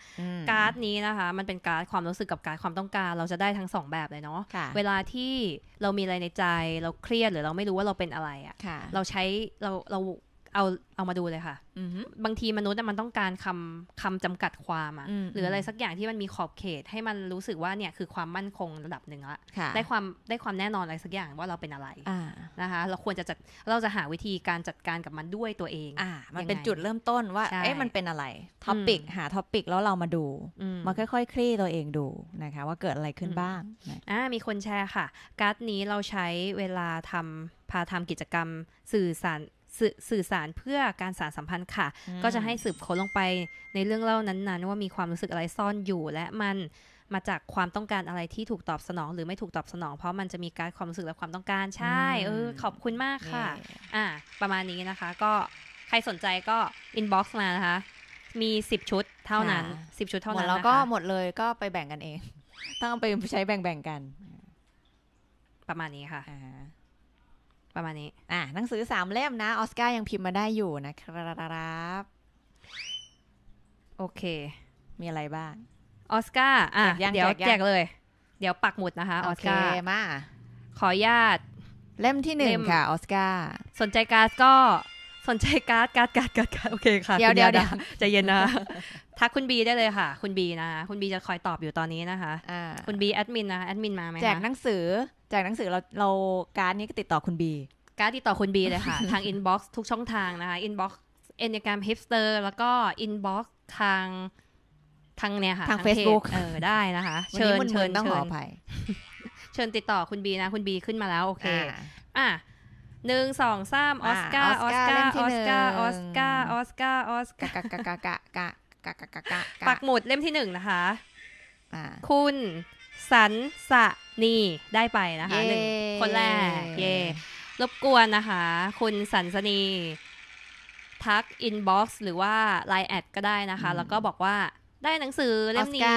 การ์ดนี้นะคะ มันเป็นการ์ดความรู้สึกกับการ์ดความต้องการเราจะได้ทั้งสองแบบเลยเนาะเวลาที่เรามีอะไรในใจเราเครียด หรือเราไม่รู้ว่าเราเป็นอะไรอ่ะเราใช้เราเราเอาเอามาดูเลยค่ะ บางทีมนุษย์มันต้องการคำคำจำกัดความอะหรืออะไรสักอย่างที่มันมีขอบเขต ให้มันรู้สึกว่าเนี่ยคือความมั่นคงระดับหนึ่งละได้ความได้ความแน่นอนอะไรสักอย่างว่าเราเป็นอะไระนะคะ เราควรจะจัดเราจะหาวิธีการจัดการกับมันด้วยตัวเองอมันเป็นจุดเริ่มต้นว่า เอ๊ะมันเป็นอะไร ท็อปิกหาท็อปิกแล้วเรามาดู มาค่อย ๆคลี่ตัวเองดูนะคะ ว่าเกิดอะไรขึ้นบ้างอ่ามีคนแชร์ค่ะการ์ดนี้เราใช้เวลาทำพาทำกิจกรรมสื่อสารสสื่อสารเพื่อการสารสัมพันธ์ค่ะ ก็จะให้สืบค้นลงไปในเรื่องเล่านั้นๆ ว่ามีความรู้สึกอะไรซ่อนอยู่และมันมาจากความต้องการอะไรที่ถูกตอบสนอง หรือไม่ถูกตอบสนองเพราะมันจะมีการความรู้สึกและความต้องการใช่เออ ขอบคุณมากค่ะ อ่า ประมาณนี้นะคะ ก็ใครสนใจก็อินบ็อกซ์มานะคะ มี10ชุดเท่านั้น10ชุดเท่านั้นแล้วก็หมดเลยก็ไปแบ่งกันเองต้องไปใช้แบ่งๆกัน ประมาณนี้ค่ะประมาณนี้ อ่ะหนังสือสามเล่มนะ ออสการ์ยังพิมพ์มาได้อยู่นะครับ โอเค มีอะไรบ้าง ออสการ์อ่ะเดี๋ยวแจกเลย เดี๋ยวปักหมุดนะคะ ออสการ์มาขออนุญาตเล่มที่หนึ่งค่ะ ออสการ์สนใจการ์ดก็ สนใจการ์ด การ์ดการ์ดการ์ดโอเคค่ะ เดี๋ยวเดี๋ยวใจเย็นนะทักคุณบีได้เลยค่ะ คุณบีนะคะ คุณบีจะคอยตอบอยู่ตอนนี้นะคะคุณบีแอดมินนะคะ แอดมิน มาไหมแจกหนังสือจากหนังสือเราเราการ์ดนี้ก็ติดต่อคุณบี การ์ดติดต่อคุณบีเลยค่ะ ทางอินบ็อกซ์ทุกช่องทางนะคะอินบ็อกซ์เอ็นยกรมฮิปสเตอร์แล้วก็อินบ็อกซ์ทางทาง เนี่ย ค่ะ ทางเฟซบุ๊กเออได้นะคะ เชิญเชิญต้องขออภัยเชิญติดต่อคุณบีนะ คุณบีขึ้นมาแล้ว โอเค อ่ะหนึ่งสองสามออสการ์ออสการ์ออสการ์ออสการ์ออสการ์ออสการ์กะกะกะกะกะกะกะกะปักหมุดเล่มที่หนึ่งนะคะคุณสันสะนี่ ได้ไปนะคะหนึ่งคนแรกเย่รบกวนนะคะ คุณสันสนีทัก อินบ็อกซ์หรือว่า l ล n e แอดก็ได้นะคะ แล้วก็บอกว่าได้หนังสือเล่มนี้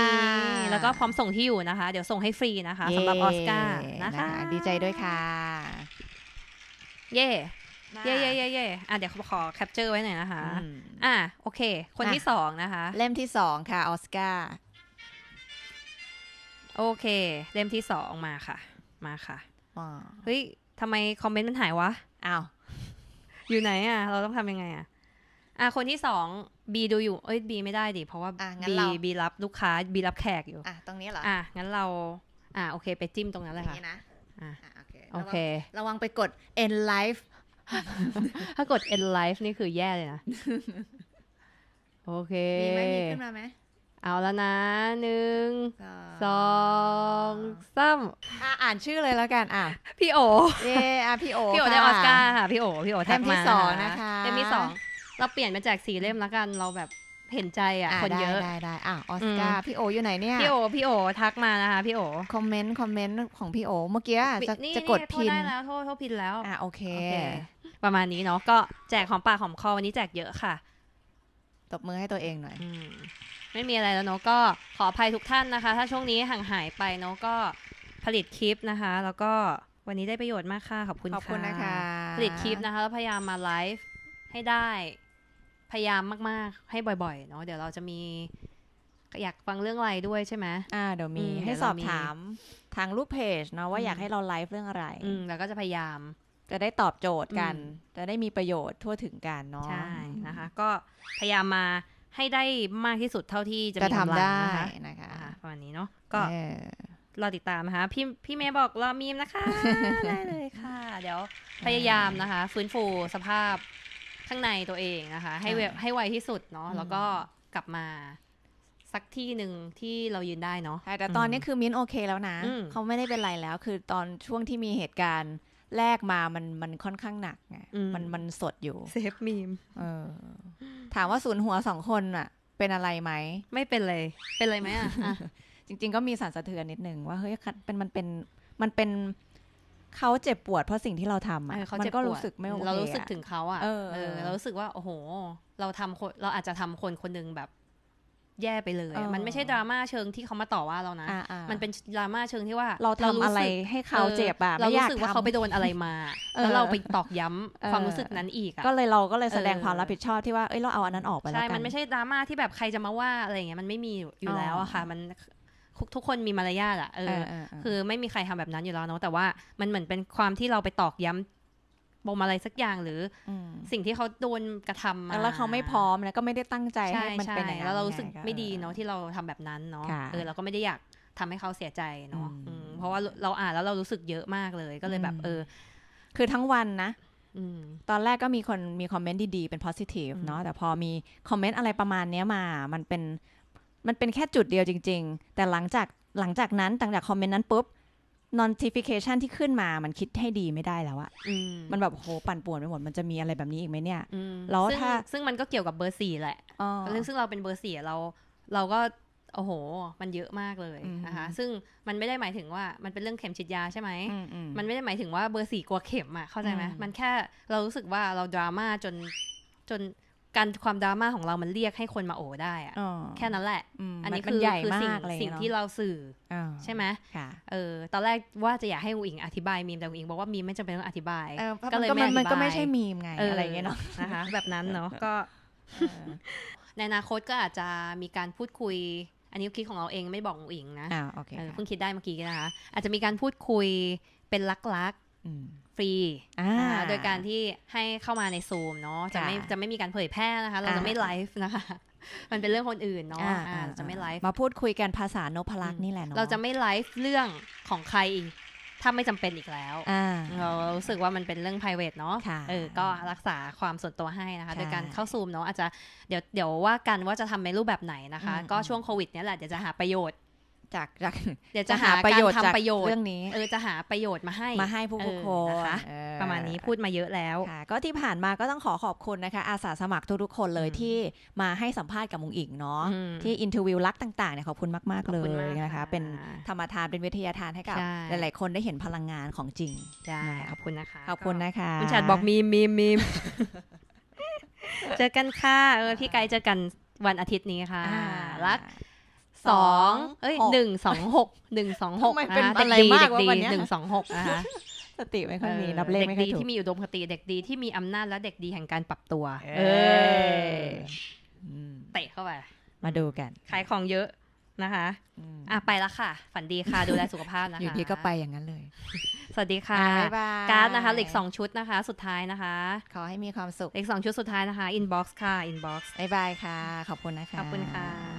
แล้วก็พร้อมส่งที่อยู่นะคะ เดี๋ยวส่งให้ฟรีนะคะสำหรับออสการ์นะคะดีใจด้วยค่ะ เย่เย่เย่เย่เย่อะเดี๋ยวขอแคปเจอร์ไว้หน่อยนะคะ อ่ะ โอเค คนที่สองนะคะเล่มที่สองค่ะออสการ์โอเคเล่มที่สองมาค่ะ มาค่ะเฮ้ยทำไมคอมเมนต์มันหายวะ อ้าว อยู่ไหนอ่ะ เราต้องทำยังไงอ่ะ อ่ะ คนที่สองบีดูอยู่เอ้ยบีไม่ได้ดิ เพราะว่าบีบีรับลูกค้าบีรับแขกอยู่ อ่ะ ตรงนี้เหรอ อ่ะ งั้นเรา อ่ะโอเค ไปจิ้มตรงนั้นเลยค่ะนี่นะอ่ะ โอเค ระวังไปกด end l i f e ถ้ากด end l i f e นี่คือแย่เลยนะโอเคมีไหมมีขึ้นมาไหมเอาแล้วนะหนึ่งสองสามอ่านชื่อเลยแล้วกัน อ่ะพี่โอเ่อ่ะพี่โอพี่โอไดออสการ์ค่ะพี่โอพี่โอแทมาเมที่สองนะคะเล่มที่สองเราเปลี่ยนมาแจกสี่เล่มแล้วกัน เราแบบเห็นใจอ่ะคนเยอะได้ได้อ่ะออสการ์พี่โออยู่ไหนเนี่ยพี่โอ พี่โอ ทักมานะคะพี่โอคอมเมนต์คอมเมนต์ของพี่โอ เมื่อกี้จะจะกดพินได้แล้วโทษโทษพินแล้วอ่ะโอเค ประมาณนี้เนาะก็แจกของปากของคอวันนี้แจกเยอะค่ะตบมือให้ตัวเองหน่อยไม่มีอะไรแล้วเนาะก็ขออภัยทุกท่านนะคะ ถ้าช่วงนี้ห่างหายไปเนาะก็ผลิตคลิปนะคะ แล้วก็วันนี้ได้ประโยชน์มากค่ะ ขอบคุณค่ะขอบคุณนะคะ ผลิตคลิปนะคะแล้วพยายามมาไลฟ์ให้ได้พยายามมากๆ ให้บ่อยๆ เนาะเดี๋ยวเราจะมี อยากฟังเรื่องอะไรด้วยใช่ไหมอ่าเดี๋ยวมีให้สอบถามทางรูปเพจเนาะว่าอยากให้เราไลฟ์เรื่องอะไรอืมแล้วก็จะพยายามจะได้ตอบโจทย์กันจะได้มีประโยชน์ทั่วถึงกันเนาะใช่นะคะ ก็พยายามมาให้ได้มากที่สุดเท่าที่จะทำได้นะคะประมาณนี้เนาะก็รอติดตามนะคะพี่พี่เมย์บอกรอมีมนะคะได้เลยค่ะ เดี๋ยว พยายามนะคะ ฟื้นฟูสภาพข้างในตัวเองนะคะ ให้ให้ไวที่สุดเนาะแล้วก็กลับมาสักที่หนึ่งที่เรายืนได้เนาะแต่ตอนนี้คือมิ้นโอเคแล้วนะเขาไม่ได้เป็นไรแล้ว คือตอนช่วงที่มีเหตุการณ์แรกมามันมันค่อนข้างหนักไงมันมันสดอยู่เซฟมีม เออถามว่าศูนย์หัวสองคนอะเป็นอะไรไหม ไม่เป็นเลย เป็นเลยไหมอ่ะ จริง ๆ ก็มีสารสะเทือนนิดนึงว่า เฮ้ยเป็นมันเป็นมันเป็นเขาเจ็บปวดเพราะสิ่งที่เราทำอ่ะ มันก็รู้สึกไม่โอเคเรารู้สึกถึงเขาอ่ะเรารู้สึกว่า โอ้โห เราทำเราอาจจะทำคนคนนึงแบบแย่ไปเลย มันไม่ใช่ดราม่าเชิงที่เขามาต่อว่าเรานะ มันเป็นดราม่าเชิงที่ว่าเราทำอะไรให้เขาเจ็บอะเรารู้สึกว่าเขาไปโดนอะไรมา แล้วเราไปตอกย้ำความรู้สึกนั้นอีก ก็เลยเราก็เลยแสดงความรับผิดชอบที่ว่า เอ้ยเราเอาอันนั้นออกไปแล้วใช่ มันไม่ใช่ดราม่าที่แบบใครจะมาว่าอะไรเงี้ย มันไม่มีอยู่แล้วอะค่ะ มันทุกคนมีมารยาทอะเออ คือไม่มีใครทำแบบนั้นอยู่แล้วเนาะ แต่ว่ามันเหมือนเป็นความที่เราไปตอกย้ำบปมอะไรสักอย่างหรือ สิ่งที่เขาโดนกระทำมาแล้วเขาไม่พร้อมแล้ว ก็ไม่ได้ตั้งใจให้มันเป็นอย่างนั้นแล้วเรารู้สึกไม่ดีเนาะที่เราทำแบบนั้นเนาะเออเราก็ไม่ได้อยากทำให้เขาเสียใจเนาะเพราะว่าเราอ่านแล้วเรารู้สึกเยอะมากเลยก็เลยแบบเออ คือทั้งวันนะตอนแรกก็มีคนมีคอมเมนต์ดีๆ เป็น positive เนาะแต่พอมีคอมเมนต์อะไรประมาณเนี้ยมา มันเป็นมันเป็นแค่จุดเดียวจริงๆ แต่หลังจากหลังจากนั้นต่างจากคอมเมนต์นั้นปุ๊บ notification ที่ขึ้นมา มันคิดให้ดีไม่ได้แล้วอะมันแบบโหปั่นป่วนไปหมด มันจะมีอะไรแบบนี้อีกไหมเนี่ย แล้วถ้าซึ่งมันก็เกี่ยวกับเบอร์สี่แหละซึ่งเราเป็นเบอร์สี่เรา เราก็โอ้โห มันเยอะมากเลยนะคะซึ่งมันไม่ได้หมายถึงว่ามันเป็นเรื่องเข็มฉีดยาใช่ไหมมันไม่ได้หมายถึงว่าเบอร์สี่กลัวเข็มอะเข้าใจไหมมันแค่เรารู้สึกว่าเราดราม่าจนจนการความดราม่าของเรามันเรียกให้คนมาโอ้ได้อะแค่นั้นแหละ อันนี้คือคือสิ่งสิ่งที่เราสื่อใช่ไหมเออตอนแรกว่าจะอยากให้อุ๋งอธิบายมีม แต่อุ๋งบอกว่ามีมไม่จำเป็นต้องอธิบาย ก็เลยไม่อธิบายมันก็ไม่ใช่มีมไง อะไรเงี้ยเนาะนะคะ แบบนั้นเนาะก็ ในอนาคตก็อาจจะมีการพูดคุย อันนี้คิดของเราเองไม่บอกอุ๋งนะเพิ่งคิดได้เมื่อกี้นะคะอาจจะมีการพูดคุยเป็นลักๆฟรีโดยการที่ให้เข้ามาในซูมเนาะจะไม่จะไม่มีการเผยแพร่นะคะเราจะไม่ไลฟ์นะคะมันเป็นเรื่องคนอื่นเนาะจะไม่ไลฟ์มาพูดคุยกันภาษานพลักษ์นี่แหละเนาะเราจะไม่ไลฟ์เรื่องของใครอีกถ้าไม่จำเป็นอีกแล้วเรารู้สึกว่ามันเป็นเรื่อง p r i v a t e เนาะเออก็รักษาความส่วนตัวให้นะคะ โดยการเข้าซูมเนาะอาจจะเดี๋ยวเดี๋ยวว่ากันว่าจะทำในรูปแบบไหนนะคะก็ช่วงโควิดเนี่ยแหละเดี๋ยวจะหาประโยชน์จากจากเดี๋ยวจะหาประโยชน์จากประโยชน์เรื่องนี้เออจะหาประโยชน์มาให้มาให้ผู้ปกครองนะคะประมาณนี้พูดมาเยอะแล้ว ก็ที่ผ่านมาก็ต้องขอขอบคุณนะคะ อาสาสมัครทุกๆคนเลยที่มาให้สัมภาษณ์กับมุงอิงเนาะที่อินเทอร์วิวลักต่างๆเนี่ยขอบคุณมาก ๆ เลยนะคะ เป็นธรรมทานเป็นวิทยาทานให้กับหลาย ๆคนได้เห็นพลังงานของจริงใช่ขอบคุณนะคะขอบคุณนะคะคุณชาดบอกมีมีมี เจอกันค่ะเออพี่ไกด์เจอกันวันอาทิตย์นี้ค่ะรักสองเอ้ยหนึ่งสองหกหนึ่งสองหกนะคเด็กดีเด็กดีหนึ่งสองหกนะคะสติไม่ค่อยมีนับเลขไม่ค่อยถูกเด็กดีที่มีอุดมคติ เด็กดีที่มีอำนาจและเด็กดีแห่งการปรับตัว เออเตะเข้าไป มาดูกัน ขายของเยอะนะคะอ่ะไปละค่ะ ฝันดีค่ะ ดูแลสุขภาพนะคะ อยู่ดีก็ไปอย่างนั้นเลย สวัสดีค่ะการ์ดนะคะเหล็กสองชุดนะคะ สุดท้ายนะคะ ขอให้มีความสุขเหล็กสองชุดสุดท้ายนะคะอินบ็อกซ์ค่ะอินบ็อกซ์บายบายค่ะ ขอบคุณนะคะ ขอบคุณค่ะ